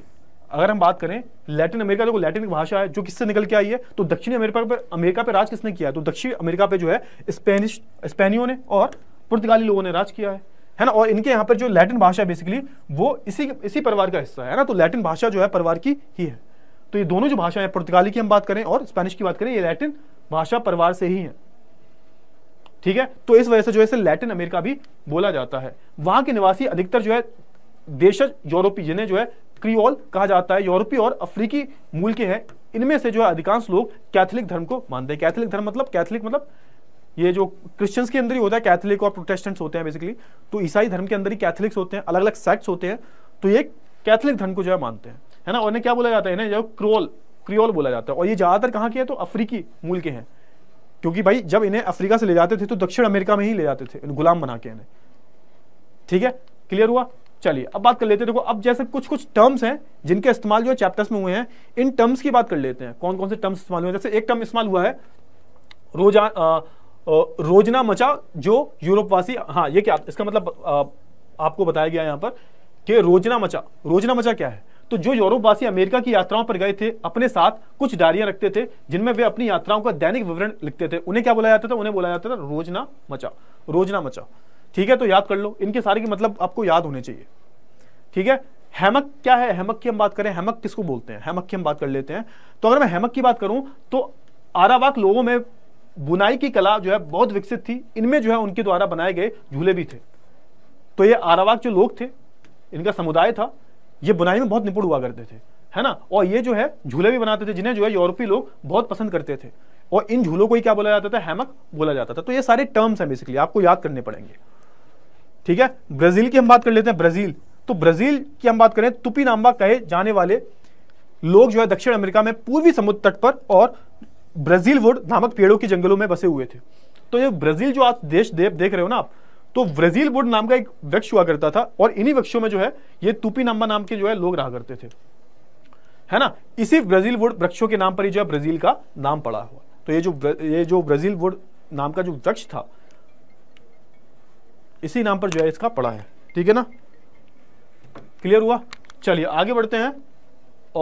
अगर हम बात करें लैटिन अमेरिका जो लैटिन भाषा है जो किससे निकल के आई है तो दक्षिणी अमेरिका पर अमेरिका पर राज किसने किया है तो दक्षिण अमेरिका पर जो है स्पेनिश स्पेनियों ने और पुर्तगाली लोगों ने राज किया है है ना और इनके यहाँ पर जो लैटिन भाषा है बेसिकली वो इसी इसी परिवार का हिस्सा है ना तो लैटिन भाषा जो है परिवार की ही है तो ये दोनों जो भाषा है पुर्तगाली की हम बात करें और स्पेनिश की बात करें ये लैटिन भाषा परिवार से ही है ठीक है तो इस वजह से जो है लैटिन अमेरिका भी बोला जाता है वहां के निवासी अधिकतर जो है देशज यूरोपीय जिन्हें जो है क्रियोल कहा जाता है यूरोपीय और अफ्रीकी मूल के हैं इनमें से जो है अधिकांश लोग कैथोलिक धर्म को मानते हैं कैथोलिक धर्म मतलब कैथोलिक मतलब ये जो क्रिश्चियंस के अंदर ही होता है कैथोलिक और प्रोटेस्टेंट्स होते हैं बेसिकली तो ईसाई धर्म के अंदर ही कैथोलिक्स होते हैं अलग अलग सेक्ट्स होते हैं तो ये कैथोलिक धर्म को जो है मानते हैं है ना उन्हें क्या बोला जाता है इन्हें जो क्रोल क्रियोल बोला जाता है और ये ज़्यादातर कहाँ के हैं तो अफ्रीकी मूल के हैं क्योंकि भाई जब इन्हें अफ्रीका से ले जाते थे तो दक्षिण अमेरिका में ही ले जाते थे गुलाम बना के इन्हें ठीक है क्लियर हुआ चलिए अब बात कर लेते हैं देखो अब जैसे कुछ कुछ टर्म्स हैं जिनके इस्तेमाल जो चैप्टर्स में हुए हैं इन टर्म्स की बात कर लेते हैं कौन कौन से टर्म्स इस्तेमाल हुए हैं जैसे एक टर्म इस्तेमाल हुआ है रोजा रोजना मचा जो यूरोपवासी हाँ ये क्या इसका मतलब आ, आपको बताया गया यहाँ पर कि रोजना मचा रोजना मचा क्या है तो जो यूरोपवासी अमेरिका की यात्राओं पर गए थे अपने साथ कुछ डायरियां रखते थे जिनमें वे अपनी यात्राओं का दैनिक विवरण लिखते थे उन्हें क्या बोला जाता था उन्हें बोला जाता था रोजना मचा रोजना मचा ठीक है तो याद कर लो इनके सारे के मतलब आपको याद होने चाहिए ठीक है हेमक क्या है हेमक की हम बात करें हेमक किसको बोलते हैं हेमक की हम बात कर लेते हैं तो अगर मैं हेमक की बात करूं तो आरावाक लोगों में बुनाई की कला जो है बहुत विकसित थी इनमें जो है उनके द्वारा बनाए गए झूले भी थे तो ये आरावाक जो लोग थे इनका समुदाय था ये बुनाई में बहुत निपुण हुआ करते थे है ना और ये जो है झूले भी बनाते थे जिन्हें जो है यूरोपीय लोग बहुत पसंद करते थे और इन झूलों को ही क्या बोला जाता था हेमक बोला जाता था तो ये सारे टर्म्स हैं बेसिकली आपको याद करने पड़ेंगे ठीक है ब्राजील की हम बात कर लेते हैं ब्राजील तो ब्राजील की हम बात करें तुपी नाम्बा कहे जाने वाले लोग जो है दक्षिण अमेरिका में पूर्वी समुद्र तट पर और ब्राजील वुड नामक पेड़ों के जंगलों में बसे हुए थे तो ये ब्राजील जो आप देश देव देख रहे हो ना आप तो ब्राजील वुड नाम का एक वृक्ष हुआ करता था और इन्हीं वृक्षों में जो है ये तुपी नाम्बा नाम के जो है लोग रहा करते थे है ना इसी ब्राजील वुड वृक्षों के नाम पर ही जो है ब्राजील का नाम पड़ा हुआ तो ये जो ये जो ब्राजील वुड नाम का जो वृक्ष था इसी नाम पर जो है इसका पड़ा है ठीक है ना क्लियर हुआ चलिए आगे बढ़ते हैं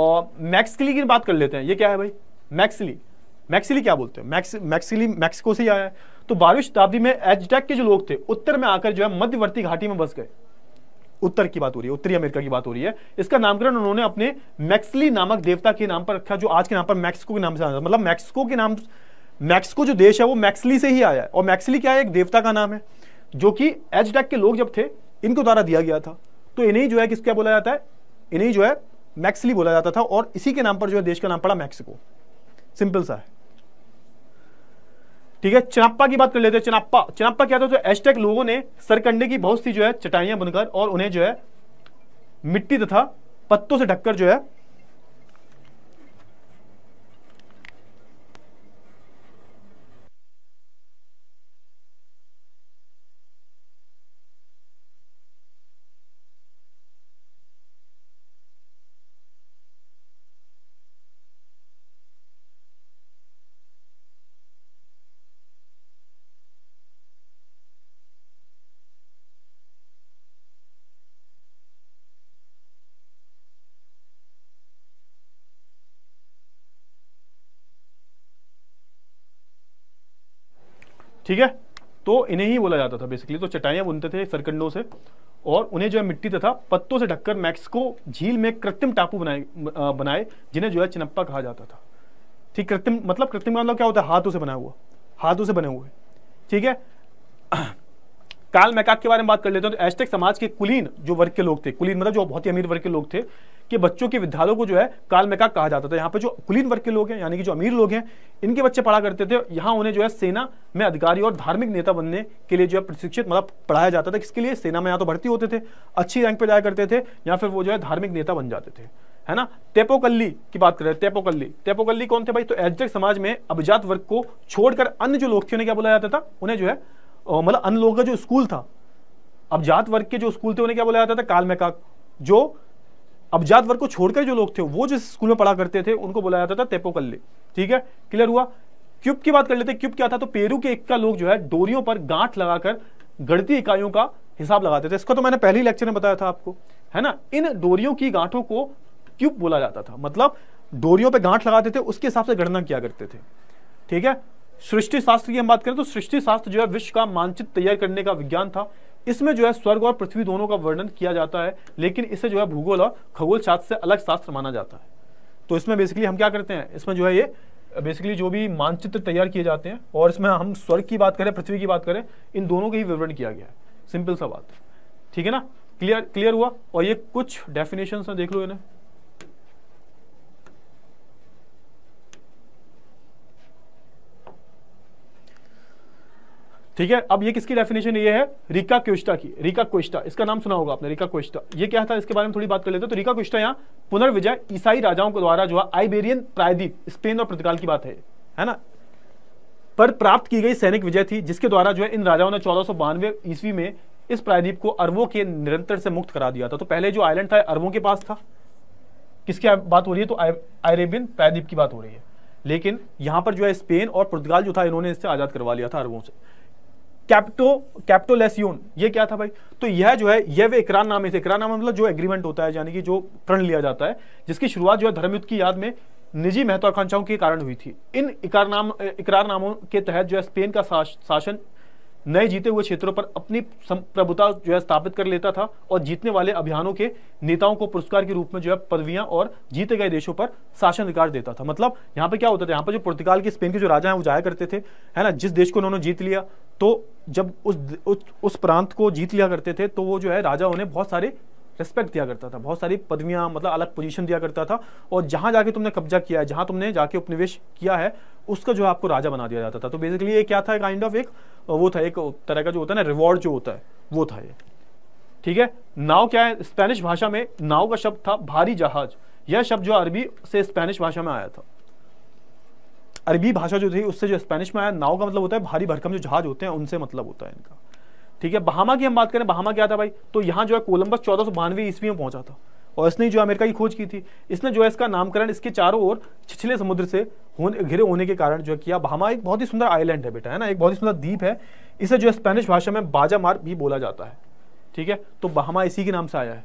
और मैक्सिली की बात कर लेते हैं ये क्या है भाई मैक्सिली मैक्सिली क्या बोलते हैं मैक्स मैक्सिली मैक्सिको से ही आया है तो बारहवीं शताब्दी में एजटेक के जो लोग थे उत्तर में आकर जो है मध्यवर्ती घाटी में बस गए उत्तर की बात हो रही है उत्तरी अमेरिका की बात हो रही है इसका नामकरण उन्होंने अपने मैक्सली नामक देवता के नाम पर रखा जो आज के नाम पर मैक्सिको के नाम से आया मतलब मैक्सिको के नाम मैक्सिको जो देश है वो मैक्सली से ही आया है और मैक्सली क्या है एक देवता का नाम है जो कि एच के लोग जब थे इनको द्वारा दिया गया था तो इन्हें जो है किस क्या बोला जाता है इन्हें जो है मैक्सली बोला जाता था और इसी के नाम पर जो है देश का नाम पड़ा मैक्सिको सिंपल सा है ठीक है चनाप्पा की बात कर लेते हैं चनाप्पा चनाप्पा क्या था जो एस्टेक लोगों ने सरकंडे की बहुत सी जो है चटाइयां बनकर और उन्हें जो है मिट्टी तथा पत्तों से ढककर जो है ठीक है तो इन्हें ही बोला जाता था बेसिकली तो चटाइयाँ बुनते थे सरकंडों से और उन्हें जो है मिट्टी तथा पत्तों से ढककर मैक्सिको झील में कृत्रिम टापू बनाए बनाए जिन्हें जो है चिनप्पा कहा जाता था ठीक कृत्रिम मतलब कृत्रिम मतलब क्या होता है हाथों से बना हुआ हाथों से बने हुए ठीक है [CLEARS THROAT] काल मैकाक के बारे में बात कर लेते हैं तो एस्टेक समाज के कुलीन जो वर्ग के लोग थे कुलीन मतलब जो बहुत ही अमीर वर्ग के लोग थे कि बच्चों के विद्यालयों को जो है कालमेका कहा जाता था यहाँ पे जो कुलीन वर्ग के लोग हैं यानी कि जो अमीर लोग हैं इनके बच्चे पढ़ा करते थे यहाँ उन्हें जो है सेना में अधिकारी और धार्मिक नेता बनने के लिए जो है प्रशिक्षित मतलब पढ़ाया जाता था इसके लिए सेना में यहाँ तो भर्ती होते थे अच्छी रैंक पर जाया करते थे या फिर वो जो है धार्मिक नेता बन जाते थे है ना तेपोकल्ली की बात कर रहे हैं तेपोकल्ली तेपोकल्ली कौन थे भाई तो एजक समाज में अभिजात वर्ग को छोड़कर अन्य जो लोग थे उन्हें क्या बोला जाता था उन्हें जो है मतलब अन्य लोगों का जो स्कूल था अब जात वर्ग के जो स्कूल थे उन्हें क्या बोला जाता था का जो अबजात वर्ग को छोड़कर जो लोग थे वो जिस स्कूल में पढ़ा करते थे उनको बोला जाता था तेपोकल्ले ठीक है क्लियर हुआ क्यूब की बात कर लेते क्यूब क्या था तो पेरू के एक का लोग जो है डोरियों पर गांठ लगाकर गणतीय इकाइयों का हिसाब लगाते थे इसका तो मैंने पहले लेक्चर में बताया था आपको है ना इन डोरियों की गांठों को क्यूब बोला जाता था मतलब डोरियों पर गांठ लगाते थे उसके हिसाब से गणना किया करते थे ठीक है सृष्टि शास्त्र की हम बात करें तो सृष्टि शास्त्र जो है विश्व का मानचित्र तैयार करने का विज्ञान था इसमें जो है स्वर्ग और पृथ्वी दोनों का वर्णन किया जाता है लेकिन इसे जो है भूगोल और खगोल शास्त्र से अलग शास्त्र माना जाता है तो इसमें बेसिकली हम क्या करते हैं इसमें जो है ये बेसिकली जो भी मानचित्र तैयार किए जाते हैं और इसमें हम स्वर्ग की बात करें पृथ्वी की बात करें इन दोनों का ही विवरण किया गया है सिंपल सा बात ठीक है ना क्लियर क्लियर हुआ और ये कुछ डेफिनेशन देख लो इन्हें ठीक है अब ये किसकी डेफिनेशन ये है रिका क्विस्टा की रिका क्विस्टा इसका नाम सुना होगा आपने रिका क्विस्टा ये क्या था इसके बारे में थोड़ी बात कर लेते हैं तो रिका क्विस्टा यहाँ पुनर्विजय ईसाई राजाओं के द्वारा जो है आइबेरियन प्रायद्वीप स्पेन और पुर्तगाल की बात है है ना पर प्राप्त की गई सैनिक विजय थी जिसके द्वारा जो है इन राजाओं ने चौदह ईस्वी में इस प्रायद्वीप को अरबों के निरंतर से मुक्त करा दिया था तो पहले जो आइलैंड था अरबों के पास था किसकी बात हो रही है तो आयरेबियन प्रायद्वीप की बात हो रही है लेकिन यहां पर जो है स्पेन और पुर्तगाल जो था इन्होंने इससे आज़ाद करवा लिया था अरबों से कैप्टो कैप्टोलेसियोन ये क्या था भाई तो यह जो है यह वे इकरार नामे से इकरान नामा मतलब जो एग्रीमेंट होता है यानी कि जो प्रण लिया जाता है जिसकी शुरुआत जो है धर्मयुद्ध की याद में निजी महत्वाकांक्षाओं के कारण हुई थी इन इकरार इकरारनामों के तहत जो है स्पेन का शासन नए जीते हुए क्षेत्रों पर अपनी प्रभुता जो है स्थापित कर लेता था और जीतने वाले अभियानों के नेताओं को पुरस्कार के रूप में जो है पदवियां और जीते गए देशों पर शासन अधिकार देता था मतलब यहाँ पे क्या होता था यहाँ पर जो पुर्तगाल के स्पेन के जो राजा हैं वो जाया करते थे है ना जिस देश को उन्होंने जीत लिया तो जब उस, उस प्रांत को जीत लिया करते थे तो वो जो है राजा उन्हें बहुत सारे रिस्पेक्ट दिया करता था बहुत सारी पदवियां मतलब अलग पोजीशन दिया करता था और जहां जाके तुमने कब्जा किया है जहां तुमने जाके उपनिवेश किया है उसका जो है आपको राजा बना दिया जाता था तो बेसिकली ये क्या था काइंड ऑफ एक वो था एक तरह का जो होता है ना रिवॉर्ड जो होता है वो था ये ठीक है नाव क्या है स्पेनिश भाषा में नाव का शब्द था भारी जहाज यह शब्द जो अरबी से स्पेनिश भाषा में आया था अरबी भाषा जो थी उससे जो स्पेनिश में आया नाव का मतलब होता है भारी भरकम जो जहाज होते हैं उनसे मतलब होता है इनका ठीक है बहामा की हम बात करें बहामा क्या था भाई तो यहाँ जो है कोलंबस चौदह सौ बानवे ईस्वी में पहुंचा था और इसने जो अमेरिका की खोज की थी इसने जो है इसका नामकरण इसके चारों ओर छिछले समुद्र से होने घिरे होने के कारण जो किया बहामा एक बहुत ही सुंदर आइलैंड है बेटा है ना एक बहुत ही सुंदर द्वीप है इसे जो है स्पेनिश भाषा में बाजा मार भी बोला जाता है ठीक है तो बहामा इसी के नाम से आया है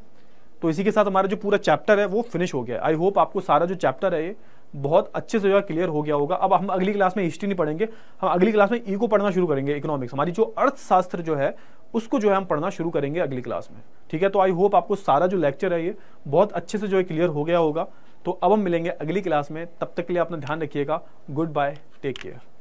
तो इसी के साथ हमारा जो पूरा चैप्टर है वो फिनिश हो गया आई होप आपको सारा जो चैप्टर है ये बहुत अच्छे से जो है क्लियर हो गया होगा अब हम अगली क्लास में हिस्ट्री नहीं पढ़ेंगे हम अगली क्लास में ई e को पढ़ना शुरू करेंगे इकोनॉमिक्स हमारी जो अर्थशास्त्र जो है उसको जो है हम पढ़ना शुरू करेंगे अगली क्लास में ठीक है तो आई होप आपको सारा जो लेक्चर है ये बहुत अच्छे से जो है क्लियर हो गया होगा तो अब हम मिलेंगे अगली क्लास में तब तक के लिए अपना ध्यान रखिएगा गुड बाय टेक केयर